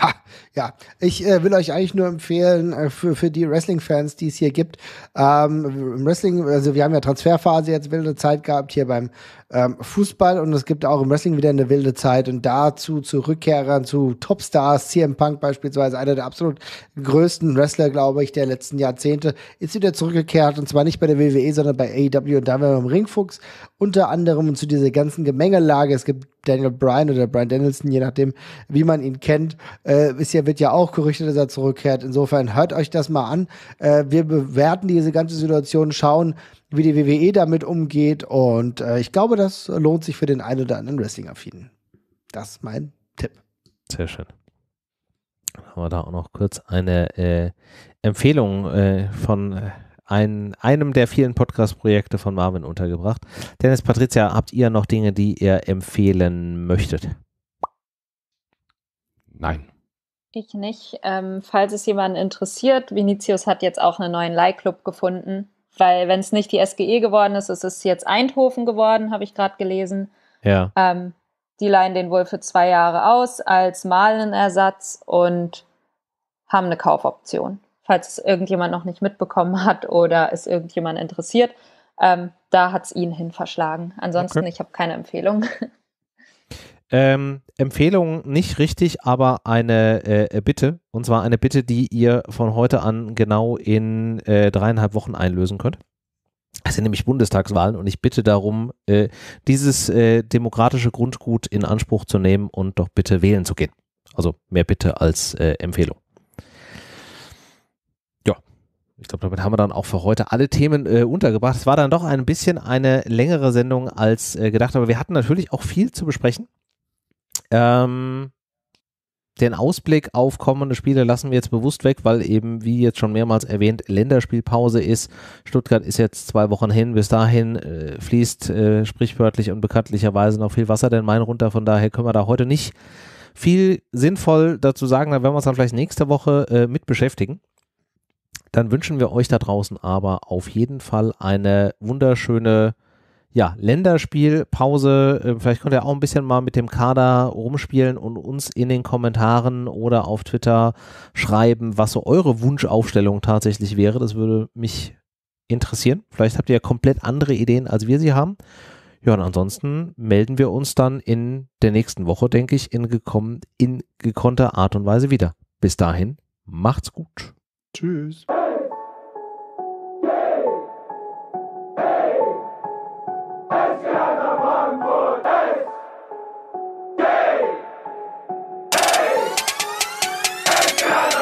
Ha! Ja, ich äh, will euch eigentlich nur empfehlen, äh, für, für die Wrestling-Fans, die es hier gibt, ähm, im Wrestling, also wir haben ja Transferphase jetzt wilde Zeit gehabt hier beim ähm, Fußball und es gibt auch im Wrestling wieder eine wilde Zeit und dazu zu Rückkehrern, zu Topstars, CM Punk beispielsweise, einer der absolut größten Wrestler, glaube ich, der letzten Jahrzehnte, ist wieder zurückgekehrt und zwar nicht bei der WWE, sondern bei AEW und da werden wir im Ringfuchs unter anderem zu dieser ganzen Gemengelage. Es gibt Daniel Bryan oder Brian Danielson, je nachdem, wie man ihn kennt. Äh, bisher wird ja auch gerüchtet, dass er zurückkehrt. Insofern hört euch das mal an. Äh, wir bewerten diese ganze Situation, schauen, wie die WWE damit umgeht. Und äh, ich glaube, das lohnt sich für den einen oder anderen Wrestling-Affinen. Das ist mein Tipp. Sehr schön. Dann haben wir da auch noch kurz eine äh, Empfehlung äh, von äh, ein, einem der vielen Podcast-Projekte von Marvin untergebracht. Dennis, Patricia, habt ihr noch Dinge, die ihr empfehlen möchtet? Nein. Ich nicht. Ähm, falls es jemanden interessiert, Vinicius hat jetzt auch einen neuen Leihclub gefunden, weil wenn es nicht die SGE geworden ist, ist es jetzt Eindhoven geworden, habe ich gerade gelesen. Ja. Ähm, die leihen den wohl für zwei Jahre aus als Malenersatz und haben eine Kaufoption falls es irgendjemand noch nicht mitbekommen hat oder es irgendjemand interessiert. Ähm, da hat es ihn hin verschlagen. Ansonsten, okay. ich habe keine Empfehlung. Ähm, Empfehlung nicht richtig, aber eine äh, äh, Bitte. Und zwar eine Bitte, die ihr von heute an genau in äh, dreieinhalb Wochen einlösen könnt. Es sind nämlich Bundestagswahlen und ich bitte darum, äh, dieses äh, demokratische Grundgut in Anspruch zu nehmen und doch bitte wählen zu gehen. Also mehr Bitte als äh, Empfehlung. Ich glaube, damit haben wir dann auch für heute alle Themen äh, untergebracht. Es war dann doch ein bisschen eine längere Sendung als äh, gedacht, aber wir hatten natürlich auch viel zu besprechen. Ähm, den Ausblick auf kommende Spiele lassen wir jetzt bewusst weg, weil eben, wie jetzt schon mehrmals erwähnt, Länderspielpause ist. Stuttgart ist jetzt zwei Wochen hin. Bis dahin äh, fließt äh, sprichwörtlich und bekanntlicherweise noch viel Wasser den Main runter. Von daher können wir da heute nicht viel sinnvoll dazu sagen. Da werden wir uns dann vielleicht nächste Woche äh, mit beschäftigen dann wünschen wir euch da draußen aber auf jeden Fall eine wunderschöne ja, Länderspielpause. Ähm, vielleicht könnt ihr auch ein bisschen mal mit dem Kader rumspielen und uns in den Kommentaren oder auf Twitter schreiben, was so eure Wunschaufstellung tatsächlich wäre. Das würde mich interessieren. Vielleicht habt ihr ja komplett andere Ideen, als wir sie haben. Ja, und ansonsten melden wir uns dann in der nächsten Woche, denke ich, in, gekommen, in gekonnter Art und Weise wieder. Bis dahin, macht's gut. Tschüss. Shut up!